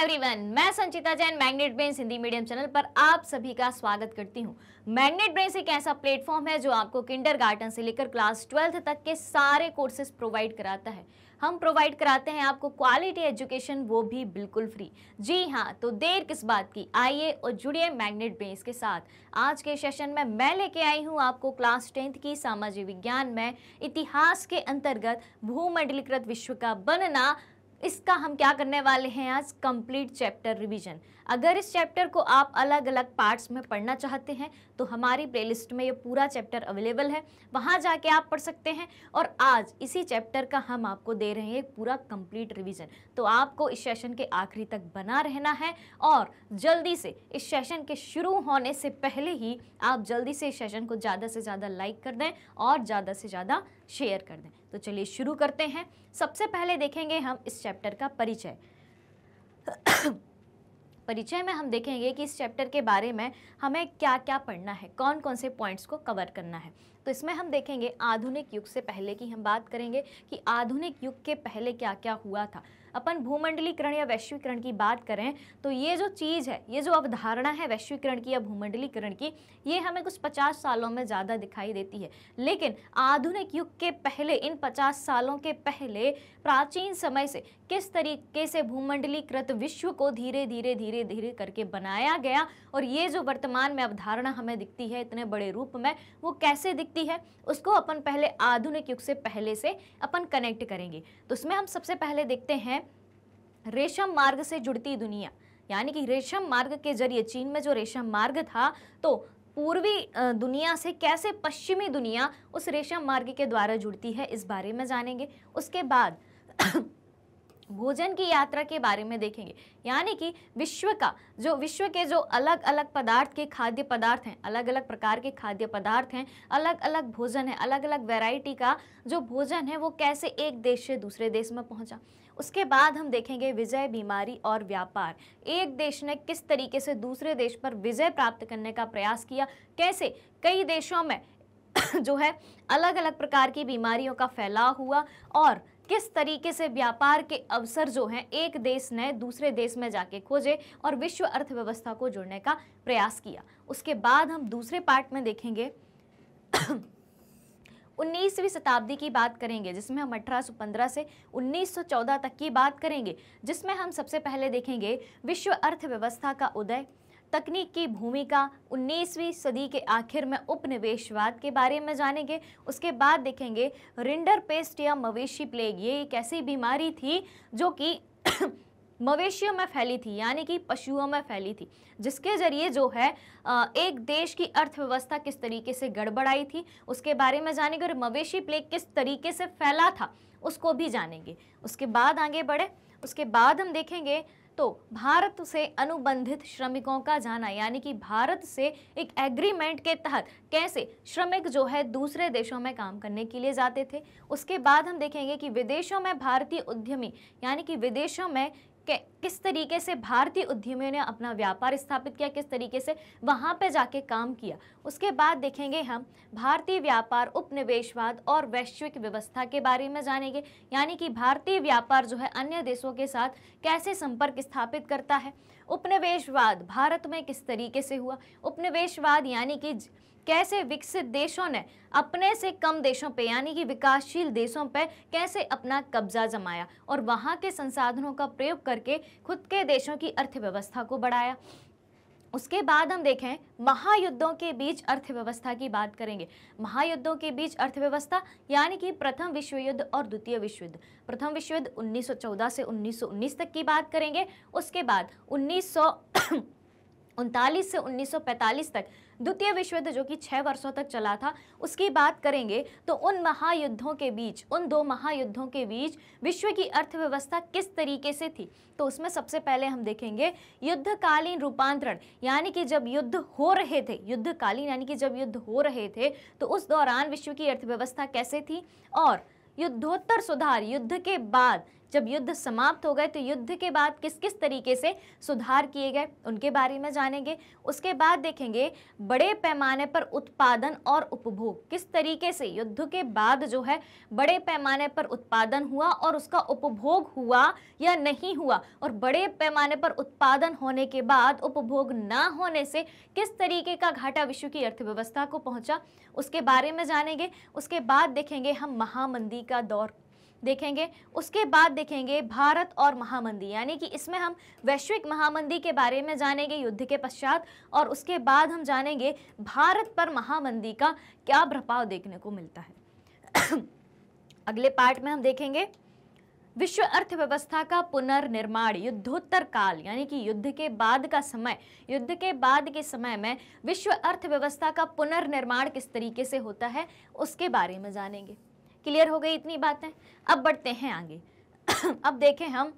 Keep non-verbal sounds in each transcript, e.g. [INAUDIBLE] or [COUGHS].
everyone मैं Sanchita Jain Magnet Brain Hindi medium channel पर आप सभी का स्वागत करती हूं मैग्नेट ब्रेन एक ऐसा प्लेटफॉर्म है जो आपको किंडरगार्टन से लेकर क्लास ट्वेल्थ तक के सारे कोर्सेज प्रोवाइड कराता है हम प्रोवाइड कराते हैं आपको क्वालिटी एजुकेशन वो भी बिल्कुल फ्री जी हाँ तो देर किस बात की आइए और जुड़िए मैग्नेट बेस के साथ आज के सेशन में मैं लेके आई हूँ आपको क्लास टेंथ की सामाजिक विज्ञान में इतिहास के अंतर्गत भूमंडलीकृत विश्व का बनना इसका हम क्या करने वाले हैं आज कंप्लीट चैप्टर रिवीजन अगर इस चैप्टर को आप अलग अलग पार्ट्स में पढ़ना चाहते हैं तो हमारी प्लेलिस्ट में ये पूरा चैप्टर अवेलेबल है वहाँ जाके आप पढ़ सकते हैं और आज इसी चैप्टर का हम आपको दे रहे हैं एक पूरा कंप्लीट रिविज़न तो आपको इस सेशन के आखिरी तक बना रहना है और जल्दी से इस सेशन के शुरू होने से पहले ही आप जल्दी से इस सेशन को ज़्यादा से ज़्यादा लाइक कर दें और ज़्यादा से ज़्यादा शेयर कर दें तो चलिए शुरू करते हैं सबसे पहले देखेंगे हम इस चैप्टर का परिचय परिचय में हम देखेंगे कि इस चैप्टर के बारे में हमें क्या क्या पढ़ना है कौन कौन से पॉइंट्स को कवर करना है तो इसमें हम देखेंगे आधुनिक युग से पहले की हम बात करेंगे कि आधुनिक युग के पहले क्या क्या हुआ था अपन भूमंडलीकरण या वैश्वीकरण की बात करें तो ये जो चीज़ है ये जो अवधारणा है वैश्वीकरण की या भूमंडलीकरण की ये हमें कुछ पचास सालों में ज़्यादा दिखाई देती है लेकिन आधुनिक युग के पहले इन पचास सालों के पहले प्राचीन समय से किस तरीके से भूमंडलीकृत विश्व को धीरे धीरे धीरे धीरे करके बनाया गया और ये जो वर्तमान में अवधारणा हमें दिखती है इतने बड़े रूप में वो कैसे दिखती है उसको अपन पहले आधुनिक युग से पहले से अपन कनेक्ट करेंगे तो उसमें हम सबसे पहले देखते हैं रेशम मार्ग से जुड़ती दुनिया यानी कि रेशम मार्ग के जरिए चीन में जो रेशम मार्ग था तो पूर्वी दुनिया से कैसे पश्चिमी दुनिया उस रेशम मार्ग के द्वारा जुड़ती है इस बारे में जानेंगे उसके बाद [COUGHS] भोजन की यात्रा के बारे में देखेंगे यानी कि विश्व का जो विश्व के जो अलग अलग पदार्थ के खाद्य पदार्थ हैं अलग अलग प्रकार के खाद्य पदार्थ हैं अलग अलग भोजन है अलग अलग वैरायटी का जो भोजन है वो कैसे एक देश से दूसरे देश में पहुंचा उसके बाद हम देखेंगे विजय बीमारी और व्यापार एक देश ने किस तरीके से दूसरे देश पर विजय प्राप्त करने का प्रयास किया कैसे कई देशों में [COUGHS] जो है अलग अलग प्रकार की बीमारियों का फैलाव हुआ और किस तरीके से व्यापार के अवसर जो हैं एक देश ने दूसरे देश में जाके खोजे और विश्व अर्थव्यवस्था को जुड़ने का प्रयास किया उसके बाद हम दूसरे पार्ट में देखेंगे 19वीं शताब्दी की बात करेंगे जिसमें हम 1815 से 1914 तक की बात करेंगे जिसमें हम सबसे पहले देखेंगे विश्व अर्थव्यवस्था का उदय तकनीक की भूमिका 19वीं सदी के आखिर में उपनिवेशवाद के बारे में जानेंगे उसके बाद देखेंगे रिंडर पेस्ट या मवेशी प्लेग ये एक ऐसी बीमारी थी जो कि मवेशियों में फैली थी यानी कि पशुओं में फैली थी जिसके ज़रिए जो है एक देश की अर्थव्यवस्था किस तरीके से गड़बड़ाई थी उसके बारे में जानेंगे और मवेशी प्लेग किस तरीके से फैला था उसको भी जानेंगे उसके बाद आगे बढ़े उसके बाद हम देखेंगे तो भारत से अनुबंधित श्रमिकों का जाना यानी कि भारत से एक एग्रीमेंट के तहत कैसे श्रमिक जो है दूसरे देशों में काम करने के लिए जाते थे उसके बाद हम देखेंगे कि विदेशों में भारतीय उद्यमी यानी कि विदेशों में किस तरीके से भारतीय उद्यमियों ने अपना व्यापार स्थापित किया किस तरीके से वहाँ पे जाके काम किया उसके बाद देखेंगे हम भारतीय व्यापार उपनिवेशवाद और वैश्विक व्यवस्था के बारे में जानेंगे यानी कि भारतीय व्यापार जो है अन्य देशों के साथ कैसे संपर्क स्थापित करता है उपनिवेशवाद भारत में किस तरीके से हुआ उपनिवेशवाद यानी कि कैसे विकसित देशों ने अपने से कम देशों पे यानी कि विकासशील देशों पे कैसे अपना कब्जा जमाया और वहाँ के संसाधनों का प्रयोग करके खुद के देशों की अर्थव्यवस्था को बढ़ाया उसके बाद हम देखें महायुद्धों के बीच अर्थव्यवस्था की बात करेंगे महायुद्धों के बीच अर्थव्यवस्था यानी कि प्रथम विश्व युद्ध और द्वितीय विश्व युद्ध प्रथम विश्व युद्ध 1914 से 1919 तक की बात करेंगे उसके बाद उन्नीस से 1945 तक द्वितीय विश्व युद्ध जो कि छः वर्षों तक चला था उसकी बात करेंगे तो उन महायुद्धों के बीच उन दो महायुद्धों के बीच विश्व की अर्थव्यवस्था किस तरीके से थी तो उसमें सबसे पहले हम देखेंगे युद्धकालीन रूपांतरण यानी कि जब युद्ध हो रहे थे युद्धकालीन यानी कि जब युद्ध हो रहे थे तो उस दौरान विश्व की अर्थव्यवस्था कैसे थी और युद्धोत्तर सुधार युद्ध के बाद जब युद्ध समाप्त हो गए तो युद्ध के बाद किस किस तरीके से सुधार किए गए उनके बारे में जानेंगे उसके बाद देखेंगे बड़े पैमाने पर उत्पादन और उपभोग किस तरीके से युद्ध के बाद जो है बड़े पैमाने पर उत्पादन हुआ और उसका उपभोग हुआ या नहीं हुआ और बड़े पैमाने पर उत्पादन होने के बाद उपभोग ना होने से किस तरीके का घाटा विश्व की अर्थव्यवस्था को पहुंचा उसके बारे में जानेंगे उसके बाद देखेंगे हम महामंदी का दौर देखेंगे उसके बाद देखेंगे भारत और महामंदी यानी कि इसमें हम वैश्विक महामंदी के बारे में जानेंगे युद्ध के पश्चात और उसके बाद हम जानेंगे भारत पर महामंदी का क्या प्रभाव देखने को मिलता है [COUGHS] अगले पार्ट में हम देखेंगे विश्व अर्थव्यवस्था का पुनर्निर्माण युद्धोत्तर काल यानी कि युद्ध के बाद का समय युद्ध के बाद के समय में विश्व अर्थव्यवस्था का पुनर्निर्माण किस तरीके से होता है उसके बारे में जानेंगे क्लियर हो गई इतनी बातें अब बढ़ते हैं आगे [COUGHS] अब देखें हम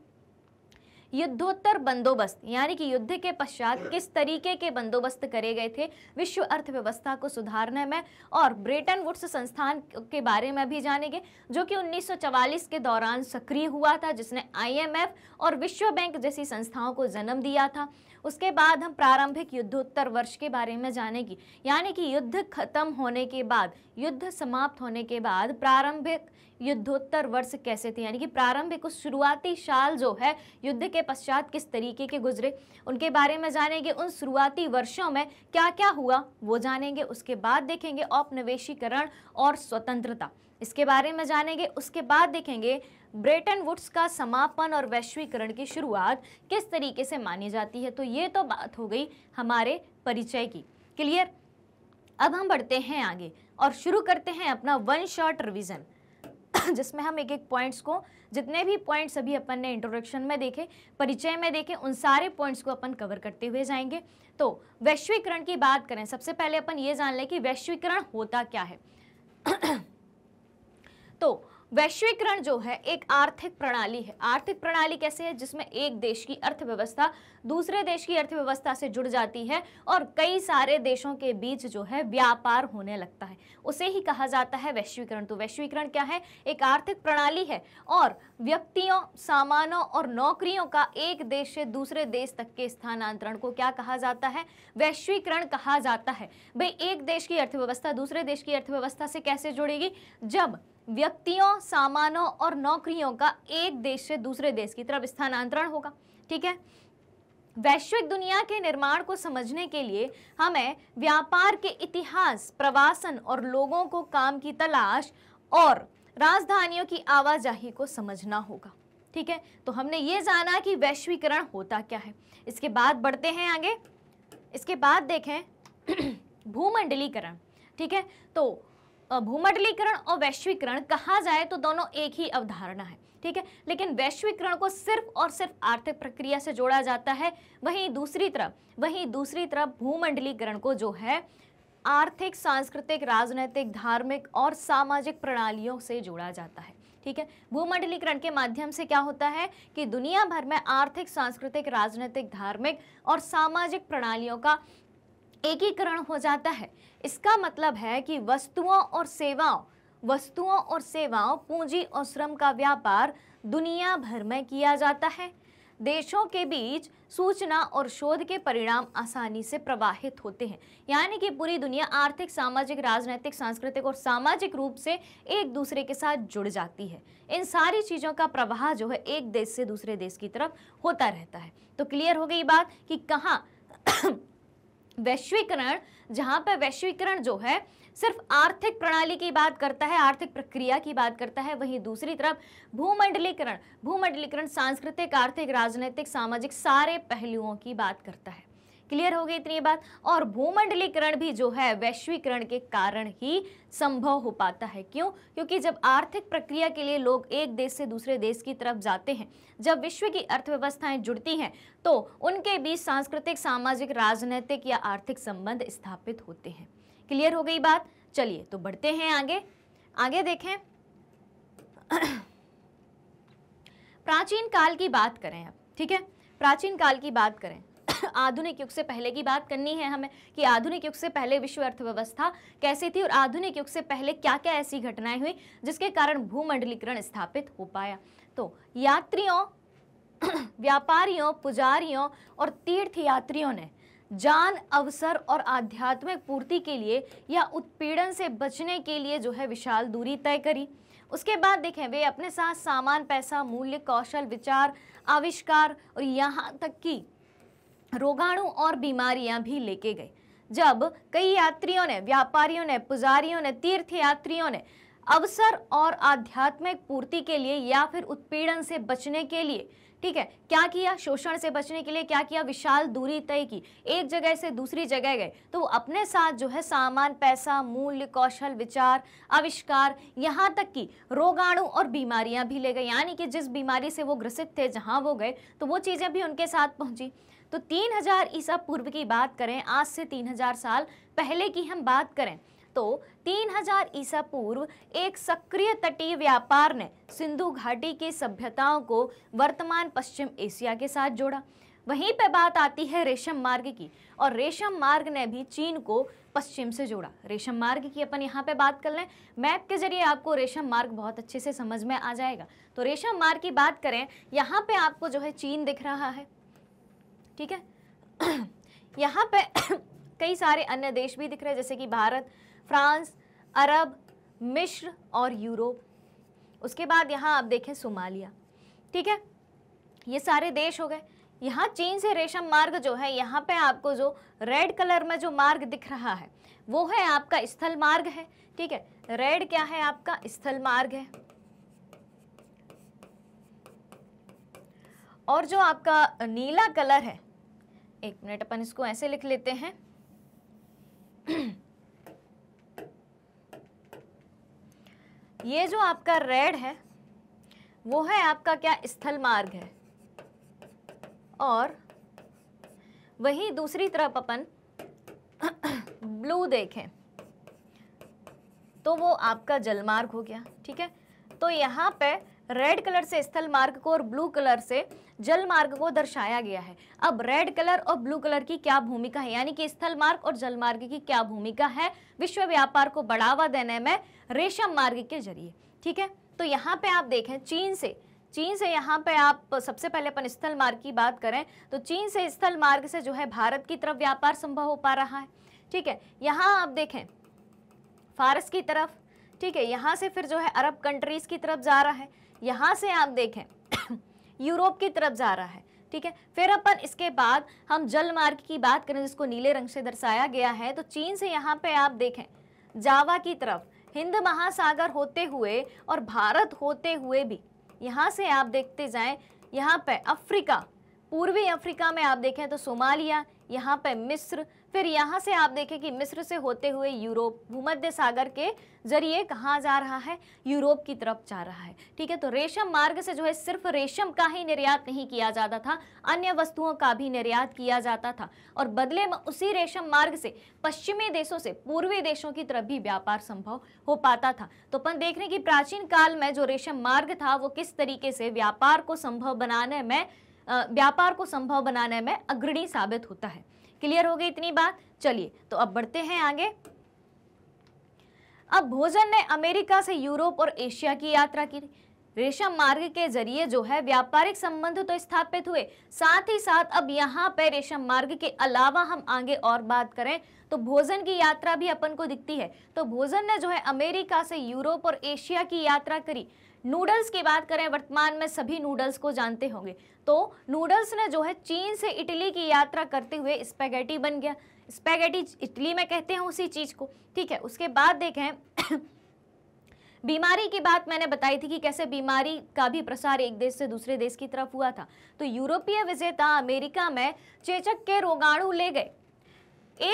युद्धोत्तर बंदोबस्त यानी कि युद्ध के पश्चात किस तरीके के बंदोबस्त करे गए थे विश्व अर्थव्यवस्था को सुधारने में और ब्रिटेन वुड्स संस्थान के बारे में भी जानेंगे जो कि 1944 के दौरान सक्रिय हुआ था जिसने आईएमएफ और विश्व बैंक जैसी संस्थाओं को जन्म दिया था उसके बाद हम प्रारंभिक युद्धोत्तर वर्ष के बारे में जानेंगे यानी कि युद्ध खत्म होने के बाद युद्ध समाप्त होने के बाद प्रारंभिक युद्धोत्तर वर्ष कैसे थे यानी कि प्रारंभिक उस शुरुआती साल जो है युद्ध के पश्चात किस तरीके के गुजरे उनके बारे में जानेंगे उन शुरुआती वर्षों में क्या क्या हुआ वो जानेंगे उसके बाद देखेंगे औपनिवेशीकरण और स्वतंत्रता इसके बारे में जानेंगे उसके बाद देखेंगे ब्रेटन वुड्स का समापन और वैश्वीकरण की शुरुआत किस तरीके से मानी जाती है तो ये तो बात हो गई हमारे परिचय की क्लियर अब हम बढ़ते हैं आगे और शुरू करते हैं अपना वन शॉट रिविज़न [COUGHS] जिसमें हम एक एक पॉइंट्स को जितने भी पॉइंट्स अभी अपन ने इंट्रोडक्शन में देखे परिचय में देखे उन सारे पॉइंट्स को अपन कवर करते हुए जाएंगे तो वैश्वीकरण की बात करें सबसे पहले अपन ये जान लें कि वैश्वीकरण होता क्या है तो वैश्वीकरण जो है एक आर्थिक प्रणाली है आर्थिक प्रणाली कैसे है जिसमें एक देश की अर्थव्यवस्था दूसरे देश की अर्थव्यवस्था से जुड़ जाती है और कई सारे देशों के बीच जो है व्यापार होने लगता है उसे ही कहा जाता है वैश्वीकरण तो वैश्वीकरण क्या है एक आर्थिक प्रणाली है और व्यक्तियों सामानों और नौकरियों का एक देश से दूसरे देश तक के स्थानांतरण को क्या कहा जाता है वैश्वीकरण कहा जाता है भाई एक देश की अर्थव्यवस्था दूसरे देश की अर्थव्यवस्था से कैसे जुड़ेगी जब व्यक्तियों सामानों और नौकरियों का एक देश से दूसरे देश की तरफ स्थानांतरण होगा ठीक है वैश्विक दुनिया के निर्माण को समझने के लिए हमें व्यापार के इतिहास प्रवासन और लोगों को काम की तलाश और राजधानियों की आवाजाही को समझना होगा ठीक है तो हमने ये जाना कि वैश्वीकरण होता क्या है इसके बाद बढ़ते हैं आगे इसके बाद देखें [CLEARS THROAT] भूमंडलीकरण ठीक है तो भूमंडलीकरण और वैश्वीकरण कहा जाए तो दोनों एक ही अवधारणा है ठीक है लेकिन वैश्वीकरण को सिर्फ और सिर्फ आर्थिक प्रक्रिया से जोड़ा जाता है वहीं दूसरी तरफ वहीं दूसरी तरफ भूमंडलीकरण को जो है आर्थिक सांस्कृतिक राजनीतिक धार्मिक और सामाजिक प्रणालियों से जोड़ा जाता है ठीक है भूमंडलीकरण के माध्यम से क्या होता है कि दुनिया भर में आर्थिक सांस्कृतिक राजनीतिक धार्मिक और सामाजिक प्रणालियों का एकीकरण हो जाता है इसका मतलब है कि वस्तुओं और सेवाओं वस्तुओं और सेवाओं पूंजी और श्रम का व्यापार दुनिया भर में किया जाता है देशों के बीच सूचना और शोध के परिणाम आसानी से प्रवाहित होते हैं यानी कि पूरी दुनिया आर्थिक सामाजिक राजनैतिक सांस्कृतिक और सामाजिक रूप से एक दूसरे के साथ जुड़ जाती है इन सारी चीज़ों का प्रवाह जो है एक देश से दूसरे देश की तरफ होता रहता है तो क्लियर हो गई बात कि कहाँ वैश्वीकरण जहां पर वैश्वीकरण जो है सिर्फ आर्थिक प्रणाली की बात करता है आर्थिक प्रक्रिया की बात करता है वहीं दूसरी तरफ भूमंडलीकरण भूमंडलीकरण सांस्कृतिक आर्थिक राजनीतिक सामाजिक सारे पहलुओं की बात करता है क्लियर हो गई इतनी बात और भूमंडलीकरण भी जो है वैश्वीकरण के कारण ही संभव हो पाता है क्यों क्योंकि जब आर्थिक प्रक्रिया के लिए लोग एक देश से दूसरे देश की तरफ जाते हैं जब विश्व की अर्थव्यवस्थाएं जुड़ती हैं तो उनके बीच सांस्कृतिक सामाजिक राजनैतिक या आर्थिक संबंध स्थापित होते हैं क्लियर हो गई बात चलिए तो बढ़ते हैं आगे आगे देखें प्राचीन काल की बात करें अब ठीक है प्राचीन काल की बात करें आधुनिक युग से पहले की बात करनी है हमें कि आधुनिक युग से पहले विश्व अर्थव्यवस्था कैसी थी और आधुनिक युग से पहले क्या क्या ऐसी घटनाएं हुई जिसके कारण भूमंडलीकरण स्थापित हो पाया तो यात्रियों [CLEARS THROAT] व्यापारियों पुजारियों और तीर्थ यात्रियों ने जान अवसर और आध्यात्मिक पूर्ति के लिए या उत्पीड़न से बचने के लिए जो है विशाल दूरी तय करी उसके बाद देखें वे अपने साथ सामान पैसा मूल्य कौशल विचार आविष्कार और यहाँ तक कि रोगाणु और बीमारियां भी लेके गए जब कई यात्रियों ने व्यापारियों ने पुजारियों ने तीर्थ यात्रियों ने अवसर और आध्यात्मिक पूर्ति के लिए या फिर उत्पीड़न से बचने के लिए ठीक है क्या किया शोषण से बचने के लिए क्या किया विशाल दूरी तय की एक जगह से दूसरी जगह गए तो वो अपने साथ जो है सामान पैसा मूल्य कौशल विचार आविष्कार यहाँ तक कि रोगाणु और बीमारियाँ भी ले गए यानी कि जिस बीमारी से वो ग्रसित थे जहाँ वो गए तो वो चीज़ें भी उनके साथ पहुँची तो 3000 ईसा पूर्व की बात करें आज से 3000 साल पहले की हम बात करें तो 3000 ईसा पूर्व एक सक्रिय तटीय व्यापार ने सिंधु घाटी की सभ्यताओं को वर्तमान पश्चिम एशिया के साथ जोड़ा वहीं पे बात आती है रेशम मार्ग की और रेशम मार्ग ने भी चीन को पश्चिम से जोड़ा रेशम मार्ग की अपन यहाँ पे बात कर लें मैप के जरिए आपको रेशम मार्ग बहुत अच्छे से समझ में आ जाएगा तो रेशम मार्ग की बात करें यहाँ पे आपको जो है चीन दिख रहा है ठीक है [CLEARS THROAT] यहाँ पे [CLEARS THROAT] कई सारे अन्य देश भी दिख रहे हैं जैसे कि भारत फ्रांस अरब मिश्र और यूरोप उसके बाद यहाँ आप देखें सोमालिया ठीक है ये सारे देश हो गए यहाँ चीन से रेशम मार्ग जो है यहाँ पे आपको जो रेड कलर में जो मार्ग दिख रहा है वो है आपका स्थल मार्ग है ठीक है रेड क्या है आपका स्थल मार्ग है और जो आपका नीला कलर है एक मिनट अपन इसको ऐसे लिख लेते हैं ये जो आपका रेड है वो है आपका क्या स्थल मार्ग है और वहीं दूसरी तरफ अपन ब्लू देखें तो वो आपका जलमार्ग हो गया ठीक है तो यहाँ पे रेड कलर से स्थल मार्ग को और ब्लू कलर से जल मार्ग को दर्शाया गया है अब रेड कलर और ब्लू कलर की क्या भूमिका है यानी कि स्थल मार्ग और जल मार्ग की क्या भूमिका है विश्व व्यापार को बढ़ावा देने में रेशम मार्ग के जरिए ठीक है तो यहाँ पे आप देखें चीन से चीन से यहाँ पे आप सबसे पहले अपन स्थल मार्ग की बात करें तो चीन से स्थल मार्ग से जो है भारत की तरफ व्यापार संभव हो पा रहा है ठीक है यहाँ आप देखें फारस की तरफ ठीक है यहाँ से फिर जो है अरब कंट्रीज़ की तरफ जा रहा है यहाँ से आप देखें यूरोप की तरफ जा रहा है ठीक है फिर अपन इसके बाद हम जल मार्ग की बात करें जिसको नीले रंग से दर्शाया गया है तो चीन से यहाँ पे आप देखें जावा की तरफ हिंद महासागर होते हुए और भारत होते हुए भी यहाँ से आप देखते जाएं यहाँ पे अफ्रीका पूर्वी अफ्रीका में आप देखें तो सोमालिया यहाँ पे मिस्र फिर यहाँ से आप देखें कि मिस्र से होते हुए यूरोप भूमध्य सागर के जरिए कहाँ जा रहा है यूरोप की तरफ जा रहा है ठीक है तो रेशम मार्ग से जो है सिर्फ रेशम का ही निर्यात नहीं किया जाता था अन्य वस्तुओं का भी निर्यात किया जाता था और बदले में उसी रेशम मार्ग से पश्चिमी देशों से पूर्वी देशों की तरफ भी व्यापार संभव हो पाता था तो अपन देख रहे हैं कि प्राचीन काल में जो रेशम मार्ग था वो किस तरीके से व्यापार को संभव बनाने में व्यापार को संभव बनाने में अग्रणी साबित होता है क्लियर हो गई इतनी बात चलिए तो अब बढ़ते हैं आगे अब भोजन ने अमेरिका से यूरोप और एशिया की यात्रा की रेशम मार्ग के जरिए जो है व्यापारिक संबंध तो स्थापित हुए साथ ही साथ अब यहाँ पर रेशम मार्ग के अलावा हम आगे और बात करें तो भोजन की यात्रा भी अपन को दिखती है तो भोजन ने जो है अमेरिका से यूरोप और एशिया की यात्रा करी नूडल्स की बात करें वर्तमान में सभी नूडल्स को जानते होंगे तो नूडल्स ने जो है चीन से इटली की यात्रा करते हुए स्पेगेटी बन गया स्पेगेटी इटली में कहते हैं उसी चीज़ को ठीक है उसके बाद देखें [COUGHS] बीमारी की बात मैंने बताई थी कि कैसे बीमारी का भी प्रसार एक देश से दूसरे देश की तरफ हुआ था तो यूरोपीय विजेता अमेरिका में चेचक के रोगाणु ले गए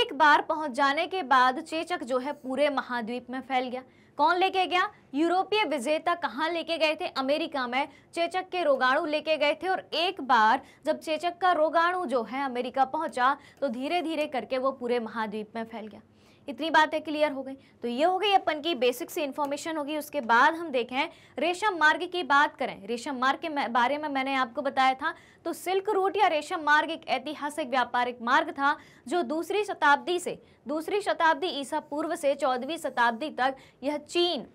एक बार पहुंच जाने के बाद चेचक जो है पूरे महाद्वीप में फैल गया कौन लेके गया यूरोपीय विजेता कहाँ लेके गए थे अमेरिका में चेचक के रोगाणु लेके गए थे और एक बार जब चेचक का रोगाणु जो है अमेरिका पहुंचा तो धीरे धीरे करके वो पूरे महाद्वीप में फैल गया इतनी बातें क्लियर हो गई तो ये हो गई अपन की बेसिक सी इन्फॉर्मेशन होगी उसके बाद हम देखें रेशम मार्ग की बात करें रेशम मार्ग के बारे में मैंने आपको बताया था तो सिल्क रूट या रेशम मार्ग एक ऐतिहासिक व्यापारिक मार्ग था जो दूसरी शताब्दी से दूसरी शताब्दी ईसा पूर्व से चौदहवीं शताब्दी तक यह चीन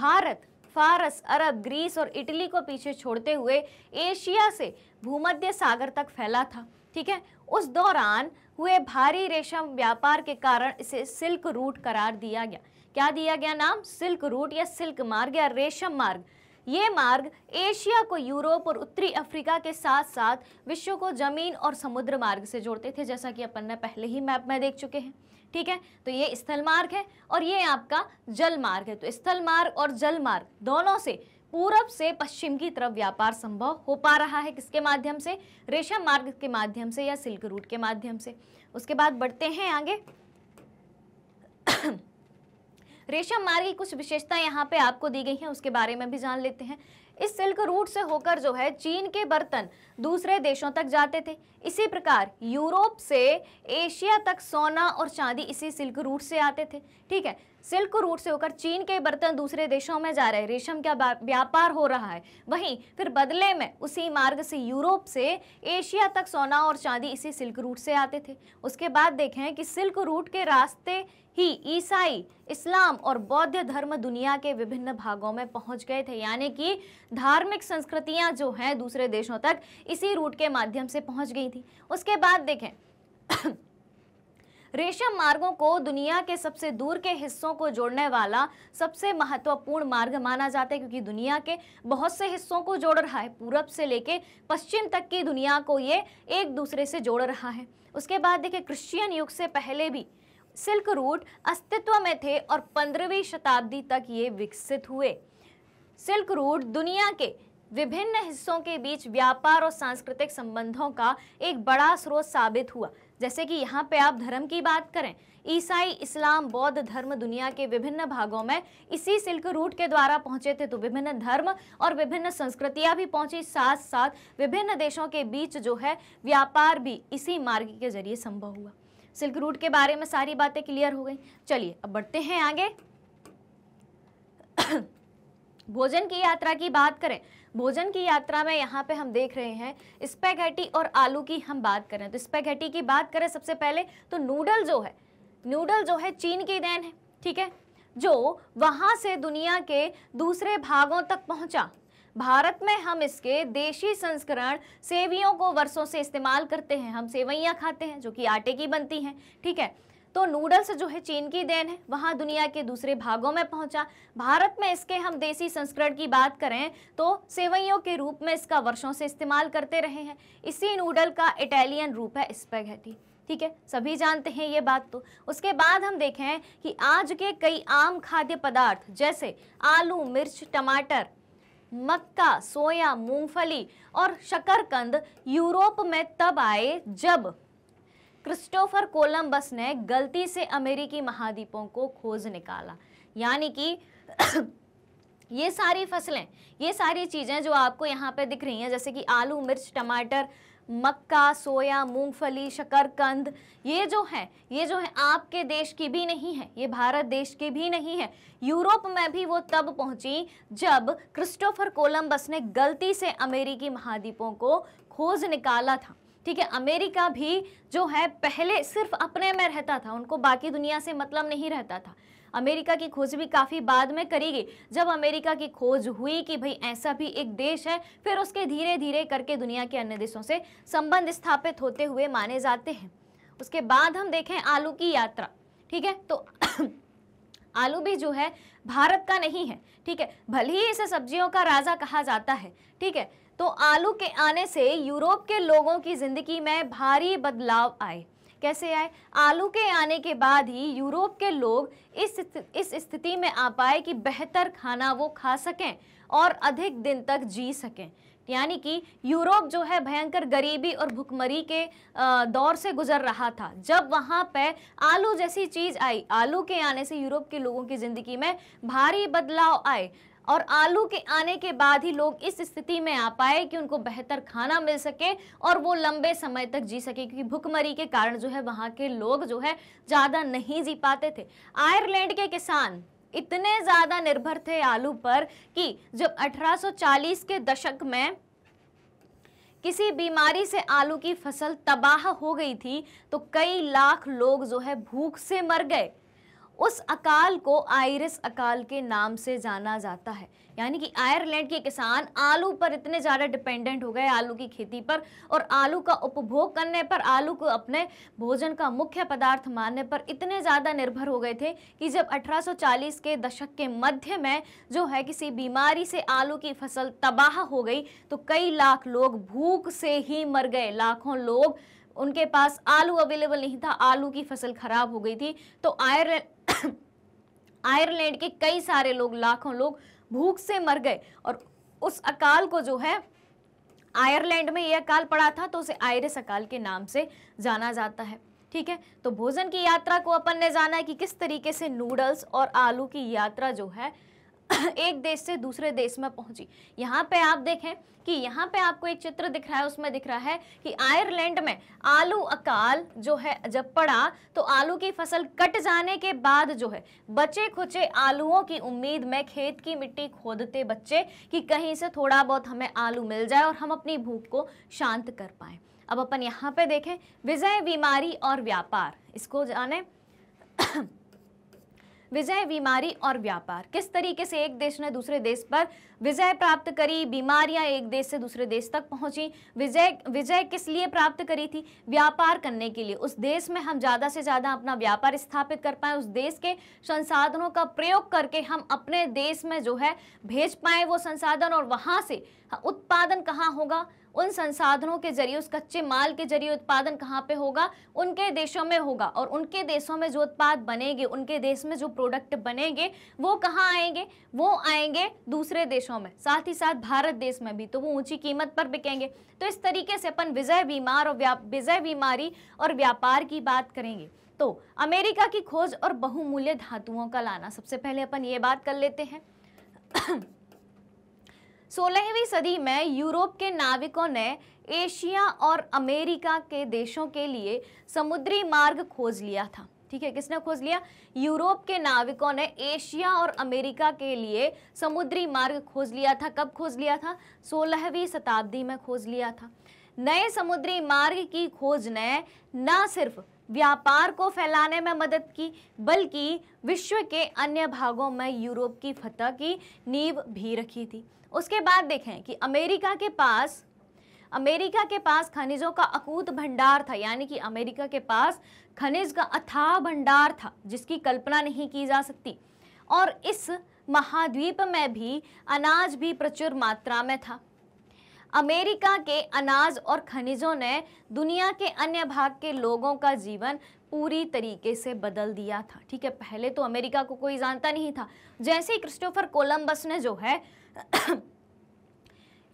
भारत फारस अरब ग्रीस और इटली को पीछे छोड़ते हुए एशिया से भूमध्य सागर तक फैला था ठीक है उस दौरान हुए भारी रेशम व्यापार के कारण इसे सिल्क रूट करार दिया गया क्या दिया गया नाम सिल्क रूट या सिल्क मार्ग या रेशम मार्ग ये मार्ग एशिया को यूरोप और उत्तरी अफ्रीका के साथ साथ विश्व को जमीन और समुद्र मार्ग से जोड़ते थे जैसा कि अपन ने पहले ही मैप में देख चुके हैं ठीक है तो ये स्थल मार्ग है और ये आपका जल मार्ग है तो स्थल मार्ग और जल मार्ग दोनों से पूरब से पश्चिम की तरफ व्यापार संभव हो पा रहा है किसके माध्यम से रेशम मार्ग के माध्यम से या सिल्क रूट के माध्यम से उसके बाद बढ़ते हैं आगे [COUGHS] रेशम मार्ग की कुछ विशेषता यहाँ पे आपको दी गई हैं उसके बारे में भी जान लेते हैं इस सिल्क रूट से होकर जो है चीन के बर्तन दूसरे देशों तक जाते थे इसी प्रकार यूरोप से एशिया तक सोना और चांदी इसी सिल्क रूट से आते थे ठीक है सिल्क रूट से होकर चीन के बर्तन दूसरे देशों में जा रहे हैं रेशम का व्यापार हो रहा है वहीं फिर बदले में उसी मार्ग से यूरोप से एशिया तक सोना और चांदी इसी सिल्क रूट से आते थे उसके बाद देखें कि सिल्क रूट के रास्ते ही ईसाई इस्लाम और बौद्ध धर्म दुनिया के विभिन्न भागों में पहुंच गए थे यानी कि धार्मिक संस्कृतियां जो हैं दूसरे देशों तक इसी रूट के माध्यम से पहुंच गई थी उसके बाद देखें रेशम मार्गों को दुनिया के सबसे दूर के हिस्सों को जोड़ने वाला सबसे महत्वपूर्ण मार्ग माना जाता है क्योंकि दुनिया के बहुत से हिस्सों को जोड़ रहा है पूरब से लेके पश्चिम तक की दुनिया को ये एक दूसरे से जोड़ रहा है उसके बाद देखिए क्रिश्चियन युग से पहले भी सिल्क रूट अस्तित्व में थे और 15वीं शताब्दी तक ये विकसित हुए सिल्क रूट दुनिया के विभिन्न हिस्सों के बीच व्यापार और सांस्कृतिक संबंधों का एक बड़ा स्रोत साबित हुआ जैसे कि यहाँ पे आप धर्म की बात करें ईसाई इस्लाम बौद्ध धर्म दुनिया के विभिन्न भागों में इसी सिल्क रूट के द्वारा पहुंचे थे तो विभिन्न धर्म और विभिन्न संस्कृतियां भी पहुंची साथ साथ विभिन्न देशों के बीच जो है व्यापार भी इसी मार्ग के जरिए संभव हुआ सिल्क रूट के बारे में सारी बातें क्लियर हो गई चलिए अब बढ़ते हैं आगे [COUGHS] भोजन की यात्रा की बात करें भोजन की यात्रा में यहाँ पे हम देख रहे हैं स्पेगेटी और आलू की हम बात करें तो स्पेघेटी की बात करें सबसे पहले तो नूडल जो है नूडल जो है चीन की देन है ठीक है जो वहाँ से दुनिया के दूसरे भागों तक पहुँचा भारत में हम इसके देशी संस्करण सेवियों को वर्षों से इस्तेमाल करते हैं हम सेवैयाँ खाते हैं जो कि आटे की बनती हैं ठीक है तो नूडल्स जो है चीन की देन है वहाँ दुनिया के दूसरे भागों में पहुँचा भारत में इसके हम देसी संस्करण की बात करें तो सेवैयों के रूप में इसका वर्षों से इस्तेमाल करते रहे हैं इसी नूडल का इटालियन रूप है स्पेगेटी ठीक है सभी जानते हैं ये बात तो उसके बाद हम देखें कि आज के कई आम खाद्य पदार्थ जैसे आलू मिर्च टमाटर मक्का सोया मूंगफली और शकरकंद यूरोप में तब आए जब क्रिस्टोफर कोलंबस ने गलती से अमेरिकी महाद्वीपों को खोज निकाला यानी कि [COUGHS] ये सारी फसलें ये सारी चीज़ें जो आपको यहाँ पे दिख रही हैं जैसे कि आलू मिर्च टमाटर मक्का सोया मूंगफली शकरकंद ये जो है ये जो है आपके देश की भी नहीं है ये भारत देश की भी नहीं है यूरोप में भी वो तब पहुंची जब क्रिस्टोफर कोलंबस ने गलती से अमेरिकी महाद्वीपों को खोज निकाला था ठीक है अमेरिका भी जो है पहले सिर्फ अपने में रहता था उनको बाकी दुनिया से मतलब नहीं रहता था अमेरिका की खोज भी काफ़ी बाद में करी गई जब अमेरिका की खोज हुई कि भाई ऐसा भी एक देश है फिर उसके धीरे धीरे करके दुनिया के अन्य देशों से संबंध स्थापित होते हुए माने जाते हैं उसके बाद हम देखें आलू की यात्रा ठीक है तो [COUGHS] आलू भी जो है भारत का नहीं है ठीक है भले ही इसे सब्जियों का राजा कहा जाता है ठीक है तो आलू के आने से यूरोप के लोगों की जिंदगी में भारी बदलाव आए कैसे आए आलू के आने के बाद ही यूरोप के लोग इस इस स्थिति में आ पाए कि बेहतर खाना वो खा सकें और अधिक दिन तक जी सकें यानी कि यूरोप जो है भयंकर गरीबी और भुखमरी के दौर से गुजर रहा था जब वहाँ पर आलू जैसी चीज़ आई आलू के आने से यूरोप के लोगों की ज़िंदगी में भारी बदलाव आए और आलू के आने के बाद ही लोग इस स्थिति में आ पाए कि उनको बेहतर खाना मिल सके और वो लंबे समय तक जी सके क्योंकि भुखमरी के कारण जो है वहाँ के लोग जो है ज़्यादा नहीं जी पाते थे आयरलैंड के किसान इतने ज़्यादा निर्भर थे आलू पर कि जब 1840 के दशक में किसी बीमारी से आलू की फसल तबाह हो गई थी तो कई लाख लोग जो है भूख से मर गए उस अकाल को आयरिस अकाल के नाम से जाना जाता है यानी कि आयरलैंड के किसान आलू पर इतने ज़्यादा डिपेंडेंट हो गए आलू की खेती पर और आलू का उपभोग करने पर आलू को अपने भोजन का मुख्य पदार्थ मानने पर इतने ज़्यादा निर्भर हो गए थे कि जब 1840 के दशक के मध्य में जो है किसी बीमारी से आलू की फसल तबाह हो गई तो कई लाख लोग भूख से ही मर गए लाखों लोग उनके पास आलू अवेलेबल नहीं था आलू की फसल खराब हो गई थी तो आयरलैंड [COUGHS] आयरलैंड के कई सारे लोग लाखों लोग भूख से मर गए और उस अकाल को जो है आयरलैंड में यह अकाल पड़ा था तो उसे आयरिस अकाल के नाम से जाना जाता है ठीक है तो भोजन की यात्रा को अपन ने जाना है कि किस तरीके से नूडल्स और आलू की यात्रा जो है [COUGHS] एक देश से दूसरे देश में पहुंची यहाँ पे आप देखें कि यहाँ पे आपको एक चित्र दिख रहा है उसमें दिख रहा है कि आयरलैंड में आलू अकाल जो है जब पड़ा तो आलू की फसल कट जाने के बाद जो है बचे खुचे आलूओं की उम्मीद में खेत की मिट्टी खोदते बच्चे कि कहीं से थोड़ा बहुत हमें आलू मिल जाए और हम अपनी भूख को शांत कर पाए अब अपन यहाँ पे देखें विजय बीमारी और व्यापार इसको जाने विजय बीमारी और व्यापार किस तरीके से एक देश ने दूसरे देश पर विजय प्राप्त करी बीमारियां एक देश से दूसरे देश तक पहुंची विजय विजय किस लिए प्राप्त करी थी व्यापार करने के लिए उस देश में हम ज़्यादा से ज़्यादा अपना व्यापार स्थापित कर पाएँ उस देश के संसाधनों का प्रयोग करके हम अपने देश में जो है भेज पाएँ वो संसाधन और वहाँ से उत्पादन कहाँ होगा उन संसाधनों के जरिए उस कच्चे माल के जरिए उत्पादन कहाँ पे होगा उनके देशों में होगा और उनके देशों में जो उत्पाद बनेंगे उनके देश में जो प्रोडक्ट बनेंगे वो कहाँ आएंगे वो आएंगे दूसरे देशों में साथ ही साथ भारत देश में भी तो वो ऊंची कीमत पर बिकेंगे तो इस तरीके से अपन विजय बीमार और विजय बीमारी और व्यापार की बात करेंगे तो अमेरिका की खोज और बहुमूल्य धातुओं का लाना सबसे पहले अपन ये बात कर लेते हैं सोलहवीं सदी में यूरोप के नाविकों ने एशिया और अमेरिका के देशों के लिए समुद्री मार्ग खोज लिया था ठीक है किसने खोज लिया यूरोप के नाविकों ने एशिया और अमेरिका के लिए समुद्री मार्ग खोज लिया था कब खोज लिया था सोलहवीं शताब्दी में खोज लिया था नए समुद्री मार्ग की खोज ने न सिर्फ व्यापार को फैलाने में मदद की बल्कि विश्व के अन्य भागों में यूरोप की फतह की नींव भी रखी थी उसके बाद देखें कि अमेरिका के पास अमेरिका के पास खनिजों का अकूत भंडार था यानी कि अमेरिका के पास खनिज का अथाह भंडार था जिसकी कल्पना नहीं की जा सकती और इस महाद्वीप में भी अनाज भी प्रचुर मात्रा में था अमेरिका के अनाज और खनिजों ने दुनिया के अन्य भाग के लोगों का जीवन पूरी तरीके से बदल दिया था ठीक है पहले तो अमेरिका को कोई जानता नहीं था जैसे ही क्रिस्टोफर कोलम्बस ने जो है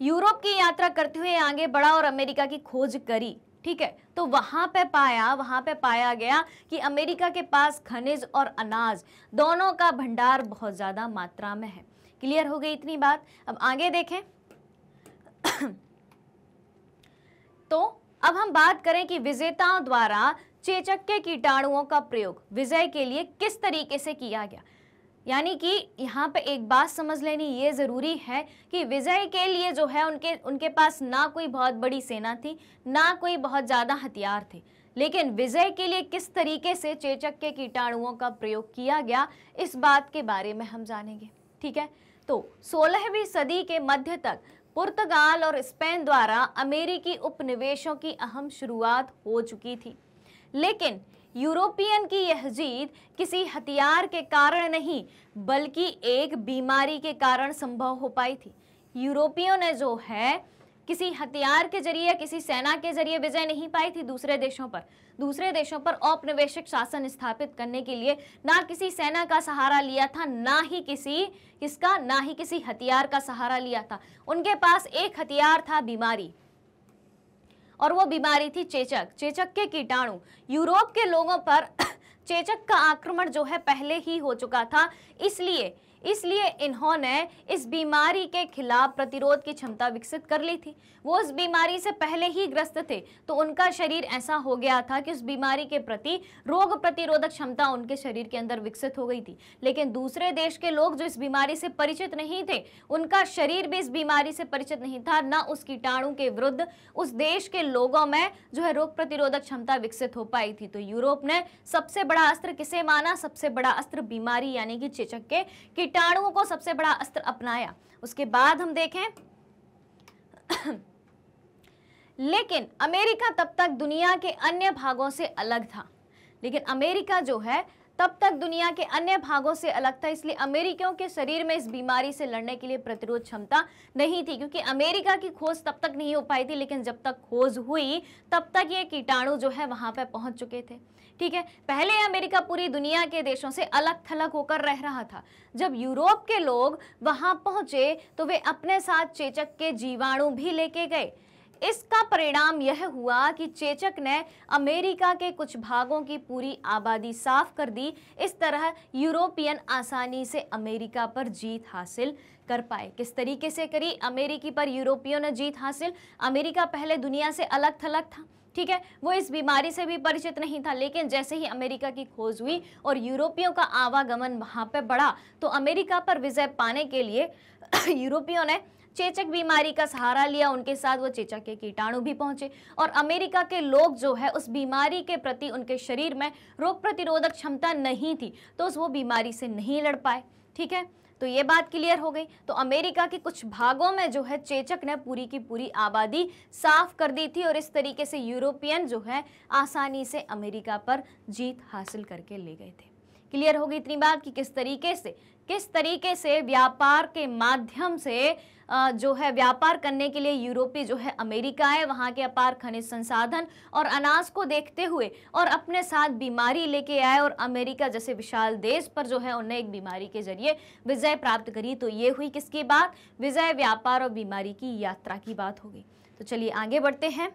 यूरोप की यात्रा करते हुए आगे बढ़ा और अमेरिका की खोज करी ठीक है तो वहां पे पाया वहां पे पाया गया कि अमेरिका के पास खनिज और अनाज दोनों का भंडार बहुत ज़्यादा मात्रा में है क्लियर हो गई इतनी बात अब आगे देखें तो अब हम बात करें कि विजेताओं द्वारा चेचक के कीटाणुओं का प्रयोग विजय के लिए किस तरीके से किया गया यानी कि यहाँ पे एक बात समझ लेनी ये ज़रूरी है कि विजय के लिए जो है उनके उनके पास ना कोई बहुत बड़ी सेना थी ना कोई बहुत ज़्यादा हथियार थे लेकिन विजय के लिए किस तरीके से चेचक के कीटाणुओं का प्रयोग किया गया इस बात के बारे में हम जानेंगे ठीक है तो सोलहवीं सदी के मध्य तक पुर्तगाल और स्पेन द्वारा अमेरिकी उपनिवेशों की अहम शुरुआत हो चुकी थी लेकिन यूरोपियन की यह जीत किसी हथियार के कारण नहीं बल्कि एक बीमारी के कारण संभव हो पाई थी यूरोपियों ने जो है किसी हथियार के जरिए किसी सेना के जरिए विजय नहीं पाई थी दूसरे देशों पर दूसरे देशों पर औपनिवेशिक शासन स्थापित करने के लिए ना किसी सेना का सहारा लिया था ना ही किसी किसका ना ही किसी हथियार का सहारा लिया था उनके पास एक हथियार था बीमारी और वो बीमारी थी चेचक चेचक के कीटाणु यूरोप के लोगों पर [COUGHS] चेचक का आक्रमण जो है पहले ही हो चुका था इसलिए इसलिए इन्होंने इस बीमारी के खिलाफ प्रतिरोध की क्षमता विकसित कर ली थी वो उस बीमारी से पहले ही ग्रस्त थे तो उनका शरीर ऐसा हो गया था कि उस बीमारी के प्रति रोग प्रतिरोधक क्षमता उनके शरीर के अंदर विकसित हो गई थी लेकिन दूसरे देश के लोग जो इस बीमारी से परिचित नहीं थे उनका शरीर भी इस बीमारी से परिचित नहीं था न उस कीटाणु के विरुद्ध उस देश के लोगों में जो है रोग प्रतिरोधक क्षमता विकसित हो पाई थी तो यूरोप ने सबसे बड़ा अस्त्र किसे माना सबसे बड़ा अस्त्र बीमारी यानी कि चेचक के कीटाणुओं को सबसे बड़ा अस्त्र अपनाया उसके बाद हम देखें लेकिन अमेरिका तब तक दुनिया के अन्य भागों से अलग था लेकिन अमेरिका जो है तब तक दुनिया के अन्य भागों से अलग था इसलिए अमेरिकियों के शरीर में इस बीमारी से लड़ने के लिए प्रतिरोध क्षमता नहीं थी क्योंकि अमेरिका की खोज तब तक नहीं हो पाई थी लेकिन जब तक खोज हुई तब तक ये कीटाणु जो है वहाँ पर पहुँच चुके थे ठीक है पहले अमेरिका पूरी दुनिया के देशों से अलग थलग होकर रह रहा था जब यूरोप के लोग वहाँ पहुंचे तो वे अपने साथ चेचक के जीवाणु भी लेके गए इसका परिणाम यह हुआ कि चेचक ने अमेरिका के कुछ भागों की पूरी आबादी साफ कर दी इस तरह यूरोपियन आसानी से अमेरिका पर जीत हासिल कर पाए किस तरीके से करी अमेरिकी पर यूरोपियों ने जीत हासिल अमेरिका पहले दुनिया से अलग थलग था ठीक है वो इस बीमारी से भी परिचित नहीं था लेकिन जैसे ही अमेरिका की खोज हुई और यूरोपियों का आवागमन वहाँ पर बढ़ा तो अमेरिका पर विजय पाने के लिए [CLEARS THROAT] यूरोपियों ने चेचक बीमारी का सहारा लिया उनके साथ वो चेचक के कीटाणु भी पहुंचे और अमेरिका के लोग जो है उस बीमारी के प्रति उनके शरीर में रोग प्रतिरोधक क्षमता नहीं थी तो उस वो बीमारी से नहीं लड़ पाए ठीक है तो ये बात क्लियर हो गई तो अमेरिका के कुछ भागों में जो है चेचक ने पूरी की पूरी आबादी साफ कर दी थी और इस तरीके से यूरोपियन जो है आसानी से अमेरिका पर जीत हासिल करके ले गए थे क्लियर होगी इतनी बात कि किस तरीके से किस तरीके से व्यापार के माध्यम से जो है व्यापार करने के लिए यूरोपीय जो है अमेरिका है वहाँ के अपार खनिज संसाधन और अनाज को देखते हुए और अपने साथ बीमारी लेके आए और अमेरिका जैसे विशाल देश पर जो है उन्हें एक बीमारी के जरिए विजय प्राप्त करी तो ये हुई किसकी बात विजय व्यापार और बीमारी की यात्रा की बात होगी तो चलिए आगे बढ़ते हैं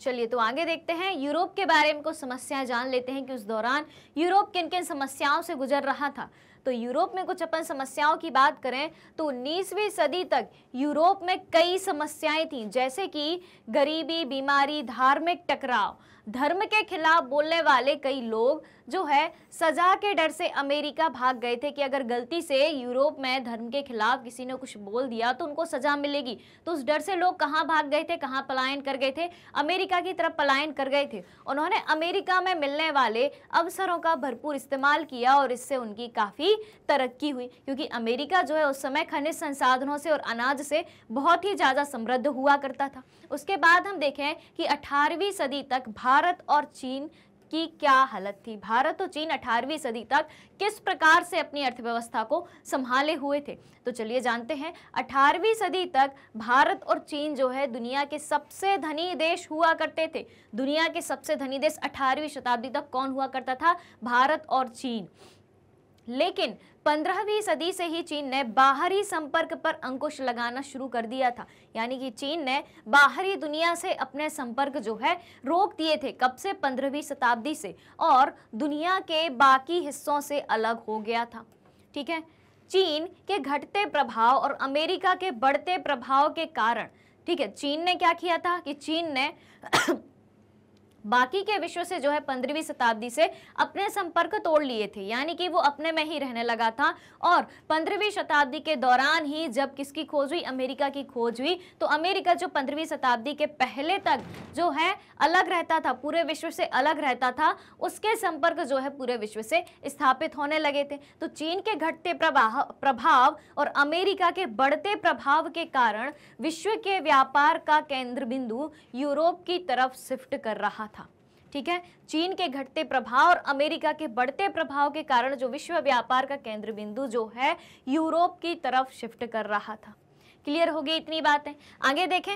चलिए तो आगे देखते हैं यूरोप के बारे में कुछ समस्याएं जान लेते हैं कि उस दौरान यूरोप किन किन समस्याओं से गुजर रहा था तो यूरोप में कुछ अपन समस्याओं की बात करें तो उन्नीसवीं सदी तक यूरोप में कई समस्याएं थीं जैसे कि गरीबी बीमारी धार्मिक टकराव धर्म के खिलाफ बोलने वाले कई लोग जो है सजा के डर से अमेरिका भाग गए थे कि अगर गलती से यूरोप में धर्म के खिलाफ किसी ने कुछ बोल दिया तो उनको सजा मिलेगी तो उस डर से लोग कहाँ भाग गए थे कहाँ पलायन कर गए थे अमेरिका की तरफ पलायन कर गए थे उन्होंने अमेरिका में मिलने वाले अवसरों का भरपूर इस्तेमाल किया और इससे उनकी काफ़ी तरक्की हुई क्योंकि अमेरिका जो है उस समय खनिज संसाधनों से और अनाज से बहुत ही ज़्यादा समृद्ध हुआ करता था उसके बाद हम देखें कि 18वीं सदी तक भारत और चीन की क्या हालत थी भारत और चीन 18वीं सदी तक किस प्रकार से अपनी अर्थव्यवस्था को संभाले हुए थे तो चलिए जानते हैं 18वीं सदी तक भारत और चीन जो है दुनिया के सबसे धनी देश हुआ करते थे दुनिया के सबसे धनी देश 18वीं शताब्दी तक कौन हुआ करता था भारत और चीन लेकिन 15वीं सदी से ही चीन ने बाहरी संपर्क पर अंकुश लगाना शुरू कर दिया था यानी कि चीन ने बाहरी दुनिया से अपने संपर्क जो है रोक दिए थे कब से 15वीं शताब्दी से और दुनिया के बाकी हिस्सों से अलग हो गया था ठीक है चीन के घटते प्रभाव और अमेरिका के बढ़ते प्रभाव के कारण ठीक है चीन ने क्या किया था कि चीन ने बाकी के विश्व से जो है पंद्रहवीं शताब्दी से अपने संपर्क तोड़ लिए थे यानी कि वो अपने में ही रहने लगा था और पंद्रहवीं शताब्दी के दौरान ही जब किसकी खोज हुई अमेरिका की खोज हुई तो अमेरिका जो पंद्रहवीं शताब्दी के पहले तक जो है अलग रहता था पूरे विश्व से अलग रहता था उसके संपर्क जो है पूरे विश्व से स्थापित होने लगे थे तो चीन के घटते प्रभाव प्रभाव और अमेरिका के बढ़ते प्रभाव के कारण विश्व के व्यापार का केंद्र बिंदु यूरोप की तरफ शिफ्ट कर रहा था ठीक है चीन के घटते प्रभाव और अमेरिका के बढ़ते प्रभाव के कारण जो विश्व व्यापार का केंद्र बिंदु जो है यूरोप की तरफ शिफ्ट कर रहा था क्लियर हो गई इतनी बातें आगे देखें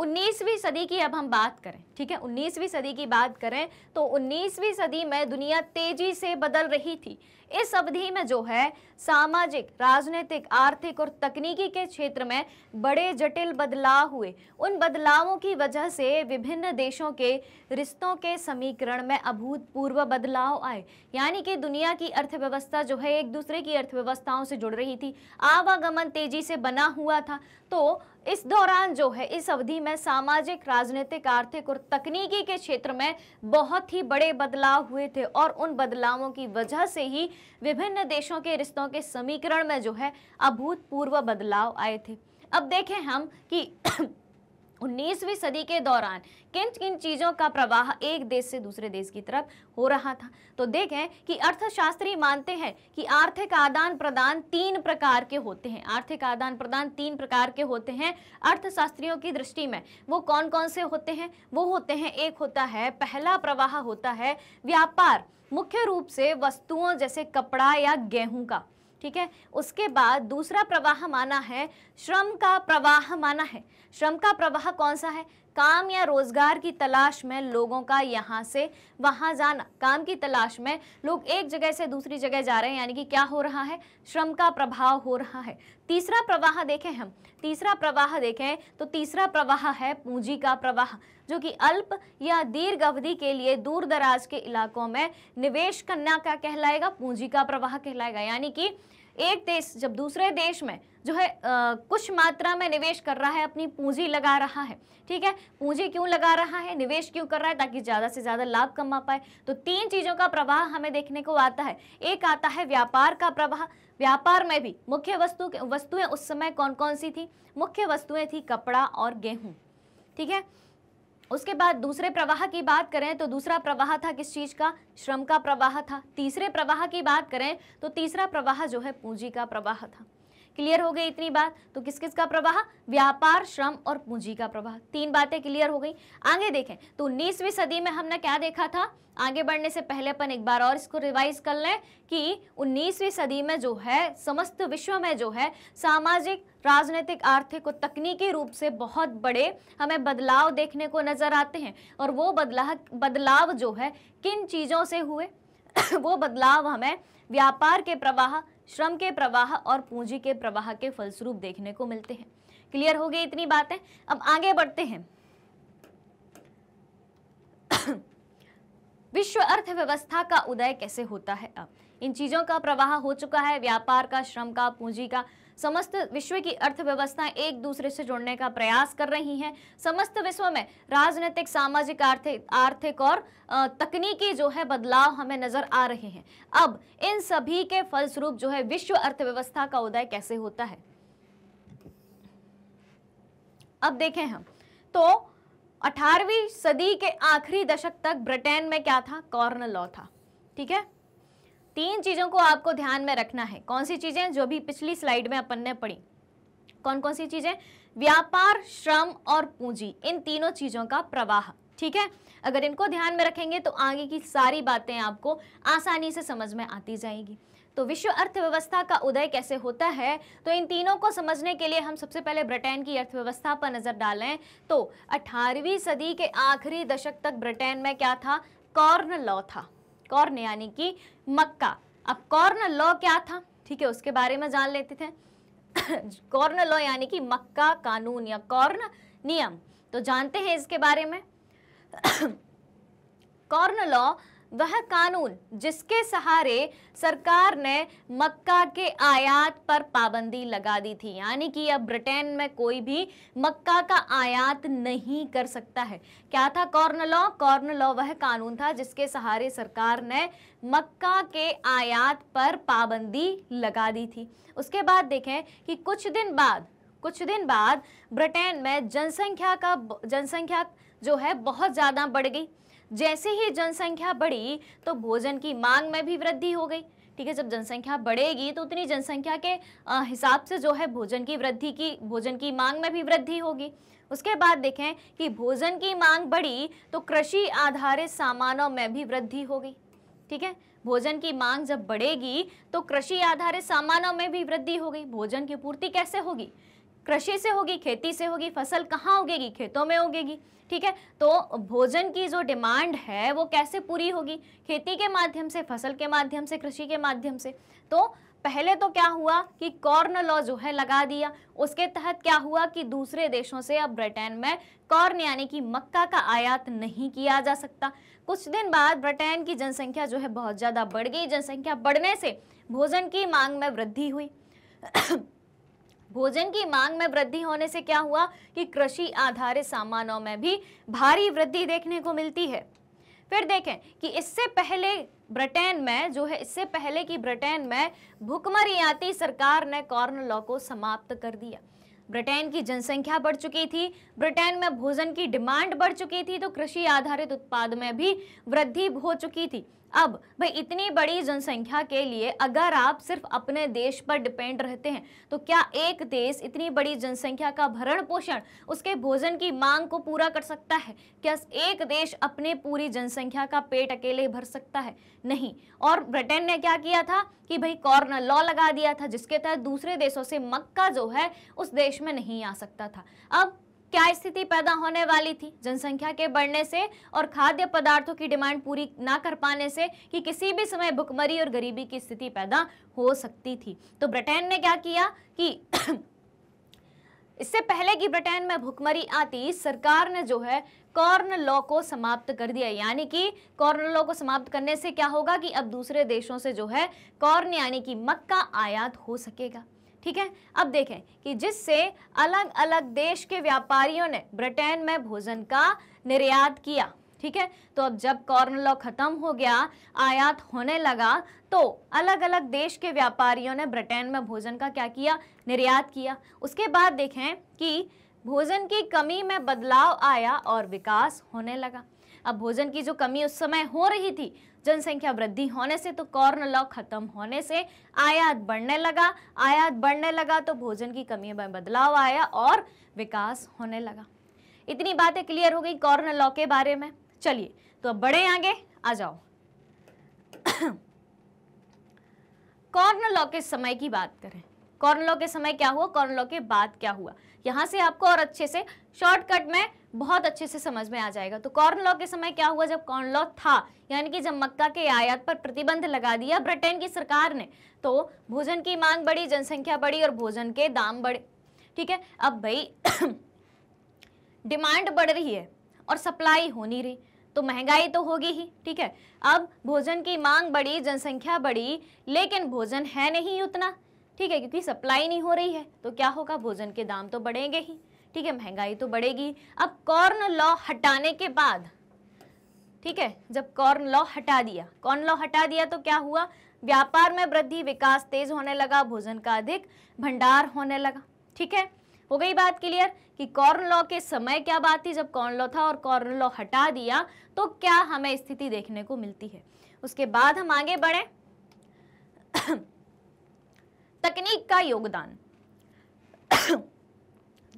19वीं सदी की अब हम बात करें ठीक है 19वीं सदी की बात करें तो 19वीं सदी में दुनिया तेजी से बदल रही थी इस अवधि में जो है सामाजिक राजनीतिक आर्थिक और तकनीकी के क्षेत्र में बड़े जटिल बदलाव हुए उन बदलावों की वजह से विभिन्न देशों के रिश्तों के समीकरण में अभूतपूर्व बदलाव आए यानी कि दुनिया की अर्थव्यवस्था जो है एक दूसरे की अर्थव्यवस्थाओं से जुड़ रही थी आवागमन तेजी से बना हुआ था तो इस दौरान जो है इस अवधि में सामाजिक राजनीतिक आर्थिक और तकनीकी के क्षेत्र में बहुत ही बड़े बदलाव हुए थे और उन बदलावों की वजह से ही विभिन्न देशों के रिश्तों के समीकरण में जो है अभूतपूर्व बदलाव आए थे अब देखें हम कि 19वीं [COUGHS] सदी के दौरान किन किन चीज़ों का प्रवाह एक देश से दूसरे देश की तरफ हो रहा था तो देखें कि अर्थशास्त्री मानते हैं कि आर्थिक आदान प्रदान तीन प्रकार के होते हैं आर्थिक आदान प्रदान तीन प्रकार के होते हैं अर्थशास्त्रियों की दृष्टि में वो कौन कौन से होते हैं वो होते हैं एक होता है पहला प्रवाह होता है व्यापार मुख्य रूप से वस्तुओं जैसे कपड़ा या गेहूं का ठीक है उसके बाद दूसरा प्रवाह माना है श्रम का प्रवाह माना है श्रम का प्रवाह कौन सा है काम या रोजगार की तलाश में लोगों का यहाँ से वहाँ जाना काम की तलाश में लोग एक जगह से दूसरी जगह जा रहे हैं यानी कि क्या हो रहा है श्रम का प्रभाव हो रहा है तीसरा प्रवाह देखें हम तीसरा प्रवाह देखें तो तीसरा प्रवाह है पूंजी का प्रवाह जो कि अल्प या दीर्घ अवधि के लिए दूर दराज के इलाकों में निवेश करना का कहलाएगा पूंजी का प्रवाह कहलाएगा यानी कि एक देश जब दूसरे देश में जो है आ, कुछ मात्रा में निवेश कर रहा है अपनी पूंजी लगा रहा है ठीक है पूंजी क्यों लगा रहा है निवेश क्यों कर रहा है ताकि ज़्यादा से ज़्यादा लाभ कमा पाए तो तीन चीज़ों का प्रवाह हमें देखने को आता है एक आता है व्यापार का प्रवाह व्यापार में भी मुख्य वस्तु वस्तुएं उस समय कौन कौन सी थी मुख्य वस्तुएं थी कपड़ा और गेहूं ठीक है उसके बाद दूसरे प्रवाह की बात करें तो दूसरा प्रवाह था किस चीज़ का श्रम का प्रवाह था तीसरे प्रवाह की बात करें तो तीसरा प्रवाह जो है पूंजी का प्रवाह था क्लियर हो गई इतनी बात तो किस किस का प्रवाह व्यापार श्रम और पूंजी का प्रवाह तीन बातें क्लियर हो गई आगे देखें तो उन्नीसवीं सदी में हमने क्या देखा था आगे बढ़ने से पहले अपन एक बार और इसको रिवाइज कर लें कि 19वीं सदी में जो है समस्त विश्व में जो है सामाजिक राजनीतिक आर्थिक और तकनीकी रूप से बहुत बड़े हमें बदलाव देखने को नजर आते हैं और वो बदलाव बदलाव जो है किन चीज़ों से हुए [COUGHS] वो बदलाव हमें व्यापार के प्रवाह श्रम के प्रवाह और पूंजी के प्रवाह के फलस्वरूप देखने को मिलते हैं क्लियर हो गई इतनी बातें अब आगे बढ़ते हैं [COUGHS] विश्व अर्थव्यवस्था का उदय कैसे होता है अब इन चीजों का प्रवाह हो चुका है व्यापार का श्रम का पूंजी का समस्त विश्व की अर्थव्यवस्था एक दूसरे से जुड़ने का प्रयास कर रही हैं समस्त विश्व में राजनीतिक सामाजिक आर्थिक आर्थिक और तकनीकी जो है बदलाव हमें नजर आ रहे हैं अब इन सभी के फलस्वरूप जो है विश्व अर्थव्यवस्था का उदय कैसे होता है अब देखें हम तो 18वीं सदी के आखिरी दशक तक ब्रिटेन में क्या था कॉर्न लॉ था ठीक है तीन चीज़ों को आपको ध्यान में रखना है कौन सी चीज़ें जो भी पिछली स्लाइड में अपन ने पढ़ी कौन कौन सी चीज़ें व्यापार श्रम और पूंजी इन तीनों चीज़ों का प्रवाह ठीक है अगर इनको ध्यान में रखेंगे तो आगे की सारी बातें आपको आसानी से समझ में आती जाएगी तो विश्व अर्थव्यवस्था का उदय कैसे होता है तो इन तीनों को समझने के लिए हम सबसे पहले ब्रिटेन की अर्थव्यवस्था पर नज़र डालें तो 18वीं सदी के आखिरी दशक तक ब्रिटेन में क्या था कॉर्न लॉ था कॉर्न यानी कि मक्का अब कॉर्न लॉ क्या था ठीक है उसके बारे में जान लेते थे [COUGHS] कॉर्न लॉ यानी कि मक्का कानून या कॉर्न नियम तो जानते हैं इसके बारे में [COUGHS] कॉर्न लॉ वह कानून जिसके सहारे सरकार ने मक्का के आयात पर पाबंदी लगा दी थी यानी कि अब ब्रिटेन में कोई भी मक्का का आयात नहीं कर सकता है क्या था कॉर्न लॉ कॉर्न लॉ वह कानून था जिसके सहारे सरकार ने मक्का के आयात पर पाबंदी लगा दी थी उसके बाद देखें कि कुछ दिन बाद कुछ दिन बाद ब्रिटेन में जनसंख्या का जनसंख्या जो है बहुत ज़्यादा बढ़ गई जैसे ही जनसंख्या बढ़ी तो भोजन की मांग में भी वृद्धि हो गई ठीक है जब जनसंख्या बढ़ेगी तो उतनी जनसंख्या के हिसाब से जो है भोजन की वृद्धि की भोजन की मांग में भी वृद्धि होगी उसके बाद देखें कि भोजन की मांग बढ़ी तो कृषि आधारित सामानों में भी वृद्धि होगी ठीक है भोजन की मांग जब बढ़ेगी तो कृषि आधारित सामानों में भी वृद्धि होगी भोजन की पूर्ति कैसे होगी कृषि से होगी खेती से होगी फसल कहाँ उगेगी खेतों में उगेगी ठीक है तो भोजन की जो डिमांड है वो कैसे पूरी होगी खेती के माध्यम से फसल के माध्यम से कृषि के माध्यम से तो पहले तो क्या हुआ कि कॉर्न लॉ जो है लगा दिया उसके तहत क्या हुआ कि दूसरे देशों से अब ब्रिटेन में कॉर्न यानी कि मक्का का आयात नहीं किया जा सकता कुछ दिन बाद ब्रिटेन की जनसंख्या जो है बहुत ज़्यादा बढ़ गई जनसंख्या बढ़ने से भोजन की मांग में वृद्धि हुई भोजन की मांग में वृद्धि होने से क्या हुआ कि कृषि आधारित सामानों में भी भारी वृद्धि देखने को मिलती है फिर देखें कि इससे पहले ब्रिटेन में जो है इससे पहले कि ब्रिटेन में भूखमरियाती सरकार ने कॉर्न लॉ को समाप्त कर दिया ब्रिटेन की जनसंख्या बढ़ चुकी थी ब्रिटेन में भोजन की डिमांड बढ़ चुकी थी तो कृषि आधारित उत्पाद में भी वृद्धि हो चुकी थी अब भाई इतनी बड़ी जनसंख्या के लिए अगर आप सिर्फ अपने देश पर डिपेंड रहते हैं तो क्या एक देश इतनी बड़ी जनसंख्या का भरण पोषण उसके भोजन की मांग को पूरा कर सकता है क्या एक देश अपने पूरी जनसंख्या का पेट अकेले भर सकता है नहीं और ब्रिटेन ने क्या किया था कि भाई कॉर्नर लॉ लगा दिया था जिसके तहत दूसरे देशों से मक्का जो है उस देश में नहीं आ सकता था अब क्या स्थिति पैदा होने वाली थी जनसंख्या के बढ़ने से और खाद्य पदार्थों की डिमांड पूरी ना कर पाने से कि किसी भी समय भुखमरी और गरीबी की स्थिति पैदा हो सकती थी तो ब्रिटेन ने क्या किया कि [CLEARS THROAT] इससे पहले कि ब्रिटेन में भुखमरी आती सरकार ने जो है कॉर्न लॉ को समाप्त कर दिया यानी कि कॉर्न लॉ को समाप्त करने से क्या होगा कि अब दूसरे देशों से जो है कॉर्न यानी कि मक्का आयात हो सकेगा ठीक है अब देखें कि जिससे अलग अलग देश के व्यापारियों ने ब्रिटेन में भोजन का निर्यात किया ठीक है तो अब जब कॉर्न लॉ खत्म हो गया आयात होने लगा तो अलग अलग देश के व्यापारियों ने ब्रिटेन में भोजन का क्या किया निर्यात किया उसके बाद देखें कि भोजन की कमी में बदलाव आया और विकास होने लगा अब भोजन की जो कमी उस समय हो रही थी जनसंख्या वृद्धि होने से तो कॉर्न लॉ खत्म होने से आयात बढ़ने लगा आयात बढ़ने लगा तो भोजन की कमी में बदलाव आया और विकास होने लगा इतनी बातें क्लियर हो गई कॉर्न लॉ के बारे में चलिए तो अब बढ़े आगे आ जाओ कॉर्न [COUGHS] लॉ के समय की बात करें कॉर्न लॉ के समय क्या हुआ कॉर्न लॉ के बाद क्या हुआ यहां से आपको और अच्छे से शॉर्टकट में बहुत अच्छे से समझ में आ जाएगा तो कॉर्न लॉ के समय क्या हुआ जब कॉर्न लॉ था यानी कि जब मक्का के आयात पर प्रतिबंध लगा दिया ब्रिटेन की सरकार ने तो भोजन की मांग बढ़ी जनसंख्या बढ़ी और भोजन के दाम बढ़े ठीक है अब भाई डिमांड बढ़ रही है और सप्लाई हो नहीं रही तो महंगाई तो होगी ही ठीक है अब भोजन की मांग बढ़ी जनसंख्या बढ़ी लेकिन भोजन है नहीं उतना ठीक है क्योंकि सप्लाई नहीं हो रही है तो क्या होगा भोजन के दाम तो बढ़ेंगे ही ठीक है महंगाई तो बढ़ेगी अब कॉर्न लॉ हटाने के बाद ठीक है जब कॉर्न लॉ हटा दिया कॉर्न लॉ हटा दिया तो क्या हुआ व्यापार में वृद्धि विकास तेज होने लगा भोजन का अधिक भंडार होने लगा ठीक है हो गई बात क्लियर कि कॉर्न लॉ के समय क्या बात थी जब कॉर्न लॉ था और कॉर्न लॉ हटा दिया तो क्या हमें स्थिति देखने को मिलती है उसके बाद हम आगे बढ़े [COUGHS] तकनीक का योगदान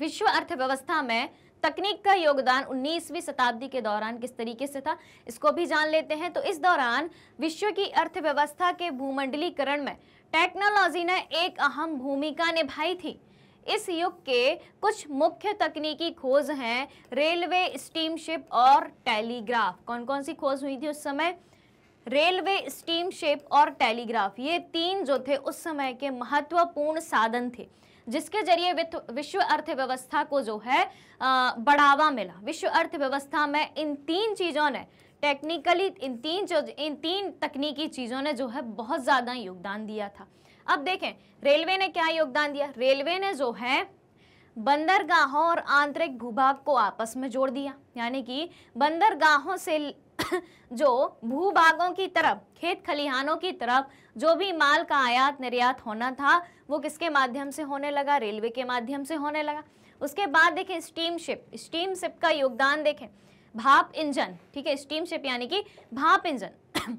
विश्व अर्थव्यवस्था में तकनीक का योगदान 19वीं शताब्दी के दौरान किस तरीके से था इसको भी जान लेते हैं तो इस दौरान विश्व की अर्थव्यवस्था के भूमंडलीकरण में टेक्नोलॉजी ने एक अहम भूमिका निभाई थी इस युग के कुछ मुख्य तकनीकी खोज हैं रेलवे स्टीमशिप और टेलीग्राफ कौन कौन सी खोज हुई थी उस समय रेलवे स्टीमशिप और टेलीग्राफ ये तीन जो थे उस समय के महत्वपूर्ण साधन थे जिसके जरिए विश्व अर्थव्यवस्था को जो है बढ़ावा मिला विश्व अर्थव्यवस्था में इन तीन चीज़ों ने टेक्निकली इन तीन इन तीन तकनीकी चीज़ों ने जो है बहुत ज़्यादा योगदान दिया था अब देखें रेलवे ने क्या योगदान दिया रेलवे ने जो है बंदरगाहों और आंतरिक भूभाग को आपस में जोड़ दिया यानी कि बंदरगाहों से [COUGHS] जो भूभागों की तरफ खेत खलिहानों की तरफ जो भी माल का आयात निर्यात होना था वो किसके माध्यम से होने लगा रेलवे के माध्यम से होने लगा उसके बाद देखें स्टीमशिप स्टीमशिप का योगदान देखें भाप इंजन ठीक है स्टीमशिप यानी कि भाप इंजन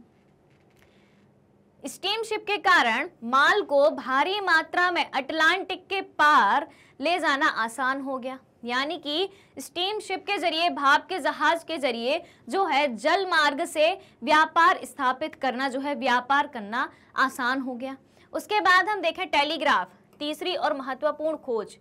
स्टीमशिप [COUGHS] के कारण माल को भारी मात्रा में अटलांटिक के पार ले जाना आसान हो गया यानी कि स्टीमशिप के जरिए भाप के जहाज के जरिए जो है जल मार्ग से व्यापार स्थापित करना जो है व्यापार करना आसान हो गया उसके बाद हम देखें टेलीग्राफ तीसरी और महत्वपूर्ण खोज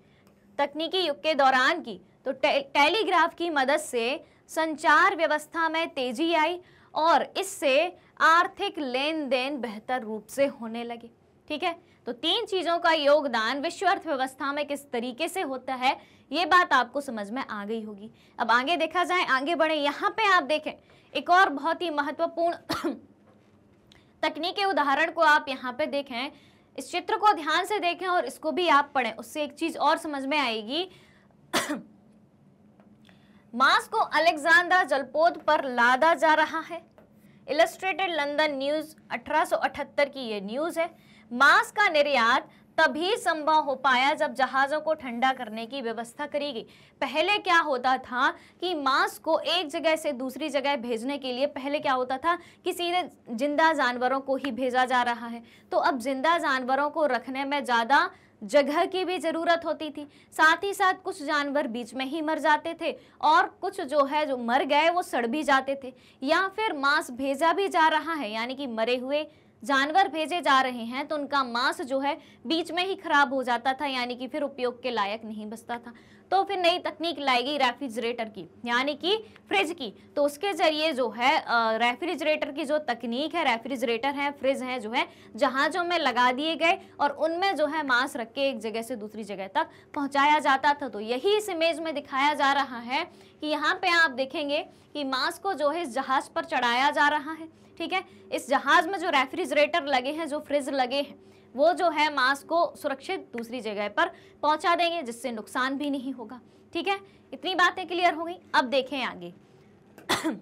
तकनीकी युग के दौरान की तो टे, टेलीग्राफ की मदद से संचार व्यवस्था में तेजी आई और इससे आर्थिक लेन देन बेहतर रूप से होने लगे ठीक है तो तीन चीज़ों का योगदान विश्व अर्थव्यवस्था में किस तरीके से होता है ये बात आपको समझ में आ गई होगी अब आगे देखा जाए आगे बढ़े यहाँ पे आप देखें एक और बहुत ही महत्वपूर्ण [CLEARS THROAT] तकनीक के उदाहरण को आप यहाँ पे देखें इस चित्र को ध्यान से देखें और इसको भी आप पढ़ें उससे एक चीज और समझ में आएगी [CLEARS THROAT] मास को अलेक्जेंडर जलपोत पर लादा जा रहा है इलस्ट्रेटेड लंदन न्यूज 1878 की ये न्यूज है मास का निर्यात तभी संभव हो पाया जब जहाज़ों को ठंडा करने की व्यवस्था करी गई पहले क्या होता था कि मांस को एक जगह से दूसरी जगह भेजने के लिए पहले क्या होता था कि सीधे जिंदा जानवरों को ही भेजा जा रहा है तो अब जिंदा जानवरों को रखने में ज़्यादा जगह की भी ज़रूरत होती थी साथ ही साथ कुछ जानवर बीच में ही मर जाते थे और कुछ जो है जो मर गए वो सड़ भी जाते थे या फिर मांस भेजा भी जा रहा है यानी कि मरे हुए जानवर भेजे जा रहे हैं तो उनका मांस जो है बीच में ही खराब हो जाता था यानी कि फिर उपयोग के लायक नहीं बचता था तो फिर नई तकनीक लाई गई रेफ्रिजरेटर की यानी कि फ्रिज की तो उसके जरिए जो है रेफ्रिजरेटर की जो तकनीक है रेफ्रिजरेटर है फ्रिज है जो है जहाज़ों में लगा दिए गए और उनमें जो है मांस रख के एक जगह से दूसरी जगह तक पहुंचाया जाता था तो यही इस इमेज में दिखाया जा रहा है कि यहाँ पे आप देखेंगे कि मांस को जो है जहाज़ पर चढ़ाया जा रहा है ठीक है इस जहाज में जो रेफ्रिजरेटर लगे हैं जो फ्रिज लगे हैं वो जो है मांस को सुरक्षित दूसरी जगह पर पहुंचा देंगे जिससे नुकसान भी नहीं होगा ठीक है इतनी बातें क्लियर हो गई अब देखें आगे [CLEARS THROAT]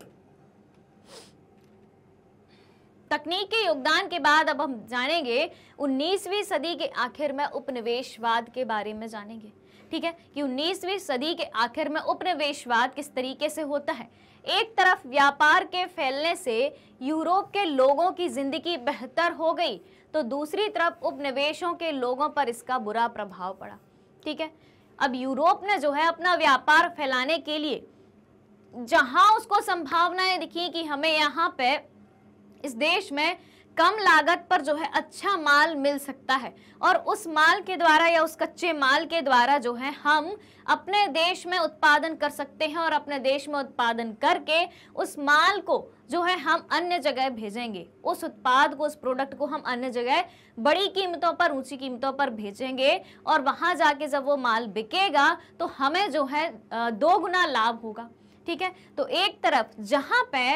तकनीक के योगदान के बाद अब हम जानेंगे 19वीं सदी के आखिर में उपनिवेशवाद के बारे में जानेंगे ठीक है कि 19वीं सदी के आखिर में उपनिवेशवाद किस तरीके से होता है एक तरफ व्यापार के फैलने से यूरोप के लोगों की जिंदगी बेहतर हो गई तो दूसरी तरफ उपनिवेशों के लोगों पर इसका बुरा प्रभाव पड़ा ठीक है अब यूरोप ने जो है अपना व्यापार फैलाने के लिए जहां उसको संभावनाएं दिखी कि हमें यहाँ पे इस देश में कम लागत पर जो है अच्छा माल मिल सकता है और उस माल के द्वारा या उस कच्चे माल के द्वारा जो है हम अपने देश में उत्पादन कर सकते हैं और अपने देश में उत्पादन करके उस माल को जो है हम अन्य जगह भेजेंगे उस उत्पाद को उस प्रोडक्ट को हम अन्य जगह बड़ी कीमतों पर ऊंची कीमतों पर भेजेंगे और वहां जाके जब वो माल बिकेगा तो हमें जो है दो गुना लाभ होगा ठीक है तो एक तरफ जहाँ पे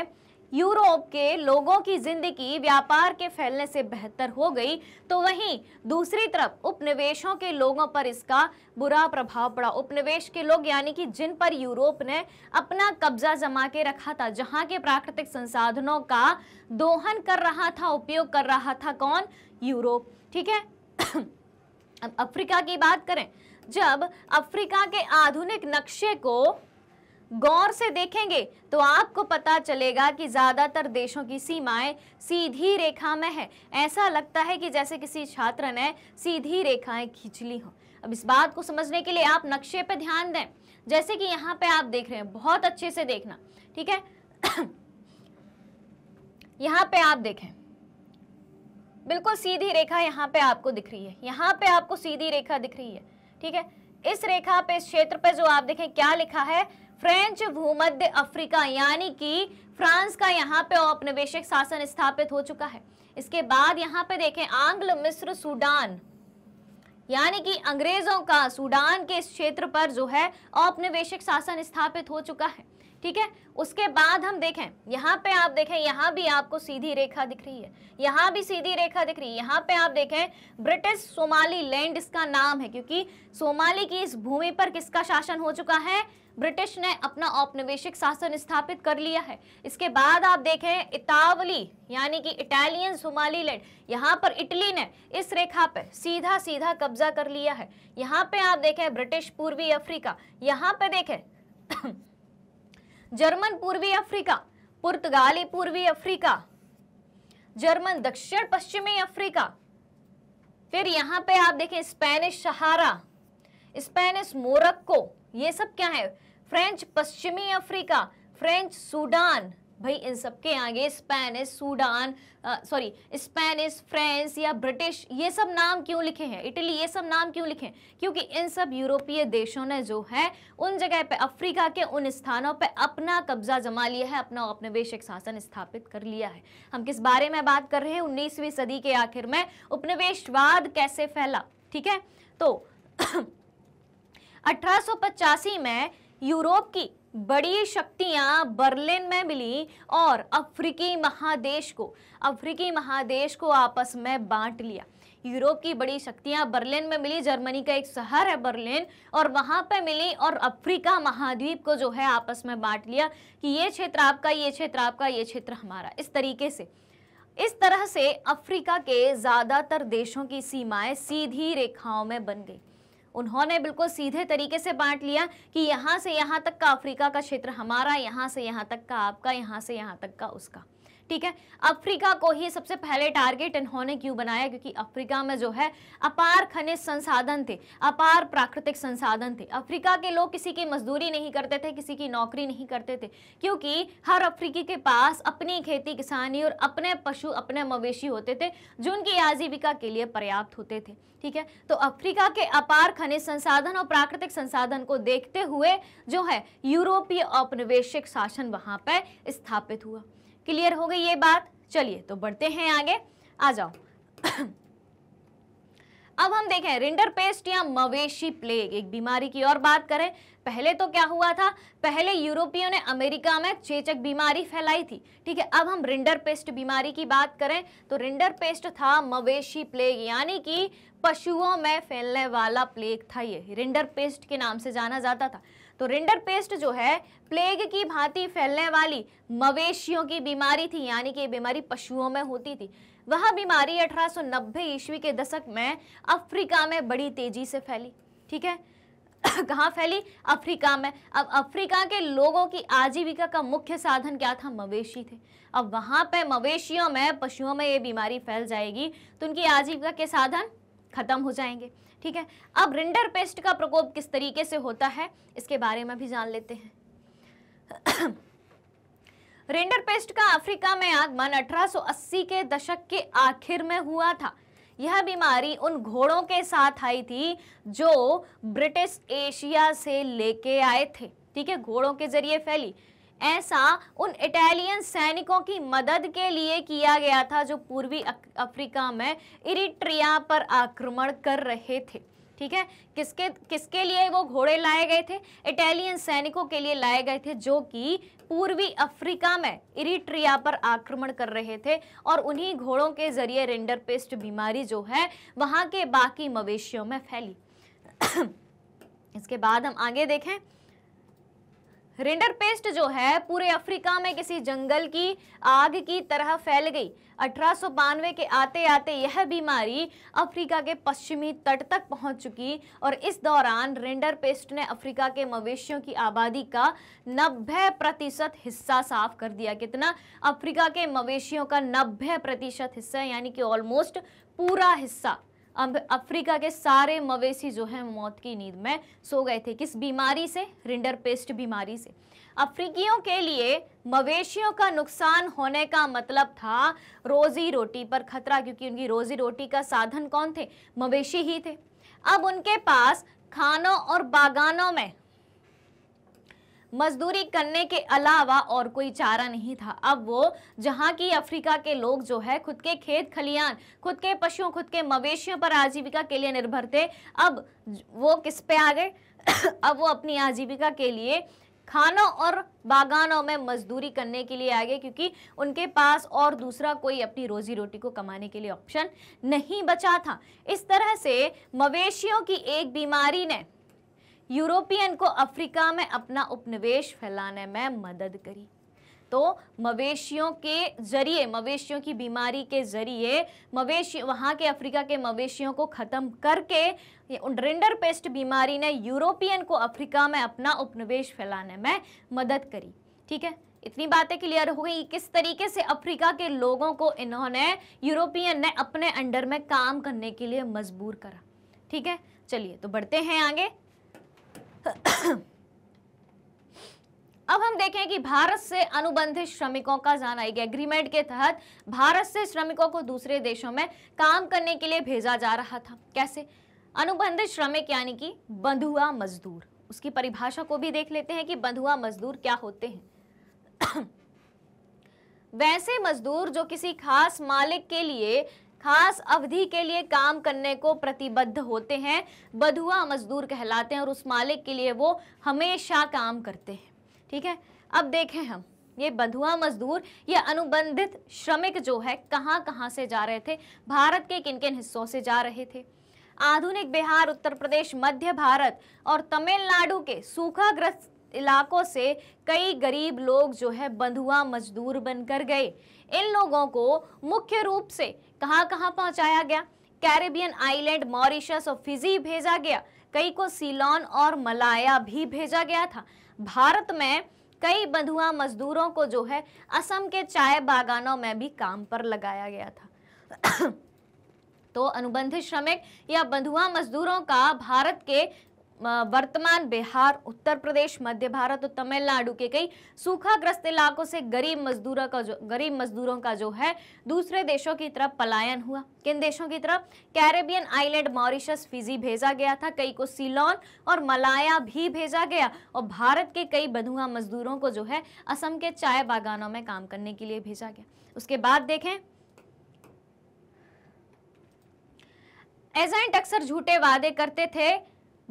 यूरोप के लोगों की जिंदगी व्यापार के फैलने से बेहतर हो गई तो वहीं दूसरी तरफ उपनिवेशों के लोगों पर इसका बुरा प्रभाव पड़ा उपनिवेश के लोग यानी कि जिन पर यूरोप ने अपना कब्जा जमा के रखा था जहां के प्राकृतिक संसाधनों का दोहन कर रहा था उपयोग कर रहा था कौन यूरोप ठीक है अब अफ्रीका की बात करें जब अफ्रीका के आधुनिक नक्शे को गौर से देखेंगे तो आपको पता चलेगा कि ज़्यादातर देशों की सीमाएं सीधी रेखा में है ऐसा लगता है कि जैसे किसी छात्र ने सीधी रेखाएं खींच ली हो अब इस बात को समझने के लिए आप नक्शे पर ध्यान दें जैसे कि यहाँ पे आप देख रहे हैं बहुत अच्छे से देखना ठीक है [COUGHS] यहाँ पे आप देखें बिल्कुल सीधी रेखा यहाँ पे आपको दिख रही है यहाँ पे आपको सीधी रेखा दिख रही है ठीक है इस रेखा पे इस क्षेत्र पे जो आप देखें क्या लिखा है फ्रेंच भूमध्य अफ्रीका यानी कि फ्रांस का यहाँ पे औपनिवेशिक शासन स्थापित हो चुका है इसके बाद यहाँ पे देखें आंग्ल मिस्र सूडान यानी कि अंग्रेजों का सूडान के इस क्षेत्र पर जो है औपनिवेशिक शासन स्थापित हो चुका है ठीक है उसके बाद हम देखें यहाँ पे आप देखें यहाँ भी आपको सीधी रेखा दिख रही है यहाँ भी सीधी रेखा दिख रही है यहाँ पे आप देखें ब्रिटिश सोमाली लैंड इसका नाम है क्योंकि सोमाली की इस भूमि पर किसका शासन हो चुका है ब्रिटिश ने अपना औपनिवेशिक शासन स्थापित कर लिया है इसके बाद आप देखें इतावली यानी कि इटालियन सोमाली लैंड यहाँ पर इटली ने इस रेखा पर सीधा सीधा कब्जा कर लिया है यहाँ पे आप देखें ब्रिटिश पूर्वी अफ्रीका यहाँ पे देखें जर्मन पूर्वी अफ्रीका पुर्तगाली पूर्वी अफ्रीका जर्मन दक्षिण पश्चिमी अफ्रीका फिर यहां पे आप देखें स्पेनिश सहारा स्पेनिश मोरक्को ये सब क्या है फ्रेंच पश्चिमी अफ्रीका फ्रेंच सूडान भाई इन सब के आगे Spanish Sudan sorry Spanish French या ब्रिटिश ये सब नाम क्यों लिखे हैं इटली ये सब नाम क्यों लिखे हैं क्योंकि इन सब यूरोपीय देशों ने जो है उन जगह पे अफ्रीका के उन स्थानों पे अपना कब्जा जमा लिया है अपना औपनिवेशिक शासन स्थापित कर लिया है हम किस बारे में बात कर रहे हैं उन्नीसवीं सदी के आखिर में उपनिवेशवाद कैसे फैला ठीक है तो [CLEARS THROAT] अठारह में यूरोप की बड़ी शक्तियां बर्लिन में मिली और अफ्रीकी महादेश को अफ्रीकी महादेश को आपस में बांट लिया यूरोप की बड़ी शक्तियां बर्लिन में मिली जर्मनी का एक शहर है बर्लिन और वहां पे मिली और अफ्रीका महाद्वीप को जो है आपस में बांट लिया कि ये क्षेत्र आपका ये क्षेत्र आपका ये क्षेत्र हमारा इस तरीके से इस तरह से अफ्रीका के ज़्यादातर देशों की सीमाएं सीधी रेखाओं में बन गई उन्होंने बिल्कुल सीधे तरीके से बांट लिया कि यहाँ से यहाँ तक का अफ्रीका का क्षेत्र हमारा यहाँ से यहाँ तक का आपका यहाँ से यहाँ तक का उसका ठीक है अफ्रीका को ही सबसे पहले टारगेट इन्होंने क्यों बनाया क्योंकि अफ्रीका में जो है अपार खनिज संसाधन थे अपार प्राकृतिक संसाधन थे अफ्रीका के लोग किसी की मजदूरी नहीं करते थे किसी की नौकरी नहीं करते थे क्योंकि हर अफ्रीकी के पास अपनी खेती किसानी और अपने पशु अपने मवेशी होते थे जो उनकी आजीविका के लिए पर्याप्त होते थे ठीक है तो अफ्रीका के अपार खनिज संसाधन और प्राकृतिक संसाधन को देखते हुए जो है यूरोपीय औपनिवेशिक शासन वहां पर स्थापित हुआ क्लियर हो गई ये बात चलिए तो बढ़ते हैं आगे आ जाओ अब हम देखें रिंडर पेस्ट या मवेशी प्लेग एक बीमारी की और बात करें पहले तो क्या हुआ था पहले यूरोपियों ने अमेरिका में चेचक बीमारी फैलाई थी ठीक है अब हम रिंडर पेस्ट बीमारी की बात करें तो रिंडर पेस्ट था मवेशी प्लेग यानी कि पशुओं में फैलने वाला प्लेग था ये रिंडर पेस्ट के नाम से जाना जाता था तो रिंडर पेस्ट जो है प्लेग की भांति फैलने वाली मवेशियों की बीमारी थी यानी कि ये बीमारी पशुओं में होती थी वह बीमारी 1890 ईस्वी के दशक में अफ्रीका में बड़ी तेजी से फैली ठीक है [COUGHS] कहाँ फैली अफ्रीका में अब अफ्रीका के लोगों की आजीविका का मुख्य साधन क्या था मवेशी थे अब वहाँ पे मवेशियों में पशुओं में ये बीमारी फैल जाएगी तो उनकी आजीविका के साधन खत्म हो जाएंगे ठीक है अब रिंडर पेस्ट का प्रकोप किस तरीके से होता है इसके बारे में भी जान लेते हैं [CLEARS THROAT] रिंडर पेस्ट का अफ्रीका में आगमन 1880 के दशक के आखिर में हुआ था यह बीमारी उन घोड़ों के साथ आई थी जो ब्रिटिश एशिया से लेके आए थे ठीक है घोड़ों के जरिए फैली ऐसा उन इटालियन सैनिकों की मदद के लिए किया गया था जो पूर्वी अफ्रीका में इरिट्रिया पर आक्रमण कर रहे थे ठीक है किसके किसके लिए वो घोड़े लाए गए थे इटालियन सैनिकों के लिए लाए गए थे जो कि पूर्वी अफ्रीका में इरिट्रिया पर आक्रमण कर रहे थे और उन्हीं घोड़ों के जरिए रेंडर पेस्ट बीमारी जो है वहां के बाकी मवेशियों में फैली [COUGHS] इसके बाद हम आगे देखें रिंडर पेस्ट जो है पूरे अफ्रीका में किसी जंगल की आग की तरह फैल गई अठारह के आते आते यह बीमारी अफ्रीका के पश्चिमी तट तक पहुंच चुकी और इस दौरान रिंडर पेस्ट ने अफ्रीका के मवेशियों की आबादी का 90 प्रतिशत हिस्सा साफ कर दिया कितना अफ्रीका के मवेशियों का 90 प्रतिशत हिस्सा यानी कि ऑलमोस्ट पूरा हिस्सा अफ्रीका के सारे मवेशी जो हैं मौत की नींद में सो गए थे किस बीमारी से रिंडर पेस्ट बीमारी से अफ्रीकियों के लिए मवेशियों का नुकसान होने का मतलब था रोजी रोटी पर खतरा क्योंकि उनकी रोजी रोटी का साधन कौन थे मवेशी ही थे अब उनके पास खानों और बागानों में मजदूरी करने के अलावा और कोई चारा नहीं था अब वो जहाँ की अफ्रीका के लोग जो है खुद के खेत खलियान खुद के पशुओं खुद के मवेशियों पर आजीविका के लिए निर्भर थे अब वो किस पे आ गए [COUGHS] अब वो अपनी आजीविका के लिए खानों और बागानों में मजदूरी करने के लिए आ गए क्योंकि उनके पास और दूसरा कोई अपनी रोजी रोटी को कमाने के लिए ऑप्शन नहीं बचा था इस तरह से मवेशियों की एक बीमारी ने यूरोपियन को अफ्रीका में अपना उपनिवेश फैलाने में मदद करी तो मवेशियों के जरिए मवेशियों की बीमारी के जरिए मवेशी वहाँ के अफ्रीका के मवेशियों को ख़त्म करके रिंडर पेस्ट बीमारी ने यूरोपियन को अफ्रीका में अपना उपनिवेश फैलाने में मदद करी ठीक है इतनी बातें क्लियर हो गई किस तरीके से अफ्रीका के लोगों को इन्होंने यूरोपियन ने अपने अंडर में काम करने के लिए मजबूर करा ठीक है चलिए तो बढ़ते हैं आगे अब हम देखें कि भारत से अनुबंधित श्रमिकों का जाना एक एग्रीमेंट के तहत भारत से श्रमिकों को दूसरे देशों में काम करने के लिए भेजा जा रहा था कैसे अनुबंधित श्रमिक यानी कि बंधुआ मजदूर उसकी परिभाषा को भी देख लेते हैं कि बंधुआ मजदूर क्या होते हैं [COUGHS] वैसे मजदूर जो किसी खास मालिक के लिए खास अवधि के लिए काम करने को प्रतिबद्ध होते हैं बधुआ मजदूर कहलाते हैं और उस मालिक के लिए वो हमेशा काम करते हैं ठीक है अब देखें हम ये बंधुआ मजदूर ये अनुबंधित श्रमिक जो है कहाँ कहाँ से जा रहे थे भारत के किन किन हिस्सों से जा रहे थे आधुनिक बिहार उत्तर प्रदेश मध्य भारत और तमिलनाडु के सूखाग्रस्त इलाकों से कई गरीब लोग जो है बंधुआ मजदूर बनकर गए इन लोगों को मुख्य रूप से कहां कहां पहुंचाया गया कैरेबियन आइलैंड मॉरिशस और फिजी भेजा गया कई को सीलोन और मलाया भी भेजा गया था भारत में कई बंधुआ मजदूरों को जो है असम के चाय बागानों में भी काम पर लगाया गया था [COUGHS] तो अनुबंधित श्रमिक या बंधुआ मजदूरों का भारत के वर्तमान बिहार उत्तर प्रदेश मध्य भारत और तमिलनाडु के कई सूखाग्रस्त इलाकों से गरीब मजदूरों का जो गरीब मजदूरों का जो है दूसरे देशों की तरफ पलायन हुआ किन देशों की तरफ कैरेबियन आइलैंड मॉरिशस फिजी भेजा गया था कई को सिलोन और मलाया भी भेजा गया और भारत के कई बधुआ मजदूरों को जो है असम के चाय बागानों में काम करने के लिए भेजा गया उसके बाद देखें एजेंट अक्सर झूठे वादे करते थे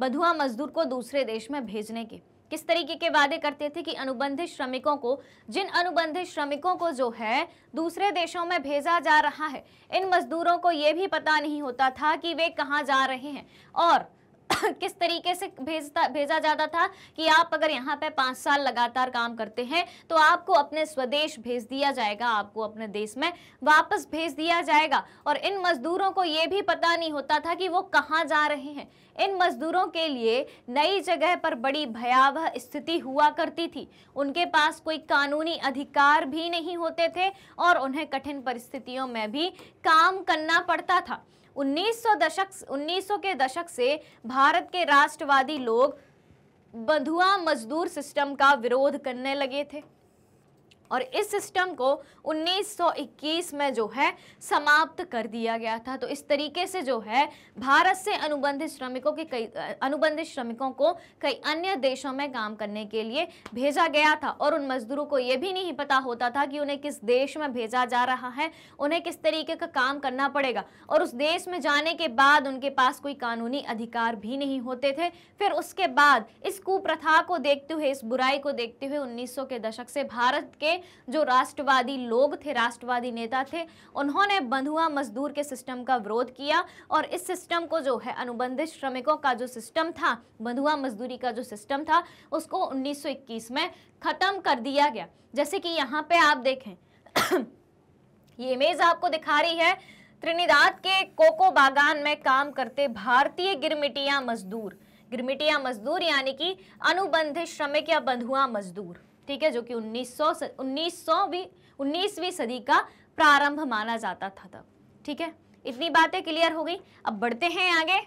बधुआ मजदूर को दूसरे देश में भेजने के किस तरीके के वादे करते थे कि अनुबंधित श्रमिकों को जिन अनुबंधित श्रमिकों को जो है दूसरे देशों में भेजा जा रहा है इन मजदूरों को यह भी पता नहीं होता था कि वे कहाँ जा रहे हैं और [COUGHS] किस तरीके से भेजता भेजा जाता था कि आप अगर यहाँ पे पांच साल लगातार काम करते हैं तो आपको अपने स्वदेश भेज दिया जाएगा आपको अपने देश में वापस भेज दिया जाएगा और इन मजदूरों को ये भी पता नहीं होता था कि वो कहाँ जा रहे हैं इन मजदूरों के लिए नई जगह पर बड़ी भयावह स्थिति हुआ करती थी उनके पास कोई कानूनी अधिकार भी नहीं होते थे और उन्हें कठिन परिस्थितियों में भी काम करना पड़ता था 1900 दशक 1900 के दशक से भारत के राष्ट्रवादी लोग बंधुआ मजदूर सिस्टम का विरोध करने लगे थे और इस सिस्टम को 1921 में जो है समाप्त कर दिया गया था तो इस तरीके से जो है भारत से अनुबंधित श्रमिकों के कई अनुबंधित श्रमिकों को कई अन्य देशों में काम करने के लिए भेजा गया था और उन मजदूरों को यह भी नहीं पता होता था कि उन्हें किस देश में भेजा जा रहा है उन्हें किस तरीके का काम करना पड़ेगा और उस देश में जाने के बाद उनके पास कोई कानूनी अधिकार भी नहीं होते थे फिर उसके बाद इस कुप्रथा को देखते हुए इस बुराई को देखते हुए 1900 के दशक से भारत के जो राष्ट्रवादी लोग थे राष्ट्रवादी नेता थे उन्होंने बंधुआ मजदूर के सिस्टम का विरोध किया और इस सिस्टम को जो है अनुबंधित श्रमिकों का जो सिस्टम था बंधुआ मजदूरी का जो सिस्टम था उसको उन्नीस में ख़त्म कर दिया गया जैसे कि यहाँ पे आप देखें [COUGHS] ये इमेज आपको दिखा रही है त्रिनिदाद के कोको बागान में काम करते भारतीय गिरमिटिया मजदूर गिरमिटिया मजदूर यानी कि अनुबंधित श्रमिक या बंधुआ मजदूर ठीक है जो कि उन्नीस सौ उन्नीस सौ भी उन्नीसवीं सदी का प्रारंभ माना जाता था तब ठीक है इतनी बातें क्लियर हो गई अब बढ़ते हैं आगे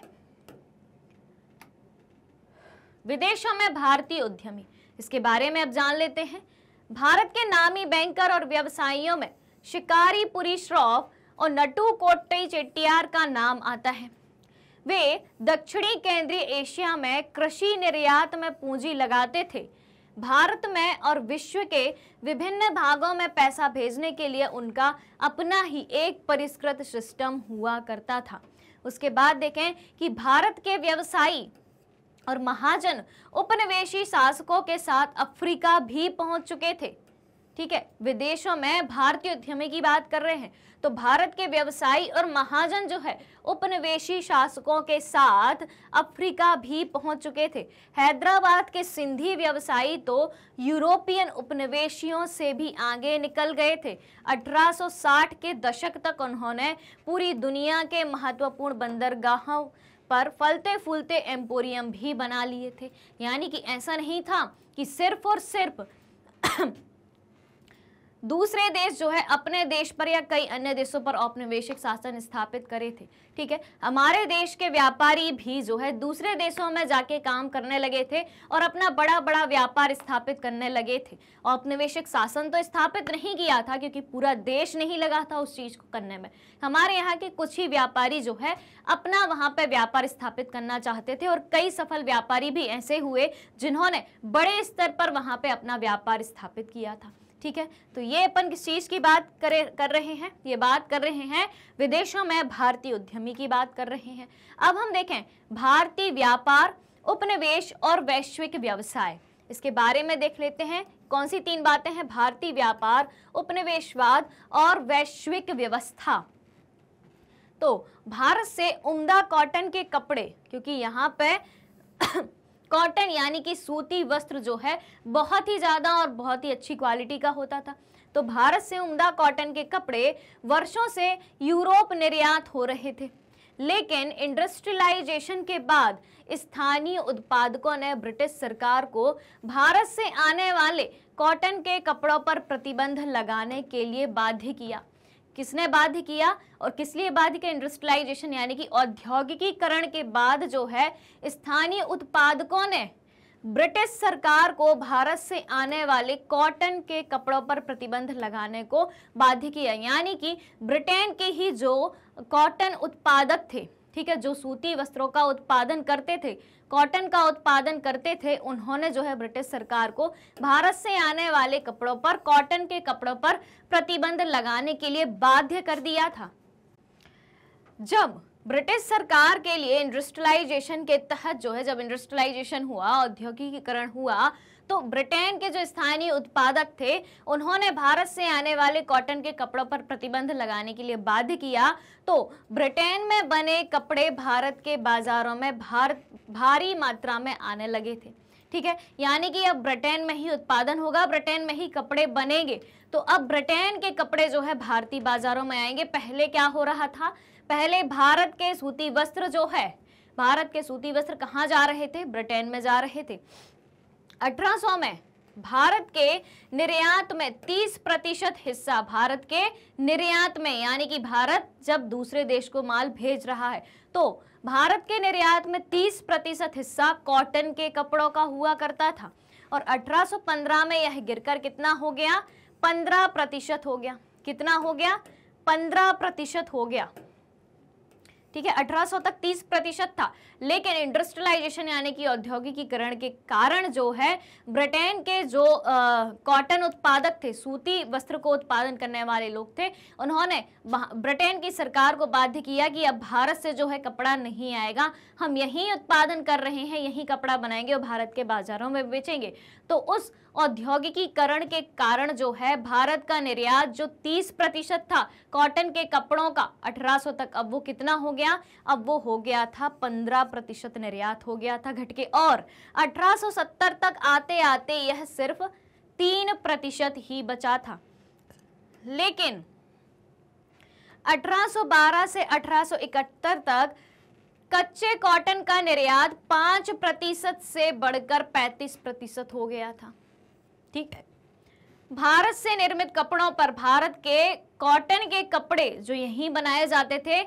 विदेशों में भारतीय उद्यमी इसके बारे में अब जान लेते हैं भारत के नामी बैंकर और व्यवसायियों में शिकारीपुरी श्रॉफ और नटू कोट्टई चेट्टियार का नाम आता है वे दक्षिणी केंद्रीय एशिया में कृषि निर्यात में पूंजी लगाते थे भारत में और विश्व के विभिन्न भागों में पैसा भेजने के लिए उनका अपना ही एक परिष्कृत सिस्टम हुआ करता था उसके बाद देखें कि भारत के व्यवसायी और महाजन उपनिवेशी शासकों के साथ अफ्रीका भी पहुंच चुके थे ठीक है विदेशों में भारतीय उद्यमी की बात कर रहे हैं तो भारत के व्यवसायी और महाजन जो है उपनिवेशी शासकों के साथ अफ्रीका भी पहुंच चुके थे हैदराबाद के सिंधी व्यवसायी तो यूरोपियन उपनिवेशियों से भी आगे निकल गए थे 1860 के दशक तक उन्होंने पूरी दुनिया के महत्वपूर्ण बंदरगाहों पर फलते फूलते एम्पोरियम भी बना लिए थे यानी कि ऐसा नहीं था कि सिर्फ और सिर्फ दूसरे देश जो है अपने देश पर या कई अन्य देशों पर औपनिवेशिक शासन स्थापित करे थे ठीक है हमारे देश के व्यापारी भी जो है दूसरे देशों में जाके काम करने लगे थे और अपना बड़ा बड़ा व्यापार स्थापित करने लगे थे औपनिवेशिक शासन तो स्थापित नहीं किया था क्योंकि पूरा देश नहीं लगा था उस चीज़ को करने में हमारे यहाँ के कुछ ही व्यापारी जो है अपना वहां पर व्यापार स्थापित करना चाहते थे और कई सफल व्यापारी भी ऐसे हुए जिन्होंने बड़े स्तर पर वहां पर अपना व्यापार स्थापित किया था ठीक है तो ये अपन किस चीज़ की बात करे कर रहे हैं ये बात कर रहे हैं विदेशों में भारतीय उद्यमी की बात कर रहे हैं अब हम देखें भारतीय व्यापार उपनिवेश और वैश्विक व्यवसाय इसके बारे में देख लेते हैं कौन सी तीन बातें हैं भारतीय व्यापार उपनिवेशवाद और वैश्विक व्यवस्था तो भारत से उमदा कॉटन के कपड़े क्योंकि यहाँ पे कॉटन यानी कि सूती वस्त्र जो है बहुत ही ज़्यादा और बहुत ही अच्छी क्वालिटी का होता था तो भारत से उमदा कॉटन के कपड़े वर्षों से यूरोप निर्यात हो रहे थे लेकिन इंडस्ट्रियलाइजेशन के बाद स्थानीय उत्पादकों ने ब्रिटिश सरकार को भारत से आने वाले कॉटन के कपड़ों पर प्रतिबंध लगाने के लिए बाध्य किया किसने बाध्य किया और किस लिए बाध्य किया इंडस्ट्रियलाइजेशन यानी कि औद्योगिकीकरण के बाद जो है स्थानीय उत्पादकों ने ब्रिटिश सरकार को भारत से आने वाले कॉटन के कपड़ों पर प्रतिबंध लगाने को बाध्य किया यानी कि ब्रिटेन के ही जो कॉटन उत्पादक थे ठीक है जो सूती वस्त्रों का उत्पादन करते थे कॉटन का उत्पादन करते थे उन्होंने जो है ब्रिटिश सरकार को भारत से आने वाले कपड़ों पर कॉटन के कपड़ों पर प्रतिबंध लगाने के लिए बाध्य कर दिया था जब ब्रिटिश सरकार के लिए इंडस्ट्रियलाइजेशन के तहत जो है जब इंडस्ट्रियलाइजेशन हुआ औद्योगिकीकरण हुआ तो ब्रिटेन के जो स्थानीय उत्पादक थे उन्होंने भारत से आने वाले कॉटन के कपड़ों पर प्रतिबंध लगाने के लिए बाध्य किया तो ब्रिटेन में बने कपड़े भारत के बाजारों में भार भारी मात्रा में आने लगे थे ठीक है यानी कि अब ब्रिटेन में ही उत्पादन होगा ब्रिटेन में ही कपड़े बनेंगे तो अब ब्रिटेन के कपड़े जो है भारतीय बाजारों में आएंगे पहले क्या हो रहा था पहले भारत के सूती वस्त्र जो है भारत के सूती वस्त्र कहाँ जा रहे थे ब्रिटेन में जा रहे थे 1800 में भारत के निर्यात में 30 प्रतिशत हिस्सा भारत के निर्यात में यानी कि भारत जब दूसरे देश को माल भेज रहा है तो भारत के निर्यात में 30 प्रतिशत हिस्सा कॉटन के कपड़ों का हुआ करता था और 1815 में यह गिरकर कितना हो गया 15 प्रतिशत हो गया कितना हो गया 15 प्रतिशत हो गया ठीक है 1800 तक 30 प्रतिशत था लेकिन इंडस्ट्रियलाइजेशन यानी कि औद्योगिकीकरण के कारण जो है ब्रिटेन के जो कॉटन उत्पादक थे सूती वस्त्र को उत्पादन करने वाले लोग थे उन्होंने ब्रिटेन की सरकार को बाध्य किया कि अब भारत से जो है कपड़ा नहीं आएगा हम यहीं उत्पादन कर रहे हैं यहीं कपड़ा बनाएंगे और भारत के बाजारों में बेचेंगे तो उस औद्योगिकीकरण के कारण जो है भारत का निर्यात जो 30 प्रतिशत था कॉटन के कपड़ों का 1800 तक अब वो कितना हो गया अब वो हो गया था 15 प्रतिशत निर्यात हो गया था घटके और 1870 तक आते आते यह सिर्फ तीन प्रतिशत ही बचा था लेकिन 1812 से 1871 तक कच्चे कॉटन का निर्यात पांच प्रतिशत से बढ़कर पैंतीस प्रतिशत हो गया था ठीक है भारत से निर्मित कपड़ों पर भारत के कॉटन के कपड़े जो यहीं बनाए जाते थे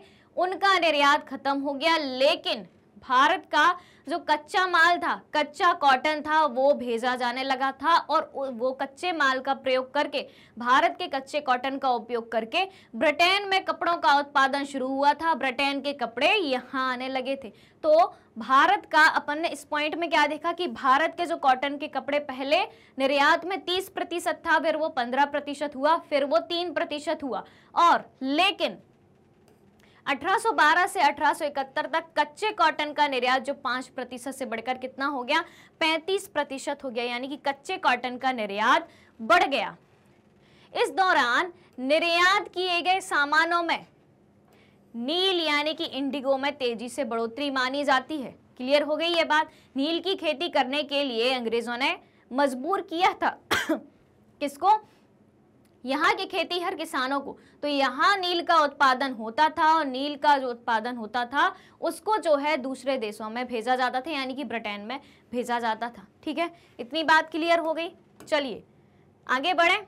उनका निर्यात खत्म हो गया लेकिन भारत का जो कच्चा माल था कच्चा कॉटन था वो भेजा जाने लगा था और वो कच्चे माल का प्रयोग करके भारत के कच्चे कॉटन का उपयोग करके ब्रिटेन में कपड़ों का उत्पादन शुरू हुआ था ब्रिटेन के कपड़े यहाँ आने लगे थे तो भारत का अपन ने इस पॉइंट में क्या देखा कि भारत के जो कॉटन के कपड़े पहले निर्यात में 30 प्रतिशत था फिर वो 15 प्रतिशत हुआ फिर वो 3 प्रतिशत हुआ और लेकिन 1812 से 1871 तक कच्चे कॉटन का निर्यात जो पाँच प्रतिशत से बढ़कर कितना हो गया 35 प्रतिशत हो गया यानी कि कच्चे कॉटन का निर्यात बढ़ गया इस दौरान निर्यात किए गए सामानों में नील यानी कि इंडिगो में तेजी से बढ़ोतरी मानी जाती है क्लियर हो गई ये बात नील की खेती करने के लिए अंग्रेजों ने मजबूर किया था [COUGHS] किसको यहाँ की खेती हर किसानों को तो यहाँ नील का उत्पादन होता था और नील का जो उत्पादन होता था उसको जो है दूसरे देशों में भेजा जाता था यानी कि ब्रिटेन में भेजा जाता था ठीक है इतनी बात क्लियर हो गई चलिए आगे बढ़ें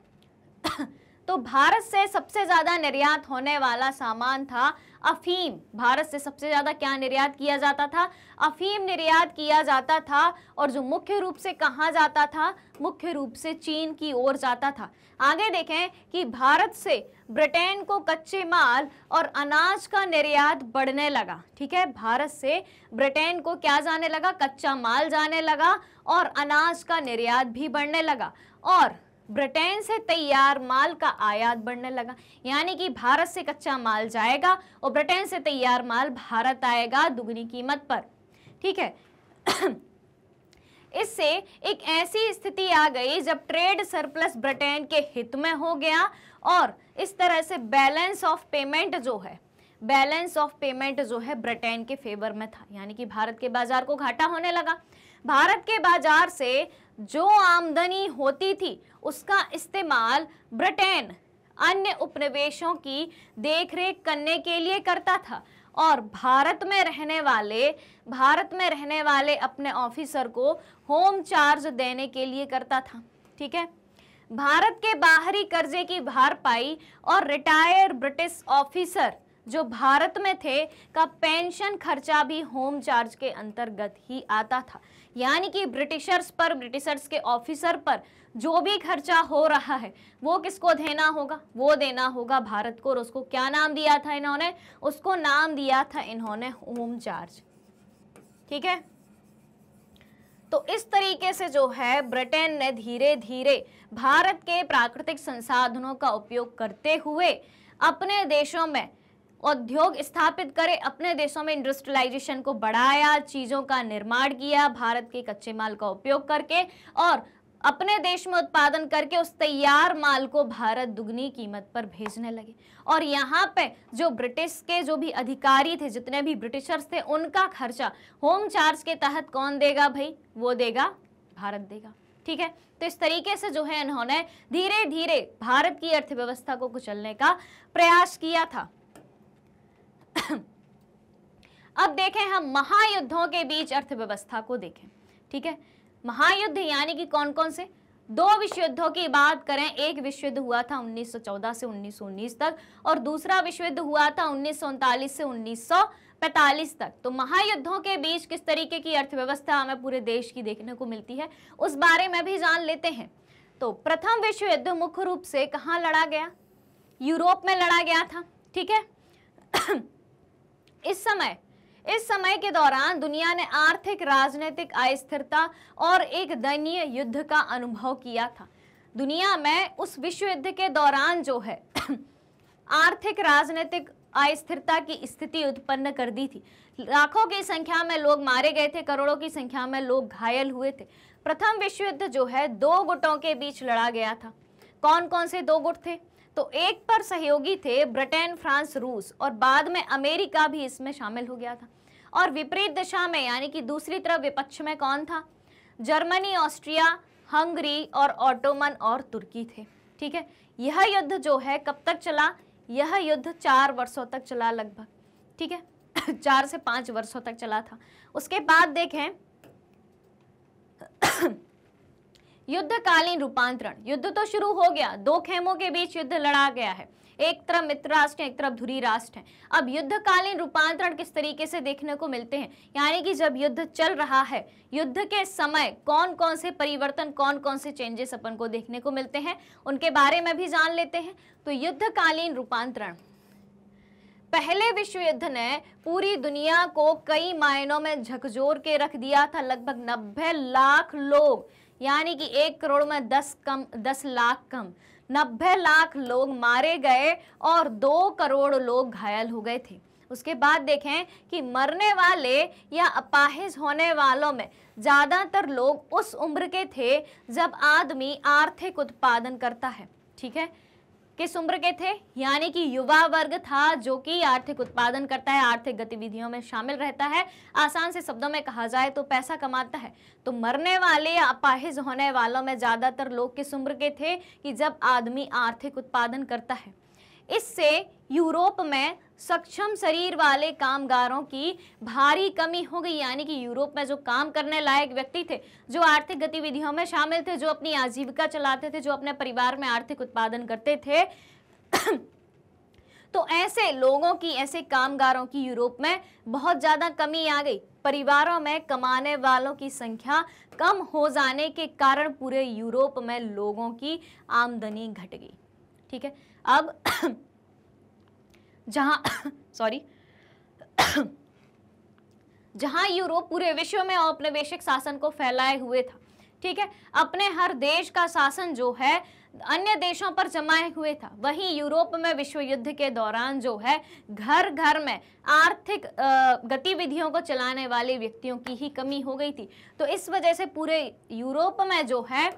तो भारत से सबसे ज़्यादा निर्यात होने वाला सामान था अफीम भारत से सबसे ज़्यादा क्या निर्यात किया जाता था अफीम निर्यात किया जाता था और जो मुख्य रूप से कहाँ जाता था मुख्य रूप से चीन की ओर जाता था आगे देखें कि भारत से ब्रिटेन को कच्चे माल और अनाज का निर्यात बढ़ने लगा ठीक है भारत से ब्रिटेन को क्या जाने लगा कच्चा माल जाने लगा और अनाज का निर्यात भी बढ़ने लगा और ब्रिटेन से तैयार माल का आयात बढ़ने लगा यानी कि भारत से कच्चा माल जाएगा और ब्रिटेन से तैयार माल भारत आएगा दुगनी कीमत पर ठीक है इससे एक ऐसी स्थिति आ गई जब ट्रेड सरप्लस ब्रिटेन के हित में हो गया और इस तरह से बैलेंस ऑफ पेमेंट जो है बैलेंस ऑफ पेमेंट जो है ब्रिटेन के फेवर में था यानी कि भारत के बाजार को घाटा होने लगा भारत के बाजार से जो आमदनी होती थी उसका इस्तेमाल ब्रिटेन अन्य उपनिवेशों की देखरेख करने के लिए करता था और भारत में रहने वाले भारत में रहने वाले अपने ऑफिसर को होम चार्ज देने के लिए करता था ठीक है भारत के बाहरी कर्जे की भरपाई और रिटायर ब्रिटिश ऑफिसर जो भारत में थे का पेंशन खर्चा भी होम चार्ज के अंतर्गत ही आता था यानी कि ब्रिटिशर्स पर ब्रिटिशर्स के ऑफिसर पर जो भी खर्चा हो रहा है वो किसको देना होगा वो देना होगा भारत को और उसको क्या नाम दिया था इन्होंने उसको नाम दिया था इन्होंने होम चार्ज ठीक है तो इस तरीके से जो है ब्रिटेन ने धीरे धीरे भारत के प्राकृतिक संसाधनों का उपयोग करते हुए अपने देशों में उद्योग स्थापित करे अपने देशों में इंडस्ट्रियलाइजेशन को बढ़ाया चीज़ों का निर्माण किया भारत के कच्चे माल का उपयोग करके और अपने देश में उत्पादन करके उस तैयार माल को भारत दुगनी कीमत पर भेजने लगे और यहाँ पे जो ब्रिटिश के जो भी अधिकारी थे जितने भी ब्रिटिशर्स थे उनका खर्चा होम चार्ज के तहत कौन देगा भाई वो देगा भारत देगा ठीक है तो इस तरीके से जो है इन्होंने धीरे धीरे भारत की अर्थव्यवस्था को कुचलने का प्रयास किया था अब देखें हम महायुद्धों के बीच अर्थव्यवस्था को देखें ठीक है महायुद्ध यानी कि कौन कौन से दो विश्व युद्धों की बात करें एक विश्व युद्ध हुआ था 1914 से 1919 तक और दूसरा विश्व युद्ध हुआ था उन्नीस से 1945 तक तो महायुद्धों के बीच किस तरीके की अर्थव्यवस्था हमें पूरे देश की देखने को मिलती है उस बारे में भी जान लेते हैं तो प्रथम विश्व युद्ध मुख्य रूप से कहाँ लड़ा गया यूरोप में लड़ा गया था ठीक है इस समय इस समय के दौरान दुनिया ने आर्थिक राजनीतिक अस्थिरता और एक दयनीय युद्ध का अनुभव किया था दुनिया में उस विश्व युद्ध के दौरान जो है [CLEARS THROAT] आर्थिक राजनीतिक अस्थिरता की स्थिति उत्पन्न कर दी थी लाखों की संख्या में लोग मारे गए थे करोड़ों की संख्या में लोग घायल हुए थे प्रथम विश्व युद्ध जो है दो गुटों के बीच लड़ा गया था कौन कौन से दो गुट थे तो एक पर सहयोगी थे ब्रिटेन फ्रांस रूस और बाद में अमेरिका भी इसमें शामिल हो गया था और विपरीत दिशा में यानी कि दूसरी तरफ विपक्ष में कौन था जर्मनी ऑस्ट्रिया हंगरी और ऑटोमन और तुर्की थे ठीक है यह युद्ध जो है कब तक चला यह युद्ध चार वर्षों तक चला लगभग ठीक है [COUGHS] चार से पांच वर्षों तक चला था उसके बाद देखें युद्धकालीन रूपांतरण युद्ध तो शुरू हो गया दो खेमों के बीच युद्ध लड़ा गया है एक तरफ मित्र राष्ट्र एक तरफ धुरी राष्ट्र है अब युद्धकालीन रूपांतरण किस तरीके से देखने को मिलते हैं यानी कि जब युद्ध चल रहा है युद्ध के समय कौन कौन से परिवर्तन कौन कौन से चेंजेस अपन को देखने को मिलते हैं उनके बारे में भी जान लेते हैं तो युद्धकालीन रूपांतरण पहले विश्व युद्ध ने पूरी दुनिया को कई मायनों में झकझोर के रख दिया था लगभग नब्बे लाख लोग यानी कि एक करोड़ में दस कम दस लाख कम नब्बे लाख लोग मारे गए और दो करोड़ लोग घायल हो गए थे उसके बाद देखें कि मरने वाले या अपाहिज होने वालों में ज़्यादातर लोग उस उम्र के थे जब आदमी आर्थिक उत्पादन करता है ठीक है किस उम्र के थे यानी कि युवा वर्ग था जो कि आर्थिक उत्पादन करता है आर्थिक गतिविधियों में शामिल रहता है आसान से शब्दों में कहा जाए तो पैसा कमाता है तो मरने वाले या अपाहिज होने वालों में ज़्यादातर लोग किस उम्र के थे कि जब आदमी आर्थिक उत्पादन करता है इससे यूरोप में सक्षम शरीर वाले कामगारों की भारी कमी हो गई यानी कि यूरोप में जो काम करने लायक व्यक्ति थे जो आर्थिक गतिविधियों में शामिल थे जो अपनी आजीविका चलाते थे जो अपने परिवार में आर्थिक उत्पादन करते थे तो ऐसे लोगों की ऐसे कामगारों की यूरोप में बहुत ज़्यादा कमी आ गई परिवारों में कमाने वालों की संख्या कम हो जाने के कारण पूरे यूरोप में लोगों की आमदनी घट गई ठीक है अब जहां सॉरी जहां यूरोप पूरे विश्व में औपनिवेशिक शासन को फैलाए हुए था ठीक है अपने हर देश का शासन जो है अन्य देशों पर जमाए हुए था वहीं यूरोप में विश्व युद्ध के दौरान जो है घर घर में आर्थिक गतिविधियों को चलाने वाले व्यक्तियों की ही कमी हो गई थी तो इस वजह से पूरे यूरोप में जो है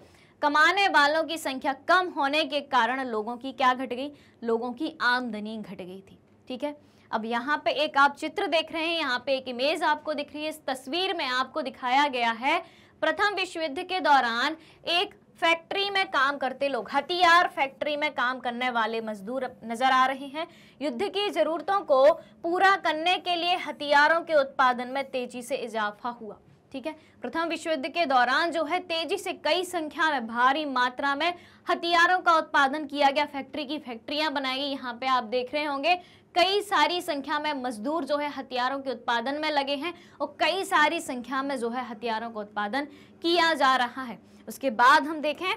कमाने वालों की संख्या कम होने के कारण लोगों की क्या घट गई लोगों की आमदनी घट गई थी ठीक है अब यहाँ पे एक आप चित्र देख रहे हैं यहाँ पे एक इमेज आपको दिख रही है इस तस्वीर में आपको दिखाया गया है प्रथम विश्व युद्ध के दौरान एक फैक्ट्री में काम करते लोग हथियार फैक्ट्री में काम करने वाले मजदूर नजर आ रहे हैं युद्ध की ज़रूरतों को पूरा करने के लिए हथियारों के उत्पादन में तेजी से इजाफा हुआ ठीक है प्रथम विश्व युद्ध के दौरान जो है तेजी से कई संख्या में भारी मात्रा में हथियारों का उत्पादन किया गया फैक्ट्री की फैक्ट्रियां बनाई गई यहाँ पे आप देख रहे होंगे कई सारी संख्या में मजदूर जो है हथियारों के उत्पादन में लगे हैं और कई सारी संख्या में जो है हथियारों का उत्पादन किया जा रहा है उसके बाद हम देखें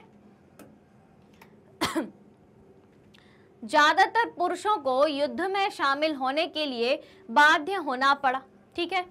ज्यादातर पुरुषों को युद्ध में शामिल होने के लिए बाध्य होना पड़ा ठीक है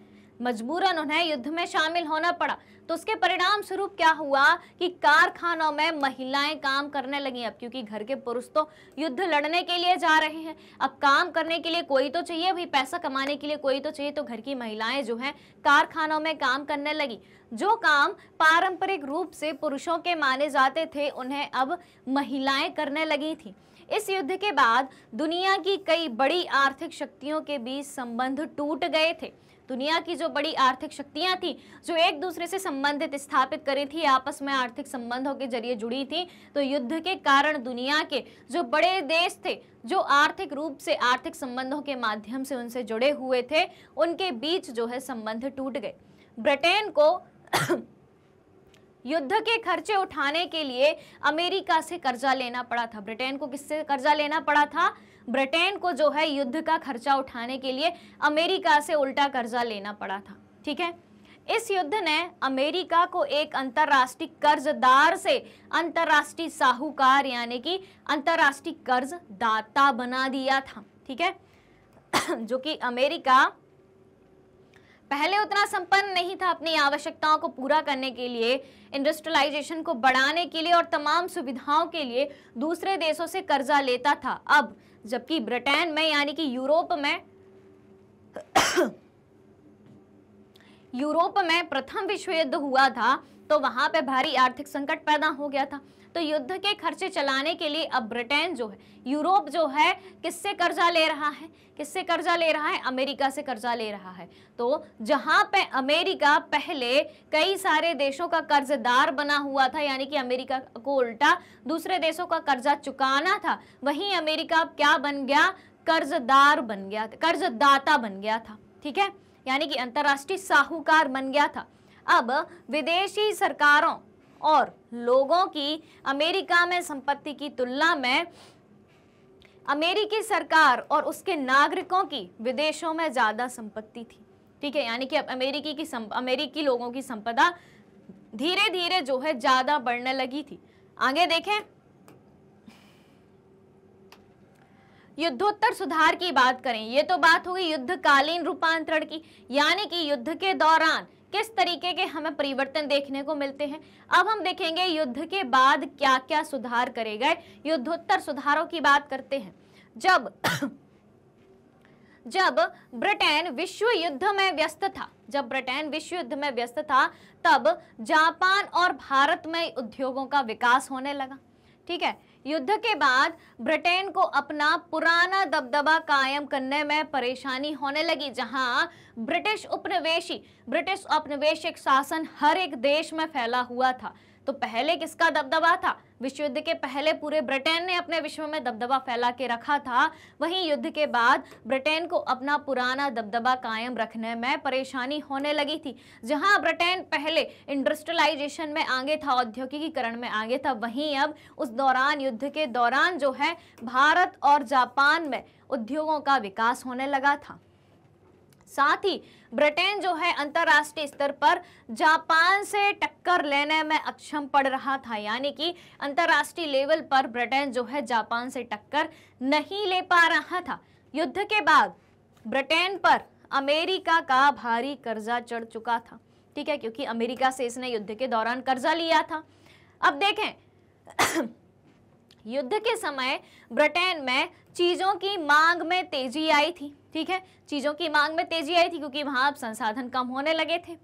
मजबूरन उन्हें युद्ध में शामिल होना पड़ा तो उसके परिणाम स्वरूप क्या हुआ कि कारखानों में महिलाएं काम करने लगी अब क्योंकि घर के पुरुष तो युद्ध लड़ने के लिए जा रहे हैं अब काम करने के लिए कोई तो चाहिए भाई पैसा कमाने के लिए कोई तो चाहिए तो घर की महिलाएं जो हैं कारखानों में काम करने लगी जो काम पारंपरिक रूप से पुरुषों के माने जाते थे उन्हें अब महिलाएं करने लगी थी इस युद्ध के बाद दुनिया की कई बड़ी आर्थिक शक्तियों के बीच संबंध टूट गए थे दुनिया की जो बड़ी आर्थिक शक्तियां थी जो एक दूसरे से संबंधित स्थापित करी थी आपस में आर्थिक संबंधों के जरिए जुड़ी थी तो युद्ध के कारण दुनिया के जो बड़े देश थे जो आर्थिक रूप से आर्थिक संबंधों के माध्यम से उनसे जुड़े हुए थे उनके बीच जो है संबंध टूट गए ब्रिटेन को [COUGHS] युद्ध के खर्चे उठाने के लिए अमेरिका से कर्जा लेना पड़ा था ब्रिटेन को किससे कर्जा लेना पड़ा था ब्रिटेन को जो है युद्ध का खर्चा उठाने के लिए अमेरिका से उल्टा कर्जा लेना पड़ा था ठीक है इस युद्ध ने अमेरिका को एक अंतर्राष्ट्रीय कर्जदार से अंतर्राष्ट्रीय साहूकार यानी कि अंतर्राष्ट्रीय कर्जदाता बना दिया था ठीक है [CLEARS THROAT] जो कि अमेरिका पहले उतना संपन्न नहीं था अपनी आवश्यकताओं को पूरा करने के लिए इंडस्ट्रियलाइजेशन को बढ़ाने के लिए और तमाम सुविधाओं के लिए दूसरे देशों से कर्जा लेता था अब जबकि ब्रिटेन में यानी कि यूरोप में [COUGHS] यूरोप में प्रथम विश्व युद्ध हुआ था तो वहां पे भारी आर्थिक संकट पैदा हो गया था तो युद्ध के खर्चे चलाने के लिए अब ब्रिटेन जो है यूरोप जो है किससे कर्जा ले रहा है किससे कर्जा ले रहा है अमेरिका से कर्जा ले रहा है तो जहां पे अमेरिका पहले कई सारे देशों का कर्जदार बना हुआ था यानी कि अमेरिका को उल्टा दूसरे देशों का कर्जा चुकाना था वहीं अमेरिका क्या बन गया कर्जदार बन गया कर्जदाता बन गया था ठीक है यानी कि अंतर्राष्ट्रीय साहूकार बन गया था अब विदेशी सरकारों और लोगों की अमेरिका में संपत्ति की तुलना में अमेरिकी सरकार और उसके नागरिकों की विदेशों में ज़्यादा संपत्ति थी ठीक है यानी कि अब अमेरिकी की अमेरिकी लोगों की संपदा धीरे धीरे जो है ज़्यादा बढ़ने लगी थी आगे देखें युद्धोत्तर सुधार की बात करें ये तो बात होगी युद्धकालीन रूपांतरण की यानी कि युद्ध के दौरान किस तरीके के हमें परिवर्तन देखने को मिलते हैं अब हम देखेंगे युद्ध के बाद क्या क्या सुधार करे गए युद्धोत्तर सुधारों की बात करते हैं जब [COUGHS] जब ब्रिटेन विश्व युद्ध में व्यस्त था जब ब्रिटेन विश्व युद्ध में व्यस्त था तब जापान और भारत में उद्योगों का विकास होने लगा ठीक है युद्ध के बाद ब्रिटेन को अपना पुराना दबदबा कायम करने में परेशानी होने लगी जहां ब्रिटिश उपनिवेशी ब्रिटिश औपनिवेशिक शासन हर एक देश में फैला हुआ था तो पहले किसका दबदबा था विश्व युद्ध के पहले पूरे ब्रिटेन ने अपने विश्व में दबदबा फैला के रखा था वहीं युद्ध के बाद ब्रिटेन को अपना पुराना दबदबा कायम रखने में परेशानी होने लगी थी जहां ब्रिटेन पहले इंडस्ट्रियलाइजेशन में आगे था औद्योगिकीकरण में आगे था वहीं अब उस दौरान युद्ध के दौरान जो है भारत और जापान में उद्योगों का विकास होने लगा था साथ ही ब्रिटेन जो है अंतरराष्ट्रीय स्तर पर जापान से टक्कर लेने में अक्षम पड़ रहा था यानी कि अंतरराष्ट्रीय लेवल पर ब्रिटेन जो है जापान से टक्कर नहीं ले पा रहा था युद्ध के बाद ब्रिटेन पर अमेरिका का भारी कर्जा चढ़ चुका था ठीक है क्योंकि अमेरिका से इसने युद्ध के दौरान कर्जा लिया था अब देखें युद्ध के समय ब्रिटेन में चीज़ों की मांग में तेजी आई थी ठीक है चीज़ों की मांग में तेजी आई थी क्योंकि वहां अब संसाधन कम होने लगे थे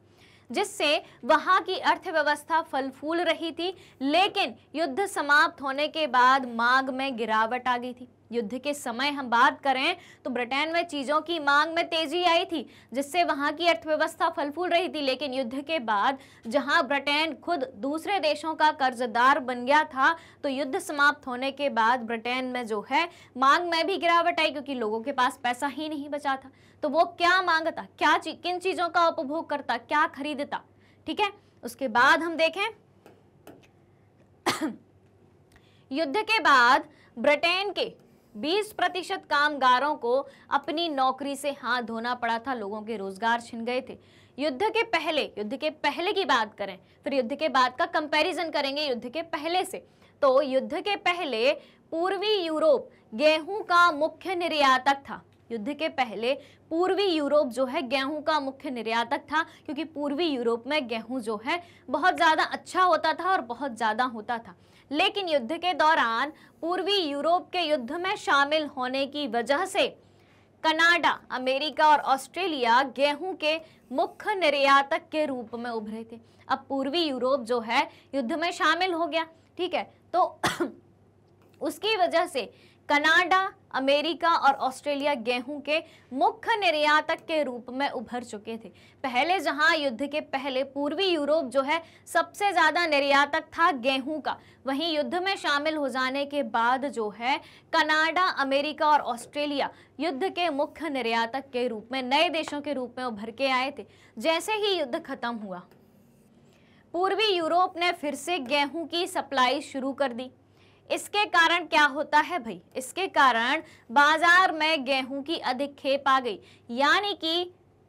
जिससे वहां की अर्थव्यवस्था फल फूल रही थी लेकिन युद्ध समाप्त होने के बाद मांग में गिरावट आ गई थी युद्ध के समय हम बात करें तो ब्रिटेन में चीज़ों की मांग में तेजी आई थी जिससे वहां की अर्थव्यवस्था फल फूल रही थी लेकिन युद्ध के बाद जहां ब्रिटेन खुद दूसरे देशों का कर्जदार बन गया था तो युद्ध समाप्त होने के बाद ब्रिटेन में जो है मांग में भी गिरावट आई क्योंकि लोगों के पास पैसा ही नहीं बचा था तो वो क्या मांगता क्या ची, किन चीज़ों का उपभोग करता क्या खरीदता ठीक है उसके बाद हम देखें [COUGHS] युद्ध के बाद ब्रिटेन के 20 प्रतिशत कामगारों को अपनी नौकरी से हाथ धोना पड़ा था लोगों के रोजगार छिन गए थे युद्ध के पहले युद्ध के पहले की बात करें फिर युद्ध के बाद का कंपैरिजन करेंगे युद्ध के पहले से तो युद्ध के पहले पूर्वी यूरोप गेहूं का मुख्य निर्यातक था युद्ध के पहले पूर्वी यूरोप जो है गेहूं का मुख्य निर्यातक था क्योंकि पूर्वी यूरोप में गेहूं जो है बहुत ज़्यादा अच्छा होता था और बहुत ज़्यादा होता था लेकिन युद्ध के दौरान पूर्वी यूरोप के युद्ध में शामिल होने की वजह से कनाडा अमेरिका और ऑस्ट्रेलिया गेहूं के मुख्य निर्यातक के रूप में उभरे थे अब पूर्वी यूरोप जो है युद्ध में शामिल हो गया ठीक है तो [CLEARS THROAT] उसकी वजह से कनाडा अमेरिका और ऑस्ट्रेलिया गेहूं के मुख्य निर्यातक के रूप में उभर चुके थे पहले जहां युद्ध के पहले पूर्वी यूरोप जो है सबसे ज़्यादा निर्यातक था गेहूं का वहीं युद्ध में शामिल हो जाने के बाद जो है कनाडा अमेरिका और ऑस्ट्रेलिया युद्ध के मुख्य निर्यातक के रूप में नए देशों के रूप में उभर के आए थे जैसे ही युद्ध खत्म हुआ पूर्वी यूरोप ने फिर से गेहूं की सप्लाई शुरू कर दी इसके कारण क्या होता है भाई इसके कारण बाजार में गेहूं की अधिक खेप आ गई यानी कि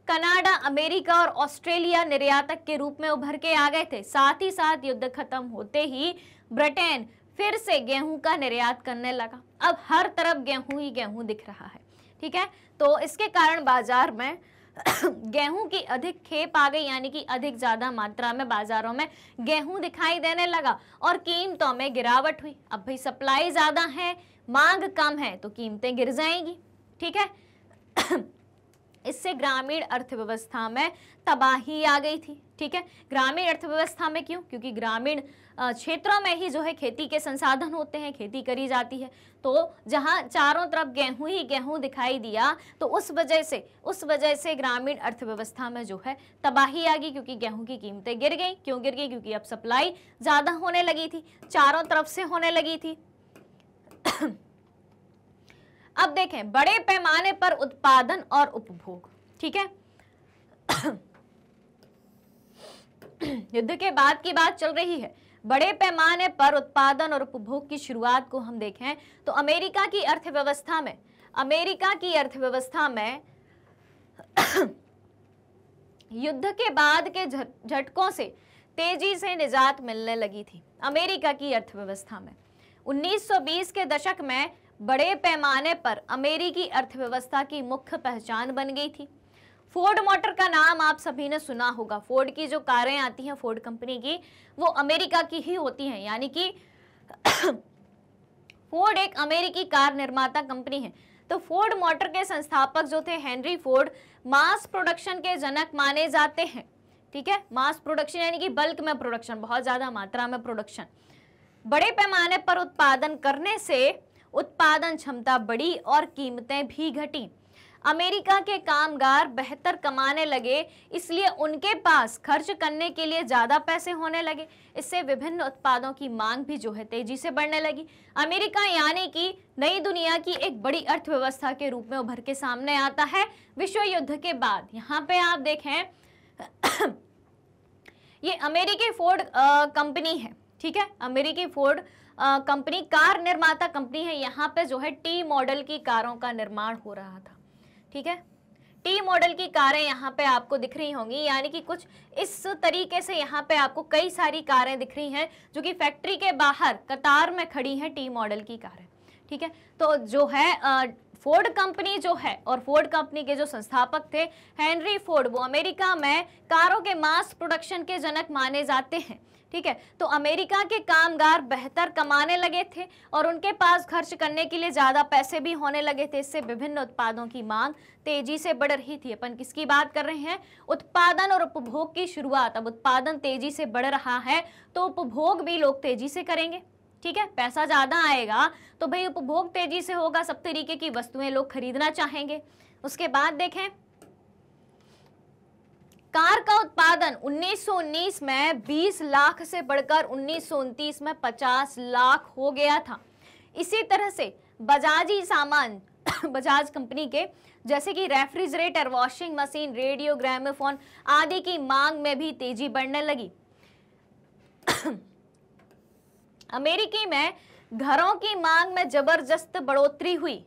कनाडा अमेरिका और ऑस्ट्रेलिया निर्यातक के रूप में उभर के आ गए थे साथ ही साथ युद्ध खत्म होते ही ब्रिटेन फिर से गेहूं का निर्यात करने लगा अब हर तरफ गेहूं ही गेहूं दिख रहा है ठीक है तो इसके कारण बाजार में गेहूं की अधिक खेप आ गई यानी कि अधिक ज़्यादा मात्रा में बाज़ारों में गेहूं दिखाई देने लगा और कीमतों में गिरावट हुई अब भाई सप्लाई ज़्यादा है मांग कम है तो कीमतें गिर जाएंगी ठीक है [COUGHS] इससे ग्रामीण अर्थव्यवस्था में तबाही आ गई थी ठीक है ग्रामीण अर्थव्यवस्था में क्यों क्योंकि ग्रामीण क्षेत्रों में ही जो है खेती के संसाधन होते हैं खेती करी जाती है तो जहां चारों तरफ गेहूं ही गेहूं दिखाई दिया तो उस वजह से उस वजह से ग्रामीण अर्थव्यवस्था में जो है तबाही आ गई क्योंकि गेहूं की कीमतें गिर गई क्यों गिर गई क्योंकि अब सप्लाई ज़्यादा होने लगी थी चारों तरफ से होने लगी थी [COUGHS] अब देखें बड़े पैमाने पर उत्पादन और उपभोग ठीक है [COUGHS] युद्ध के बाद की बात चल रही है बड़े पैमाने पर उत्पादन और उपभोग की शुरुआत को हम देखें तो अमेरिका की अर्थव्यवस्था में अमेरिका की अर्थव्यवस्था में युद्ध के बाद के झटकों से तेजी से निजात मिलने लगी थी अमेरिका की अर्थव्यवस्था में 1920 के दशक में बड़े पैमाने पर अमेरिकी अर्थव्यवस्था की मुख्य पहचान बन गई थी फोर्ड मोटर का नाम आप सभी ने सुना होगा फोर्ड की जो कारें आती हैं फोर्ड कंपनी की वो अमेरिका की ही होती हैं यानी कि फोर्ड [COUGHS] एक अमेरिकी कार निर्माता कंपनी है तो फोर्ड मोटर के संस्थापक जो थे हेनरी फोर्ड मास प्रोडक्शन के जनक माने जाते हैं ठीक है मास प्रोडक्शन यानी कि बल्क में प्रोडक्शन बहुत ज़्यादा मात्रा में प्रोडक्शन बड़े पैमाने पर उत्पादन करने से उत्पादन क्षमता बढ़ी और कीमतें भी घटी अमेरिका के कामगार बेहतर कमाने लगे इसलिए उनके पास खर्च करने के लिए ज़्यादा पैसे होने लगे इससे विभिन्न उत्पादों की मांग भी जो है तेज़ी से बढ़ने लगी अमेरिका यानी कि नई दुनिया की एक बड़ी अर्थव्यवस्था के रूप में उभर के सामने आता है विश्व युद्ध के बाद यहाँ पे आप देखें ये अमेरिकी फोर्ड कंपनी है ठीक है अमेरिकी फोर्ड कंपनी कार निर्माता कंपनी है यहाँ पे जो है टी मॉडल की कारों का निर्माण हो रहा था ठीक है टी मॉडल की कारें यहाँ पे आपको दिख रही होंगी यानी कि कुछ इस तरीके से यहाँ पे आपको कई सारी कारें दिख रही हैं जो कि फैक्ट्री के बाहर कतार में खड़ी हैं टी मॉडल की कारें ठीक है तो जो है फोर्ड कंपनी जो है और फोर्ड कंपनी के जो संस्थापक थे हेनरी फोर्ड वो अमेरिका में कारों के मास प्रोडक्शन के जनक माने जाते हैं ठीक है तो अमेरिका के कामगार बेहतर कमाने लगे थे और उनके पास खर्च करने के लिए ज़्यादा पैसे भी होने लगे थे इससे विभिन्न उत्पादों की मांग तेजी से बढ़ रही थी अपन किसकी बात कर रहे हैं उत्पादन और उपभोग की शुरुआत अब उत्पादन तेजी से बढ़ रहा है तो उपभोग भी लोग तेजी से करेंगे ठीक है पैसा ज़्यादा आएगा तो भाई उपभोग तेजी से होगा सब तरीके की वस्तुएं लोग खरीदना चाहेंगे उसके बाद देखें कार का उत्पादन 1919 में 20 लाख से बढ़कर उन्नीस में 50 लाख हो गया था इसी तरह से बजाजी सामान [COUGHS] बजाज कंपनी के जैसे कि refrigerator washing machine radio gramophone आदि की मांग में भी तेजी बढ़ने लगी [COUGHS] अमेरिकी में घरों की मांग में जबरदस्त बढ़ोतरी हुई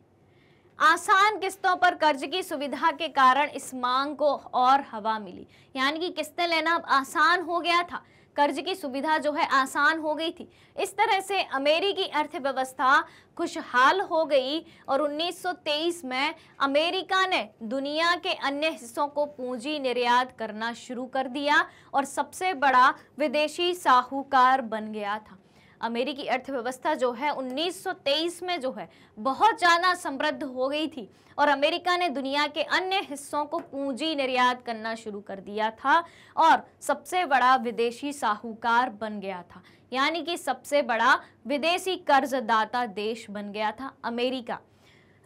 आसान किस्तों पर कर्ज की सुविधा के कारण इस मांग को और हवा मिली यानी कि किस्तें लेना अब आसान हो गया था कर्ज की सुविधा जो है आसान हो गई थी इस तरह से अमेरिकी अर्थव्यवस्था खुशहाल हो गई और 1923 में अमेरिका ने दुनिया के अन्य हिस्सों को पूंजी निर्यात करना शुरू कर दिया और सबसे बड़ा विदेशी साहूकार बन गया था अमेरिकी अर्थव्यवस्था जो है 1923 में जो है बहुत ज़्यादा समृद्ध हो गई थी और अमेरिका ने दुनिया के अन्य हिस्सों को पूंजी निर्यात करना शुरू कर दिया था और सबसे बड़ा विदेशी साहूकार बन गया था यानी कि सबसे बड़ा विदेशी कर्जदाता देश बन गया था अमेरिका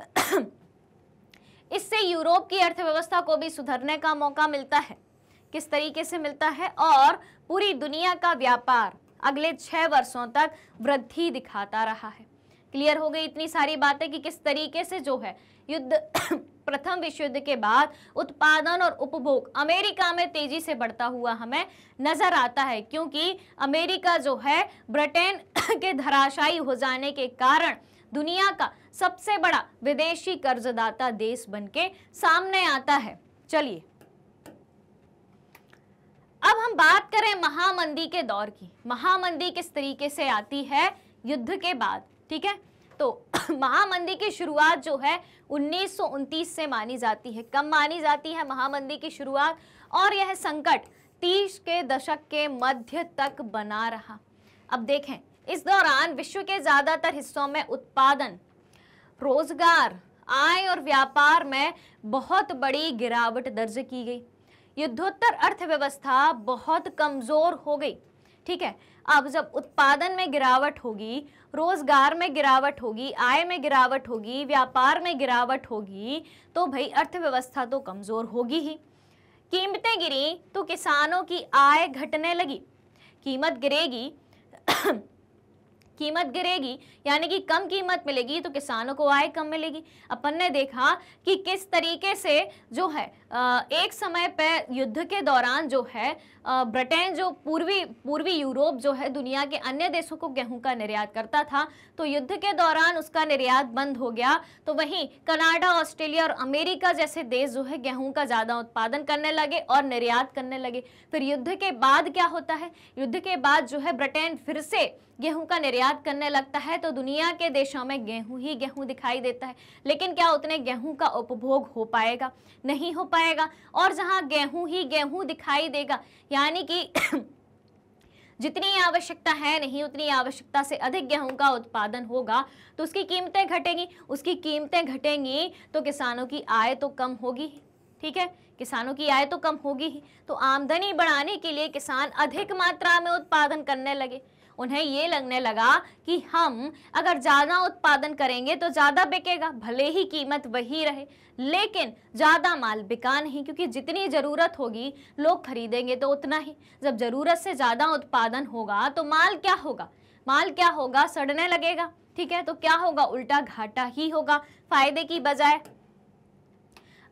[COUGHS] इससे यूरोप की अर्थव्यवस्था को भी सुधरने का मौका मिलता है किस तरीके से मिलता है और पूरी दुनिया का व्यापार अगले छः वर्षों तक वृद्धि दिखाता रहा है क्लियर हो गई इतनी सारी बातें कि किस तरीके से जो है युद्ध [COUGHS] प्रथम विश्व युद्ध के बाद उत्पादन और उपभोग अमेरिका में तेजी से बढ़ता हुआ हमें नजर आता है क्योंकि अमेरिका जो है ब्रिटेन [COUGHS] के धराशायी हो जाने के कारण दुनिया का सबसे बड़ा विदेशी कर्जदाता देश बनके सामने आता है चलिए अब हम बात करें महामंदी के दौर की महामंदी किस तरीके से आती है युद्ध के बाद ठीक है तो [CLEARS THROAT] महामंदी की शुरुआत जो है उन्नीस से मानी जाती है कब मानी जाती है महामंदी की शुरुआत और यह संकट तीस के दशक के मध्य तक बना रहा अब देखें इस दौरान विश्व के ज़्यादातर हिस्सों में उत्पादन रोजगार आय और व्यापार में बहुत बड़ी गिरावट दर्ज की गई युद्धोत्तर अर्थव्यवस्था बहुत कमज़ोर हो गई ठीक है अब जब उत्पादन में गिरावट होगी रोजगार में गिरावट होगी आय में गिरावट होगी व्यापार में गिरावट होगी तो भाई अर्थव्यवस्था तो कमज़ोर होगी ही कीमतें गिरी तो किसानों की आय घटने लगी कीमत गिरेगी [COUGHS] कीमत गिरेगी यानी कि कम कीमत मिलेगी तो किसानों को आय कम मिलेगी अपन ने देखा कि किस तरीके से जो है एक समय पे युद्ध के दौरान जो है ब्रिटेन जो पूर्वी पूर्वी यूरोप जो है दुनिया के अन्य देशों को गेहूं का निर्यात करता था तो युद्ध के दौरान उसका निर्यात बंद हो गया तो वहीं कनाडा ऑस्ट्रेलिया और अमेरिका जैसे देश जो है गेहूं का ज़्यादा उत्पादन करने लगे और निर्यात करने लगे फिर युद्ध के बाद क्या होता है युद्ध के बाद जो है ब्रिटेन फिर से गेहूं का निर्यात करने लगता है तो दुनिया के देशों में गेहूं ही गेहूं दिखाई देता है लेकिन क्या उतने गेहूं का उपभोग हो पाएगा नहीं हो पाएगा पाएगा और जहां गेहूं ही गेहूं दिखाई देगा यानी कि [COUGHS] जितनी आवश्यकता है नहीं उतनी आवश्यकता से अधिक गेहूं का उत्पादन होगा तो उसकी कीमतें घटेंगी उसकी कीमतें घटेंगी तो किसानों की आय तो कम होगी ठीक है किसानों की आय तो कम होगी ही तो आमदनी बढ़ाने के लिए किसान अधिक मात्रा में उत्पादन करने लगे उन्हें ये लगने लगा कि हम अगर ज़्यादा उत्पादन करेंगे तो ज़्यादा बिकेगा भले ही कीमत वही रहे लेकिन ज़्यादा माल बिका नहीं क्योंकि जितनी ज़रूरत होगी लोग खरीदेंगे तो उतना ही जब ज़रूरत से ज़्यादा उत्पादन होगा तो माल क्या होगा माल क्या होगा सड़ने लगेगा ठीक है तो क्या होगा उल्टा घाटा ही होगा फायदे की बजाय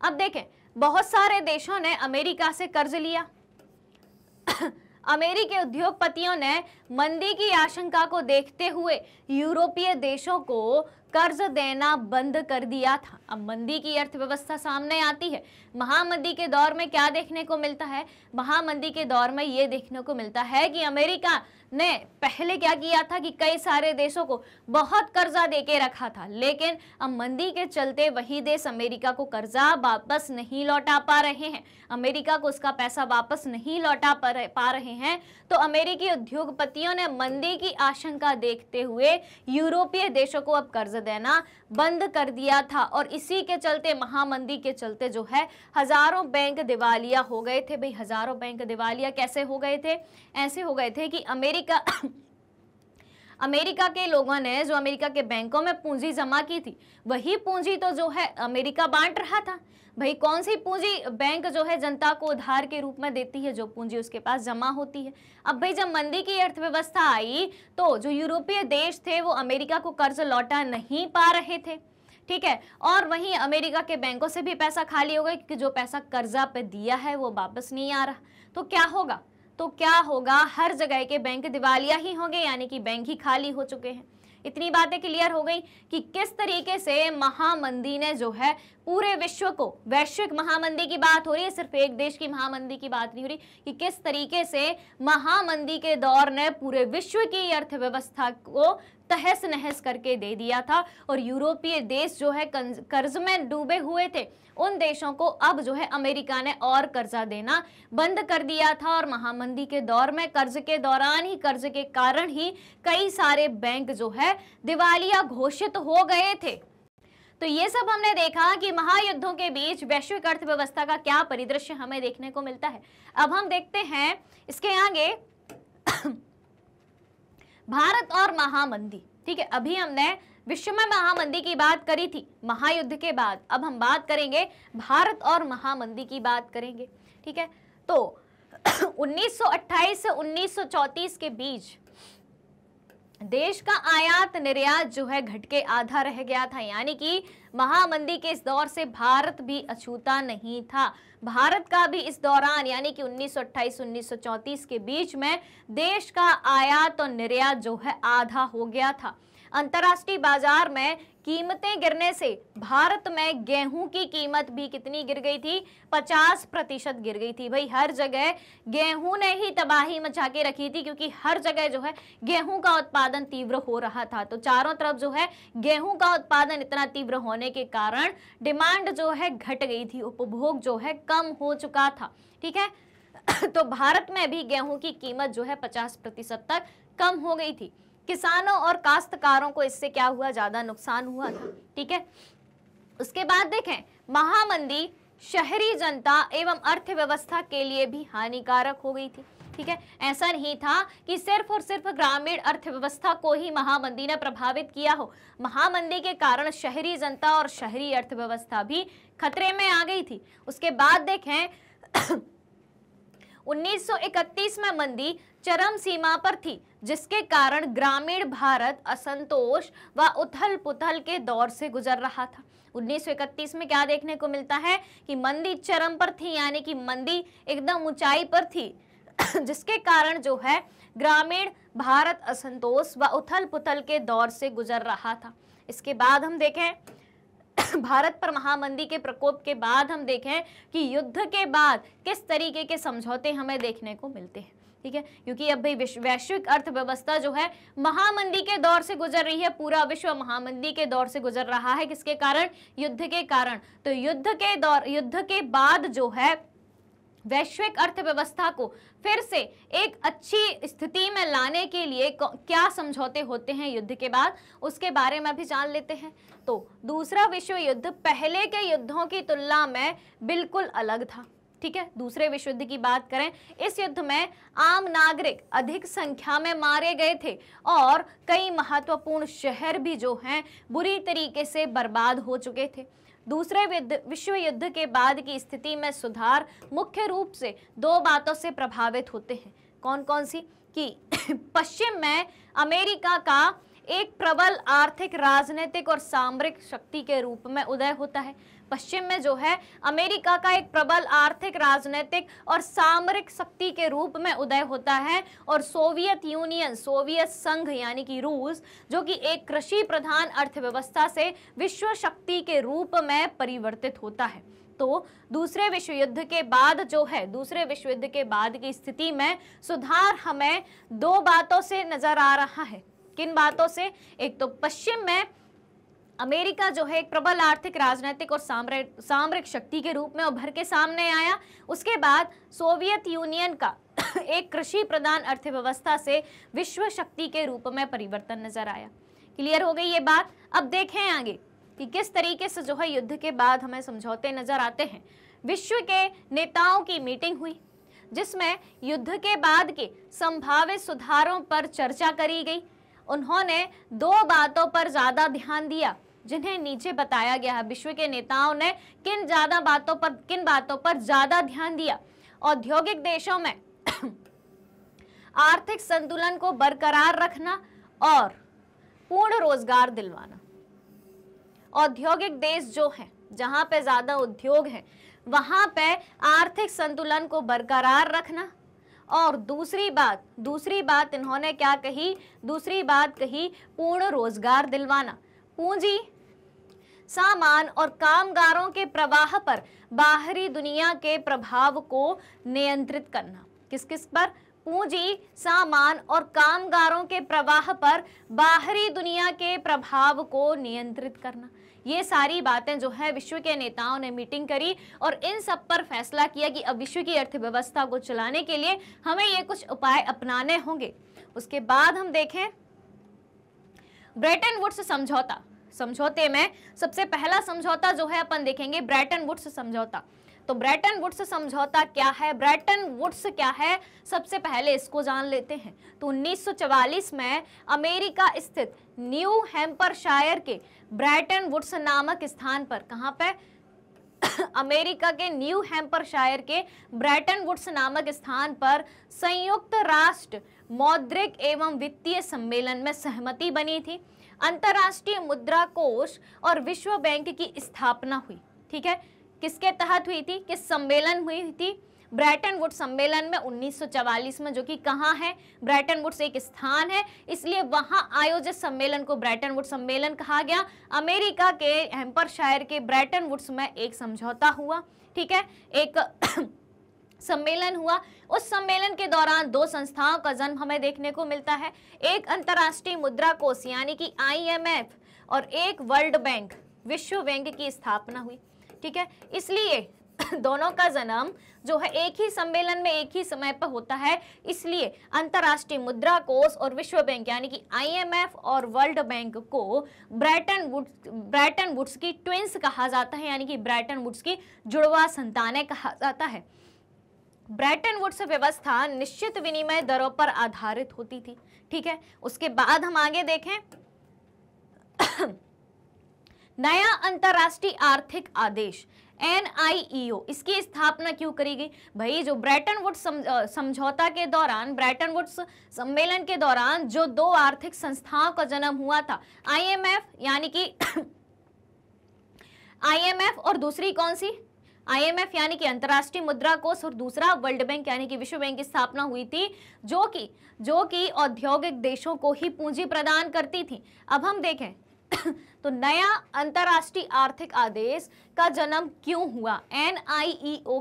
अब देखें बहुत सारे देशों ने अमेरिका से कर्ज लिया अमेरिकी उद्योगपतियों ने मंदी की आशंका को देखते हुए यूरोपीय देशों को कर्ज देना बंद कर दिया था अब मंदी की अर्थव्यवस्था सामने आती है महामंदी के दौर में क्या देखने को मिलता है महामंदी के दौर में ये देखने को मिलता है कि अमेरिका ने पहले क्या किया था कि कई सारे देशों को बहुत कर्जा दे के रखा था लेकिन अब मंदी के चलते वही देश अमेरिका को कर्जा वापस नहीं लौटा पा रहे हैं अमेरिका को उसका पैसा वापस नहीं लौटा पा रहे हैं तो अमेरिकी उद्योगपतियों ने मंदी की आशंका देखते हुए यूरोपीय देशों को अब कर्ज देना बंद कर दिया था और इसी के चलते महामंदी के चलते जो है हजारों बैंक दिवालिया हो गए थे भाई हजारों बैंक दिवालिया कैसे हो गए थे ऐसे हो गए थे कि अमेरिका अमेरिका [COUGHS] अमेरिका के लोगों ने जो अमेरिका के बैंकों में पूंजी जमा की थी वही पूंजी तो जो है अमेरिका बांट रहा था भाई कौन सी पूंजी बैंक जो है जनता को उधार के रूप में देती है जो पूंजी उसके पास जमा होती है अब भाई जब मंदी की अर्थव्यवस्था आई तो जो यूरोपीय देश थे वो अमेरिका को कर्ज लौटा नहीं पा रहे थे ठीक है और वहीं अमेरिका के बैंकों से भी पैसा खाली हो गया क्योंकि जो पैसा कर्जा पे दिया है वो वापस नहीं आ रहा तो क्या होगा तो क्या होगा हर जगह के बैंक दिवालिया ही होंगे यानी कि बैंक ही खाली हो चुके हैं इतनी बातें क्लियर हो गई कि किस तरीके से महामंदी ने जो है पूरे विश्व को वैश्विक महामंदी की बात हो रही है सिर्फ एक देश की महामंदी की बात नहीं हो रही कि किस तरीके से महामंदी के दौर ने पूरे विश्व की अर्थव्यवस्था को तहस नहस करके दे दिया था और यूरोपीय देश जो है कर्ज में डूबे हुए थे उन देशों को अब जो है अमेरिका ने और कर्जा देना बंद कर दिया था और महामंदी के दौर में कर्ज के दौरान ही कर्ज के कारण ही कई सारे बैंक जो है दिवालिया घोषित हो गए थे तो ये सब हमने देखा कि महायुद्धों के बीच वैश्विक अर्थव्यवस्था का क्या परिदृश्य हमें देखने को मिलता है अब हम देखते हैं इसके आगे भारत और महामंदी ठीक है अभी हमने विश्व में महामंदी की बात करी थी महायुद्ध के बाद अब हम बात करेंगे भारत और महामंदी की बात करेंगे ठीक है तो 1928 [COUGHS] से 1934 के बीच देश का आयात निर्यात जो है घटके आधा रह गया था यानी कि महामंदी के इस दौर से भारत भी अछूता नहीं था भारत का भी इस दौरान यानी कि 1928-1934 के बीच में देश का आयात और निर्यात जो है आधा हो गया था अंतर्राष्ट्रीय बाजार में कीमतें गिरने से भारत में गेहूं की कीमत भी कितनी गिर गई थी 50 प्रतिशत गिर गई थी भाई हर जगह गेहूं ने ही तबाही मचा के रखी थी क्योंकि हर जगह जो है गेहूं का उत्पादन तीव्र हो रहा था तो चारों तरफ जो है गेहूं का उत्पादन इतना तीव्र होने के कारण डिमांड जो है घट गई थी उपभोग जो है कम हो चुका था ठीक है [CLEARS THROAT] तो भारत में भी गेहूं की कीमत जो है पचास प्रतिशत तक कम हो गई थी किसानों और काश्तकारों को इससे क्या हुआ ज़्यादा नुकसान हुआ था ठीक है उसके बाद देखें महामंदी शहरी जनता एवं अर्थव्यवस्था के लिए भी हानिकारक हो गई थी ठीक है ऐसा नहीं था कि सिर्फ और सिर्फ ग्रामीण अर्थव्यवस्था को ही महामंदी ने प्रभावित किया हो महामंदी के कारण शहरी जनता और शहरी अर्थव्यवस्था भी खतरे में आ गई थी उसके बाद देखें 1931 [COUGHS] में मंदी चरम सीमा पर थी जिसके कारण ग्रामीण भारत असंतोष व उथल पुथल के दौर से गुजर रहा था 1931 में क्या देखने को मिलता है कि मंदी चरम पर थी यानी कि मंदी एकदम ऊंचाई पर थी [CLEARS THROAT] जिसके कारण जो है ग्रामीण भारत असंतोष व उथल पुथल के दौर से गुजर रहा था इसके बाद हम देखें [CLEARS THROAT] भारत पर महामंदी के प्रकोप के बाद हम देखें कि युद्ध के बाद किस तरीके के समझौते हमें देखने को मिलते हैं ठीक है क्योंकि अब भाई वैश्विक अर्थव्यवस्था जो है महामंदी के दौर से गुजर रही है पूरा विश्व महामंदी के दौर से गुजर रहा है किसके कारण युद्ध के कारण तो युद्ध के दौर युद्ध के बाद जो है वैश्विक अर्थव्यवस्था को फिर से एक अच्छी स्थिति में लाने के लिए क्या समझौते होते हैं युद्ध के बाद उसके बारे में भी जान लेते हैं तो दूसरा विश्व युद्ध पहले के युद्धों की तुलना में बिल्कुल अलग था ठीक है दूसरे विश्व युद्ध की बात करें इस युद्ध में आम नागरिक अधिक संख्या में मारे गए थे और कई महत्वपूर्ण शहर भी जो हैं बुरी तरीके से बर्बाद हो चुके थे दूसरे विश्व युद्ध के बाद की स्थिति में सुधार मुख्य रूप से दो बातों से प्रभावित होते हैं कौन कौन सी कि [COUGHS] पश्चिम में अमेरिका का एक प्रबल आर्थिक राजनीतिक और सामरिक शक्ति के रूप में उदय होता है पश्चिम में जो है अमेरिका का एक प्रबल आर्थिक राजनीतिक और सामरिक शक्ति के रूप में उदय होता है और सोवियत यूनियन सोवियत संघ यानी कि रूस जो कि एक कृषि प्रधान अर्थव्यवस्था से विश्व शक्ति के रूप में परिवर्तित होता है तो दूसरे विश्व युद्ध के बाद जो है दूसरे विश्व युद्ध के बाद की स्थिति में सुधार हमें दो बातों से नजर आ रहा है किन बातों से एक तो पश्चिम में अमेरिका जो है एक प्रबल आर्थिक राजनीतिक और सामरिक शक्ति के रूप में उभर के सामने आया उसके बाद सोवियत यूनियन का [COUGHS] एक कृषि प्रधान अर्थव्यवस्था से विश्व शक्ति के रूप में परिवर्तन नजर आया क्लियर हो गई ये बात अब देखें आगे कि किस तरीके से जो है युद्ध के बाद हमें समझौते नजर आते हैं विश्व के नेताओं की मीटिंग हुई जिसमें युद्ध के बाद के संभावित सुधारों पर चर्चा करी गई उन्होंने दो बातों पर ज़्यादा ध्यान दिया जिन्हें नीचे बताया गया है विश्व के नेताओं ने किन ज्यादा बातों पर किन बातों पर ज्यादा ध्यान दिया औद्योगिक देशों में [CLEARS THROAT] आर्थिक संतुलन को बरकरार रखना और पूर्ण रोजगार दिलवाना औद्योगिक देश जो है जहां पे ज्यादा उद्योग है वहां पे आर्थिक संतुलन को बरकरार रखना और दूसरी बात दूसरी बात इन्होंने क्या कही दूसरी बात कही पूर्ण रोजगार दिलवाना पूंजी सामान और कामगारों के प्रवाह पर बाहरी दुनिया के प्रभाव को नियंत्रित करना किस किस पर पूंजी सामान और कामगारों के प्रवाह पर बाहरी दुनिया के प्रभाव को नियंत्रित करना ये सारी बातें जो है विश्व के नेताओं ने मीटिंग करी और इन सब पर फैसला किया कि अब विश्व की अर्थव्यवस्था को चलाने के लिए हमें ये कुछ उपाय अपनाने होंगे उसके बाद हम देखें ब्रेटन वुड्स समझौता समझौते में सबसे पहला समझौता जो है अपन देखेंगे ब्रैटन वुड्स समझौता तो ब्रैटन वुड्स समझौता क्या है ब्रैटन वुड्स क्या है सबसे पहले इसको जान लेते हैं तो 1944 में अमेरिका स्थित न्यू हेम्परशायर के ब्रैटन वुड्स नामक स्थान पर कहाँ पर [COUGHS] अमेरिका के न्यू हेम्परशायर के ब्रैटन वुड्स नामक स्थान पर संयुक्त राष्ट्र मौद्रिक एवं वित्तीय सम्मेलन में सहमति बनी थी अंतर्राष्ट्रीय मुद्रा कोष और विश्व बैंक की स्थापना हुई ठीक है किसके तहत हुई थी किस सम्मेलन हुई थी ब्रैटन वुड सम्मेलन में 1944 में जो कि कहाँ है ब्रैटन वुड्स एक स्थान है इसलिए वहाँ आयोजित सम्मेलन को ब्रैटन वुड सम्मेलन कहा गया अमेरिका के हेम्पर शायर के ब्रैटन वुड्स में एक समझौता हुआ ठीक है एक सम्मेलन हुआ उस सम्मेलन के दौरान दो संस्थाओं का जन्म हमें देखने को मिलता है एक अंतर्राष्ट्रीय मुद्रा कोष यानी कि आईएमएफ और एक वर्ल्ड बैंक विश्व बैंक की स्थापना हुई ठीक है इसलिए [COUGHS] दोनों का जन्म जो है एक ही सम्मेलन में एक ही समय पर होता है इसलिए अंतर्राष्ट्रीय मुद्रा कोष और विश्व बैंक यानी कि आईएमएफ और वर्ल्ड बैंक को ब्रैटन वुड्स ब्रैटन वुड्स की ट्विंस कहा जाता है यानी कि ब्रैटन वुड्स की जुड़वा संतानें कहा जाता है ब्रैटन वुड्स व्यवस्था निश्चित विनिमय दरों पर आधारित होती थी ठीक है उसके बाद हम आगे देखें [COUGHS] नया अंतरराष्ट्रीय आर्थिक आदेश एनआईईओ e इसकी स्थापना क्यों करी गई भाई जो ब्रैटन वुड्स समझौता के दौरान ब्रैटन वुड्स सम्मेलन के दौरान जो दो आर्थिक संस्थाओं का जन्म हुआ था आईएमएफ यानी कि आईएमएफ [COUGHS] और दूसरी कौन सी आईएमएफ यानी कि अंतर्राष्ट्रीय मुद्रा कोष और दूसरा वर्ल्ड बैंक यानी कि विश्व बैंक की स्थापना हुई थी जो कि जो कि औद्योगिक देशों को ही पूंजी प्रदान करती थी अब हम देखें [COUGHS] तो नया अंतर्राष्ट्रीय आर्थिक आदेश का जन्म क्यों हुआ एन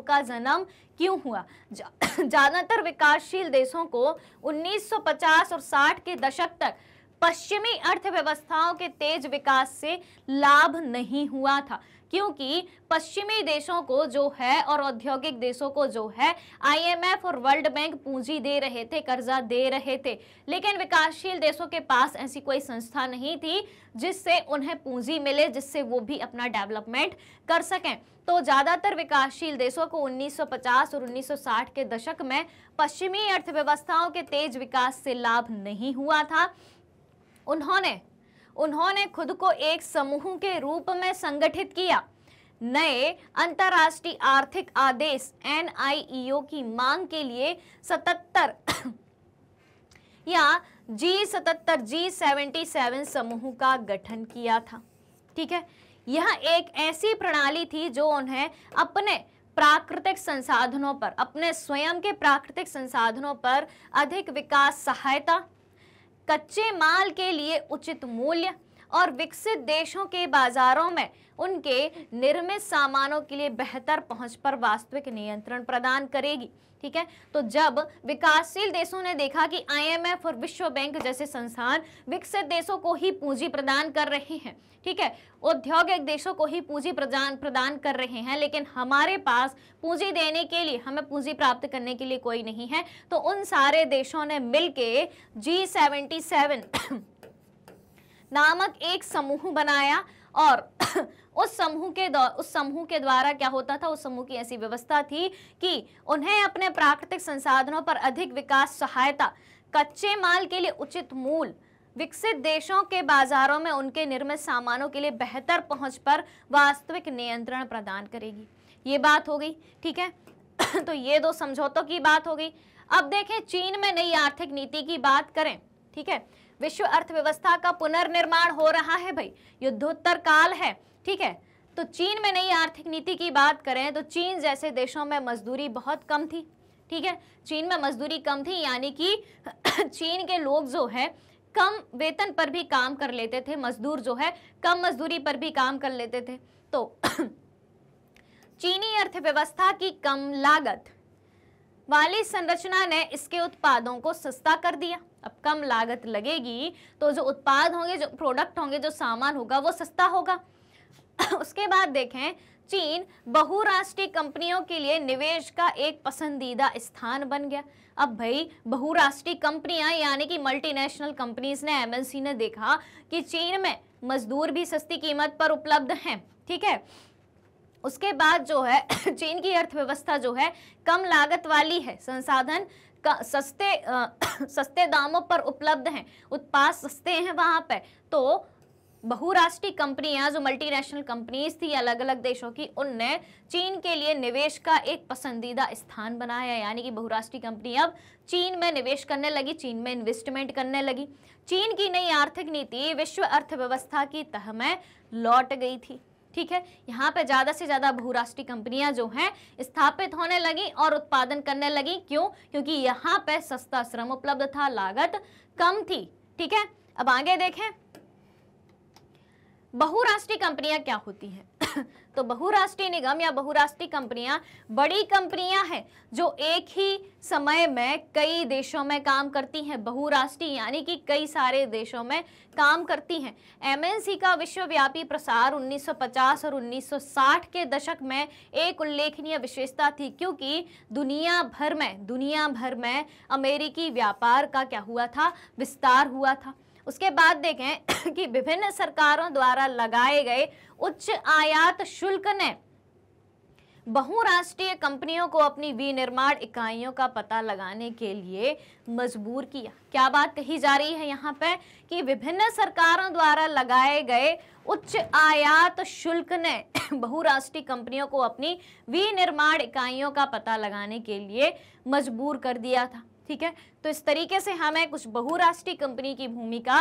का जन्म क्यों हुआ ज़्यादातर [COUGHS] विकासशील देशों को 1950 और 60 के दशक तक पश्चिमी अर्थव्यवस्थाओं के तेज विकास से लाभ नहीं हुआ था क्योंकि पश्चिमी देशों को जो है और औद्योगिक देशों को जो है आईएमएफ और वर्ल्ड बैंक पूंजी दे रहे थे कर्जा दे रहे थे लेकिन विकासशील देशों के पास ऐसी कोई संस्था नहीं थी जिससे उन्हें पूंजी मिले जिससे वो भी अपना डेवलपमेंट कर सकें तो ज़्यादातर विकासशील देशों को 1950 और 1960 के दशक में पश्चिमी अर्थव्यवस्थाओं के तेज विकास से लाभ नहीं हुआ था उन्होंने उन्होंने खुद को एक समूह के रूप में संगठित किया नए अंतर्राष्ट्रीय आर्थिक आदेश एन की मांग के लिए 77 [COUGHS] या जी सतर जी समूह का गठन किया था ठीक है यह एक ऐसी प्रणाली थी जो उन्हें अपने प्राकृतिक संसाधनों पर अपने स्वयं के प्राकृतिक संसाधनों पर अधिक विकास सहायता कच्चे माल के लिए उचित मूल्य और विकसित देशों के बाजारों में उनके निर्मित सामानों के लिए बेहतर पहुंच पर वास्तविक नियंत्रण प्रदान करेगी ठीक है तो जब विकासशील देशों ने देखा कि आईएमएफ और विश्व बैंक जैसे संस्थान विकसित देशों को ही पूंजी प्रदान कर रहे हैं ठीक है औद्योगिक देशों को ही पूंजी प्रदान प्रदान कर रहे हैं लेकिन हमारे पास पूंजी देने के लिए हमें पूंजी प्राप्त करने के लिए कोई नहीं है तो उन सारे देशों ने मिलके जी सेवेंटी सेवन नामक एक समूह बनाया और उस समूह के उस समूह के द्वारा क्या होता था उस समूह की ऐसी व्यवस्था थी कि उन्हें अपने प्राकृतिक संसाधनों पर अधिक विकास सहायता कच्चे माल के लिए उचित मूल विकसित देशों के बाजारों में उनके निर्मित सामानों के लिए बेहतर पहुंच पर वास्तविक नियंत्रण प्रदान करेगी ये बात हो गई ठीक है [COUGHS] तो ये दो समझौतों की बात हो गई अब देखें चीन में नई आर्थिक नीति की बात करें ठीक है विश्व अर्थव्यवस्था का पुनर्निर्माण हो रहा है भाई युद्धोत्तर काल है ठीक है तो चीन में नई आर्थिक नीति की बात करें तो चीन जैसे देशों में मजदूरी बहुत कम थी ठीक है चीन में मजदूरी कम थी यानी कि [CLEARS THROAT] चीन के लोग जो है कम वेतन पर भी काम कर लेते थे मजदूर जो है कम मजदूरी पर भी काम कर लेते थे तो [CLEARS THROAT] चीनी अर्थव्यवस्था की कम लागत वाली संरचना ने इसके उत्पादों को सस्ता कर दिया अब कम लागत लगेगी तो जो उत्पाद होंगे जो प्रोडक्ट होंगे जो सामान होगा वो सस्ता होगा [COUGHS] उसके बाद देखें चीन बहुराष्ट्रीय कंपनियों के लिए निवेश का एक पसंदीदा स्थान बन गया अब भाई बहुराष्ट्रीय कंपनियां यानी कि मल्टीनेशनल कंपनीज ने एमएनसी ने देखा कि चीन में मजदूर भी सस्ती कीमत पर उपलब्ध हैं ठीक है उसके बाद जो है [COUGHS] चीन की अर्थव्यवस्था जो है कम लागत वाली है संसाधन सस्ते आ, [COUGHS] सस्ते दामों पर उपलब्ध हैं उत्पाद सस्ते हैं वहाँ पर तो बहुराष्ट्रीय कंपनियां जो मल्टीनेशनल कंपनीज थी अलग अलग देशों की उनने चीन के लिए निवेश का एक पसंदीदा स्थान बनाया यानी कि बहुराष्ट्रीय कंपनी अब चीन में निवेश करने लगी चीन में इन्वेस्टमेंट करने लगी चीन की नई आर्थिक नीति विश्व अर्थव्यवस्था की तह में लौट गई थी ठीक है यहाँ पे ज़्यादा से ज़्यादा बहुराष्ट्रीय कंपनियां जो हैं स्थापित होने लगी और उत्पादन करने लगी क्यों क्योंकि यहाँ पे सस्ता श्रम उपलब्ध था लागत कम थी ठीक है अब आगे देखें बहुराष्ट्रीय कंपनियां क्या होती हैं [COUGHS] तो बहुराष्ट्रीय निगम या बहुराष्ट्रीय कंपनियां बड़ी कंपनियां हैं जो एक ही समय में कई देशों में काम करती हैं बहुराष्ट्रीय यानी कि कई सारे देशों में काम करती हैं एमएनसी का विश्वव्यापी प्रसार 1950 और 1960 के दशक में एक उल्लेखनीय विशेषता थी क्योंकि दुनिया भर में दुनिया भर में अमेरिकी व्यापार का क्या हुआ था विस्तार हुआ था उसके बाद देखें [COUGHS] कि विभिन्न सरकारों द्वारा लगाए गए उच्च आयात शुल्क ने बहुराष्ट्रीय कंपनियों को अपनी विनिर्माण इकाइयों का पता लगाने के लिए मजबूर किया क्या बात कही जा रही है यहाँ पे कि विभिन्न सरकारों द्वारा लगाए गए उच्च आयात शुल्क ने [COUGHS] बहुराष्ट्रीय कंपनियों को अपनी विनिर्माण इकाइयों का पता लगाने के लिए मजबूर कर दिया था ठीक है तो इस तरीके से हमें कुछ बहुराष्ट्रीय कंपनी की भूमिका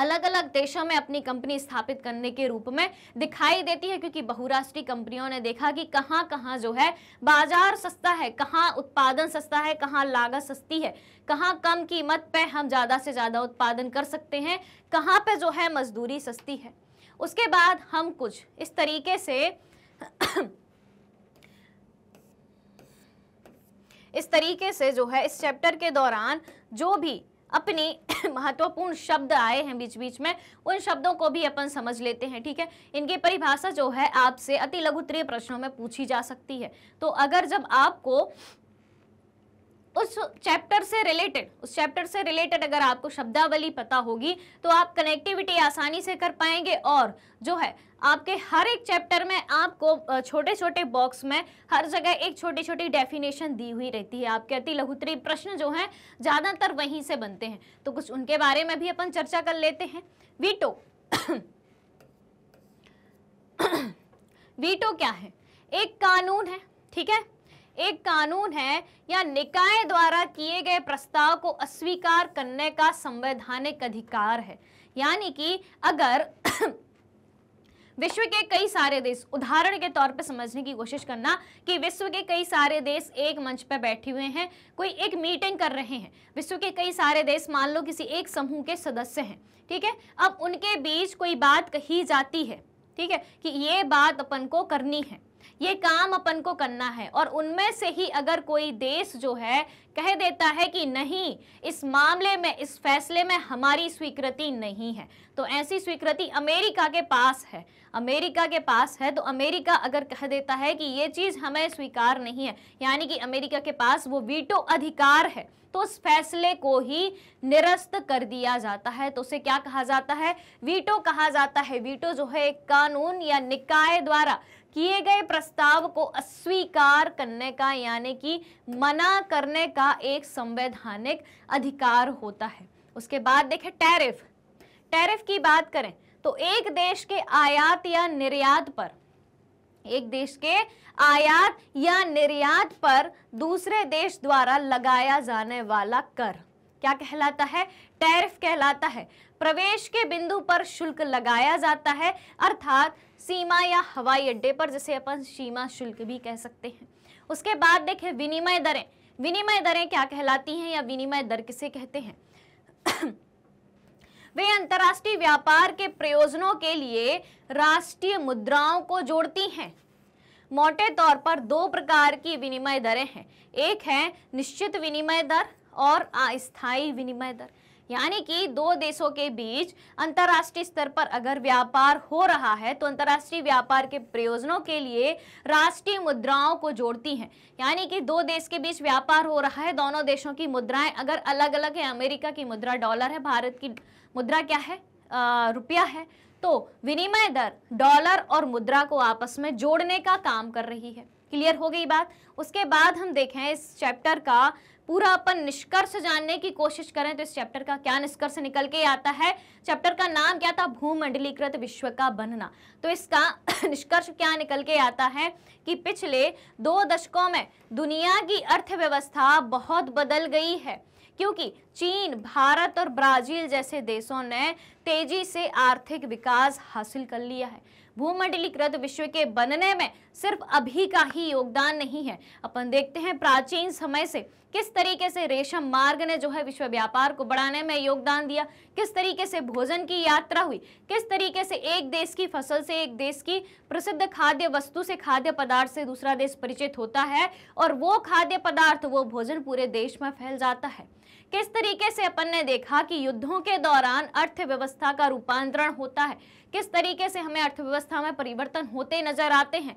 अलग अलग देशों में अपनी कंपनी स्थापित करने के रूप में दिखाई देती है क्योंकि बहुराष्ट्रीय कंपनियों ने देखा कि कहाँ कहाँ जो है बाजार सस्ता है कहाँ उत्पादन सस्ता है कहाँ लागत सस्ती है कहाँ कम कीमत पे हम ज़्यादा से ज़्यादा उत्पादन कर सकते हैं कहाँ पे जो है मजदूरी सस्ती है उसके बाद हम कुछ इस तरीके से इस तरीके से जो है इस चैप्टर के दौरान जो भी अपने [COUGHS] महत्वपूर्ण शब्द आए हैं बीच बीच में उन शब्दों को भी अपन समझ लेते हैं ठीक है इनकी परिभाषा जो है आपसे अति लघु त्रिय प्रश्नों में पूछी जा सकती है तो अगर जब आपको उस चैप्टर से रिलेटेड उस चैप्टर से रिलेटेड अगर आपको शब्दावली पता होगी तो आप कनेक्टिविटी आसानी से कर पाएंगे और जो है आपके हर एक चैप्टर में आपको छोटे छोटे बॉक्स में हर जगह एक छोटी छोटी डेफिनेशन दी हुई रहती है आपके अति लघुतरी प्रश्न जो हैं ज़्यादातर वहीं से बनते हैं तो कुछ उनके बारे में भी अपन चर्चा कर लेते हैं वीटो वीटो [COUGHS] क्या है एक कानून है ठीक है एक कानून है या निकाय द्वारा किए गए प्रस्ताव को अस्वीकार करने का संवैधानिक अधिकार है यानी कि अगर विश्व के कई सारे देश उदाहरण के तौर पर समझने की कोशिश करना कि विश्व के कई सारे देश एक मंच पर बैठे हुए हैं कोई एक मीटिंग कर रहे हैं विश्व के कई सारे देश मान लो किसी एक समूह के सदस्य हैं ठीक है अब उनके बीच कोई बात कही जाती है ठीक है कि ये बात अपन को करनी है ये काम अपन को करना है और उनमें से ही अगर कोई देश जो है कह देता है कि नहीं इस मामले में इस फैसले में हमारी स्वीकृति नहीं है तो ऐसी स्वीकृति अमेरिका के पास है अमेरिका के पास है तो अमेरिका अगर कह देता है कि ये चीज़ हमें स्वीकार नहीं है यानी कि अमेरिका के पास वो वीटो अधिकार है तो उस फैसले को ही निरस्त कर दिया जाता है तो उसे क्या कहा जाता है वीटो कहा जाता है वीटो जो है एक कानून या निकाय द्वारा किए गए प्रस्ताव को अस्वीकार करने का यानी कि मना करने का एक संवैधानिक अधिकार होता है उसके बाद देखें टैरिफ टैरिफ की बात करें तो एक देश के आयात या निर्यात पर एक देश के आयात या निर्यात पर दूसरे देश द्वारा लगाया जाने वाला कर क्या कहलाता है टैरिफ कहलाता है प्रवेश के बिंदु पर शुल्क लगाया जाता है अर्थात सीमा या हवाई अड्डे पर जिसे अपन सीमा शुल्क भी कह सकते हैं उसके बाद देखें विनिमय दरें विनिमय दरें क्या कहलाती हैं या विनिमय दर किसे कहते हैं वे अंतर्राष्ट्रीय व्यापार के प्रयोजनों के लिए राष्ट्रीय मुद्राओं को जोड़ती हैं मोटे तौर पर दो प्रकार की विनिमय दरें हैं एक है निश्चित विनिमय दर और अस्थायी विनिमय दर यानी कि दो देशों के बीच अंतर्राष्ट्रीय स्तर पर अगर व्यापार हो रहा है तो अंतर्राष्ट्रीय व्यापार के प्रयोजनों के लिए राष्ट्रीय मुद्राओं को जोड़ती हैं यानी कि दो देश के बीच व्यापार हो रहा है दोनों देशों की मुद्राएं अगर अलग अलग है अमेरिका की मुद्रा डॉलर है भारत की मुद्रा क्या है रुपया है तो विनिमय दर डॉलर और मुद्रा को आपस में जोड़ने का काम कर रही है क्लियर हो गई बात उसके बाद हम देखें इस चैप्टर का पूरा अपन निष्कर्ष जानने की कोशिश करें तो इस चैप्टर का क्या निष्कर्ष निकल के आता है चैप्टर का नाम क्या था भूमंडलीकृत विश्व का बनना तो इसका [COUGHS] निष्कर्ष क्या निकल के आता है कि पिछले दो दशकों में दुनिया की अर्थव्यवस्था बहुत बदल गई है क्योंकि चीन भारत और ब्राजील जैसे देशों ने तेजी से आर्थिक विकास हासिल कर लिया है भूमंडलीकृत विश्व के बनने में सिर्फ अभी का ही योगदान नहीं है अपन देखते हैं प्राचीन समय से किस तरीके से रेशम मार्ग ने जो है विश्व व्यापार को बढ़ाने में योगदान दिया किस तरीके से भोजन की यात्रा हुई किस तरीके से एक देश की फसल से एक देश की प्रसिद्ध खाद्य वस्तु से खाद्य पदार्थ से दूसरा देश परिचित होता है और वो खाद्य पदार्थ वो भोजन पूरे देश में फैल जाता है किस तरीके से अपन ने देखा कि युद्धों के दौरान अर्थव्यवस्था का रूपांतरण होता है किस तरीके से हमें अर्थव्यवस्था में परिवर्तन होते नजर आते हैं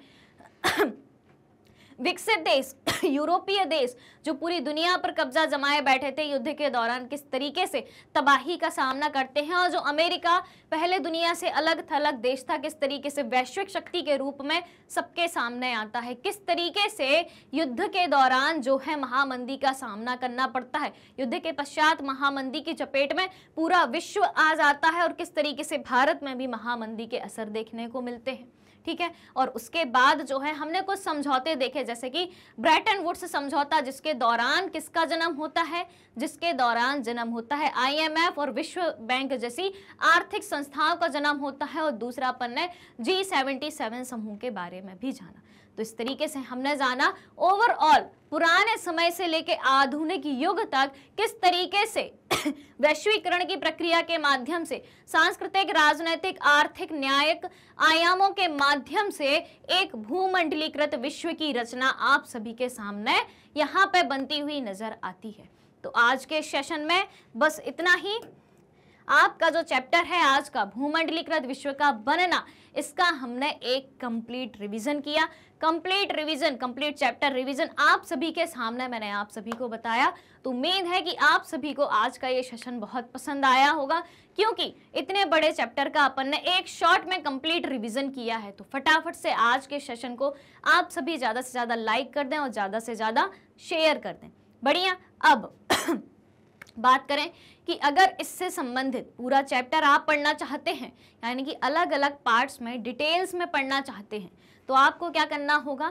विकसित देश [COUGHS] यूरोपीय देश जो पूरी दुनिया पर कब्जा जमाए बैठे थे युद्ध के दौरान किस तरीके से तबाही का सामना करते हैं और जो अमेरिका पहले दुनिया से अलग थलग देश था किस तरीके से वैश्विक शक्ति के रूप में सबके सामने आता है किस तरीके से युद्ध के दौरान जो है महामंदी का सामना करना पड़ता है युद्ध के पश्चात महामंदी की चपेट में पूरा विश्व आ जाता है और किस तरीके से भारत में भी महामंदी के असर देखने को मिलते हैं ठीक है और उसके बाद जो है हमने कुछ समझौते देखे जैसे कि ब्रैटन वुड्स समझौता जिसके दौरान किसका जन्म होता है जिसके दौरान जन्म होता है आईएमएफ और विश्व बैंक जैसी आर्थिक संस्थाओं का जन्म होता है और दूसरा अपन ने जी सेवेंटी सेवन समूह के बारे में भी जाना तो इस तरीके से हमने जाना ओवरऑल पुराने समय से लेके आधुनिक युग तक किस तरीके से [CLEARS THROAT] वैश्वीकरण की प्रक्रिया के माध्यम से सांस्कृतिक राजनैतिक आर्थिक न्यायिक आयामों के माध्यम से एक भूमंडलीकृत विश्व की रचना आप सभी के सामने यहाँ पे बनती हुई नजर आती है तो आज के सेशन में बस इतना ही आपका जो चैप्टर है आज का भूमंडलीकृत विश्व का बनना इसका हमने एक कंप्लीट रिवीजन किया complete revision complete chapter revision आप सभी के सामने मैंने आप सभी को बताया तो उम्मीद है कि आप सभी को आज का ये सेशन बहुत पसंद आया होगा क्योंकि इतने बड़े चैप्टर का अपन ने एक शॉट में कंप्लीट रिवीजन किया है तो फटाफट से आज के सेशन को आप सभी ज़्यादा से ज़्यादा लाइक कर दें और ज़्यादा से ज़्यादा शेयर कर दें बढ़िया अब [COUGHS] बात करें कि अगर इससे संबंधित पूरा चैप्टर आप पढ़ना चाहते हैं यानी कि अलग अलग पार्ट्स में डिटेल्स में पढ़ना चाहते हैं तो आपको क्या करना होगा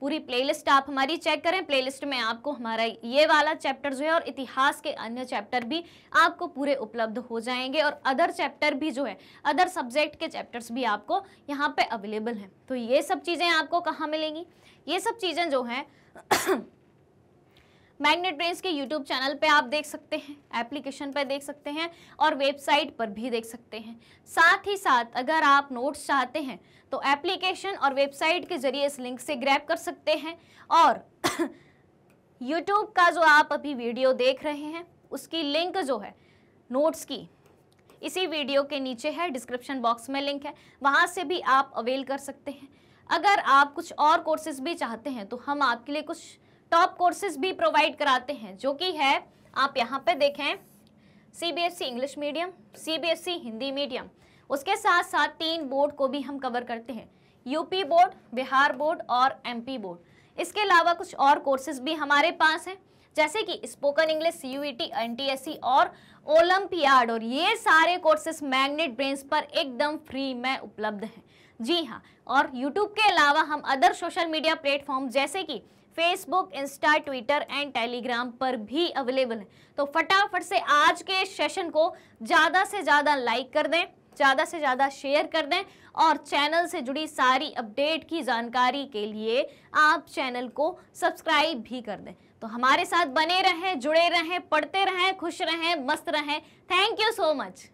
पूरी प्लेलिस्ट आप हमारी चेक करें प्लेलिस्ट में आपको हमारा ये वाला चैप्टर जो है और इतिहास के अन्य चैप्टर भी आपको पूरे उपलब्ध हो जाएंगे और अदर चैप्टर भी जो है अदर सब्जेक्ट के चैप्टर्स भी आपको यहाँ पे अवेलेबल हैं तो ये सब चीज़ें आपको कहाँ मिलेंगी ये सब चीज़ें जो हैं मैग्नेट ब्रेन्स के यूट्यूब चैनल पे आप देख सकते हैं एप्लीकेशन पे देख सकते हैं और वेबसाइट पर भी देख सकते हैं साथ ही साथ अगर आप नोट्स चाहते हैं तो एप्लीकेशन और वेबसाइट के जरिए इस लिंक से ग्रैप कर सकते हैं और [COUGHS] यूट्यूब का जो आप अभी वीडियो देख रहे हैं उसकी लिंक जो है नोट्स की इसी वीडियो के नीचे है डिस्क्रिप्शन बॉक्स में लिंक है वहाँ से भी आप अवेल कर सकते हैं अगर आप कुछ और कोर्सेज भी चाहते हैं तो हम आपके लिए कुछ टॉप कोर्सेज भी प्रोवाइड कराते हैं जो कि है आप यहाँ पे देखें सी इंग्लिश मीडियम सी हिंदी मीडियम उसके साथ साथ तीन बोर्ड को भी हम कवर करते हैं यूपी बोर्ड बिहार बोर्ड और एमपी बोर्ड इसके अलावा कुछ और कोर्सेज भी हमारे पास हैं जैसे कि spoken English U E T N T S C और ओलम्पियाड और ये सारे कोर्सेज मैग्नेट ब्रेंस पर एकदम फ्री में उपलब्ध हैं जी हाँ और यूट्यूब के अलावा हम अदर सोशल मीडिया प्लेटफॉर्म जैसे कि Facebook Insta Twitter and Telegram पर भी अवेलेबल है तो फटाफट से आज के सेशन को ज़्यादा से ज़्यादा लाइक कर दें ज़्यादा से ज़्यादा शेयर कर दें और चैनल से जुड़ी सारी अपडेट की जानकारी के लिए आप चैनल को सब्सक्राइब भी कर दें तो हमारे साथ बने रहें जुड़े रहें पढ़ते रहें खुश रहें मस्त रहें थैंक यू सो मच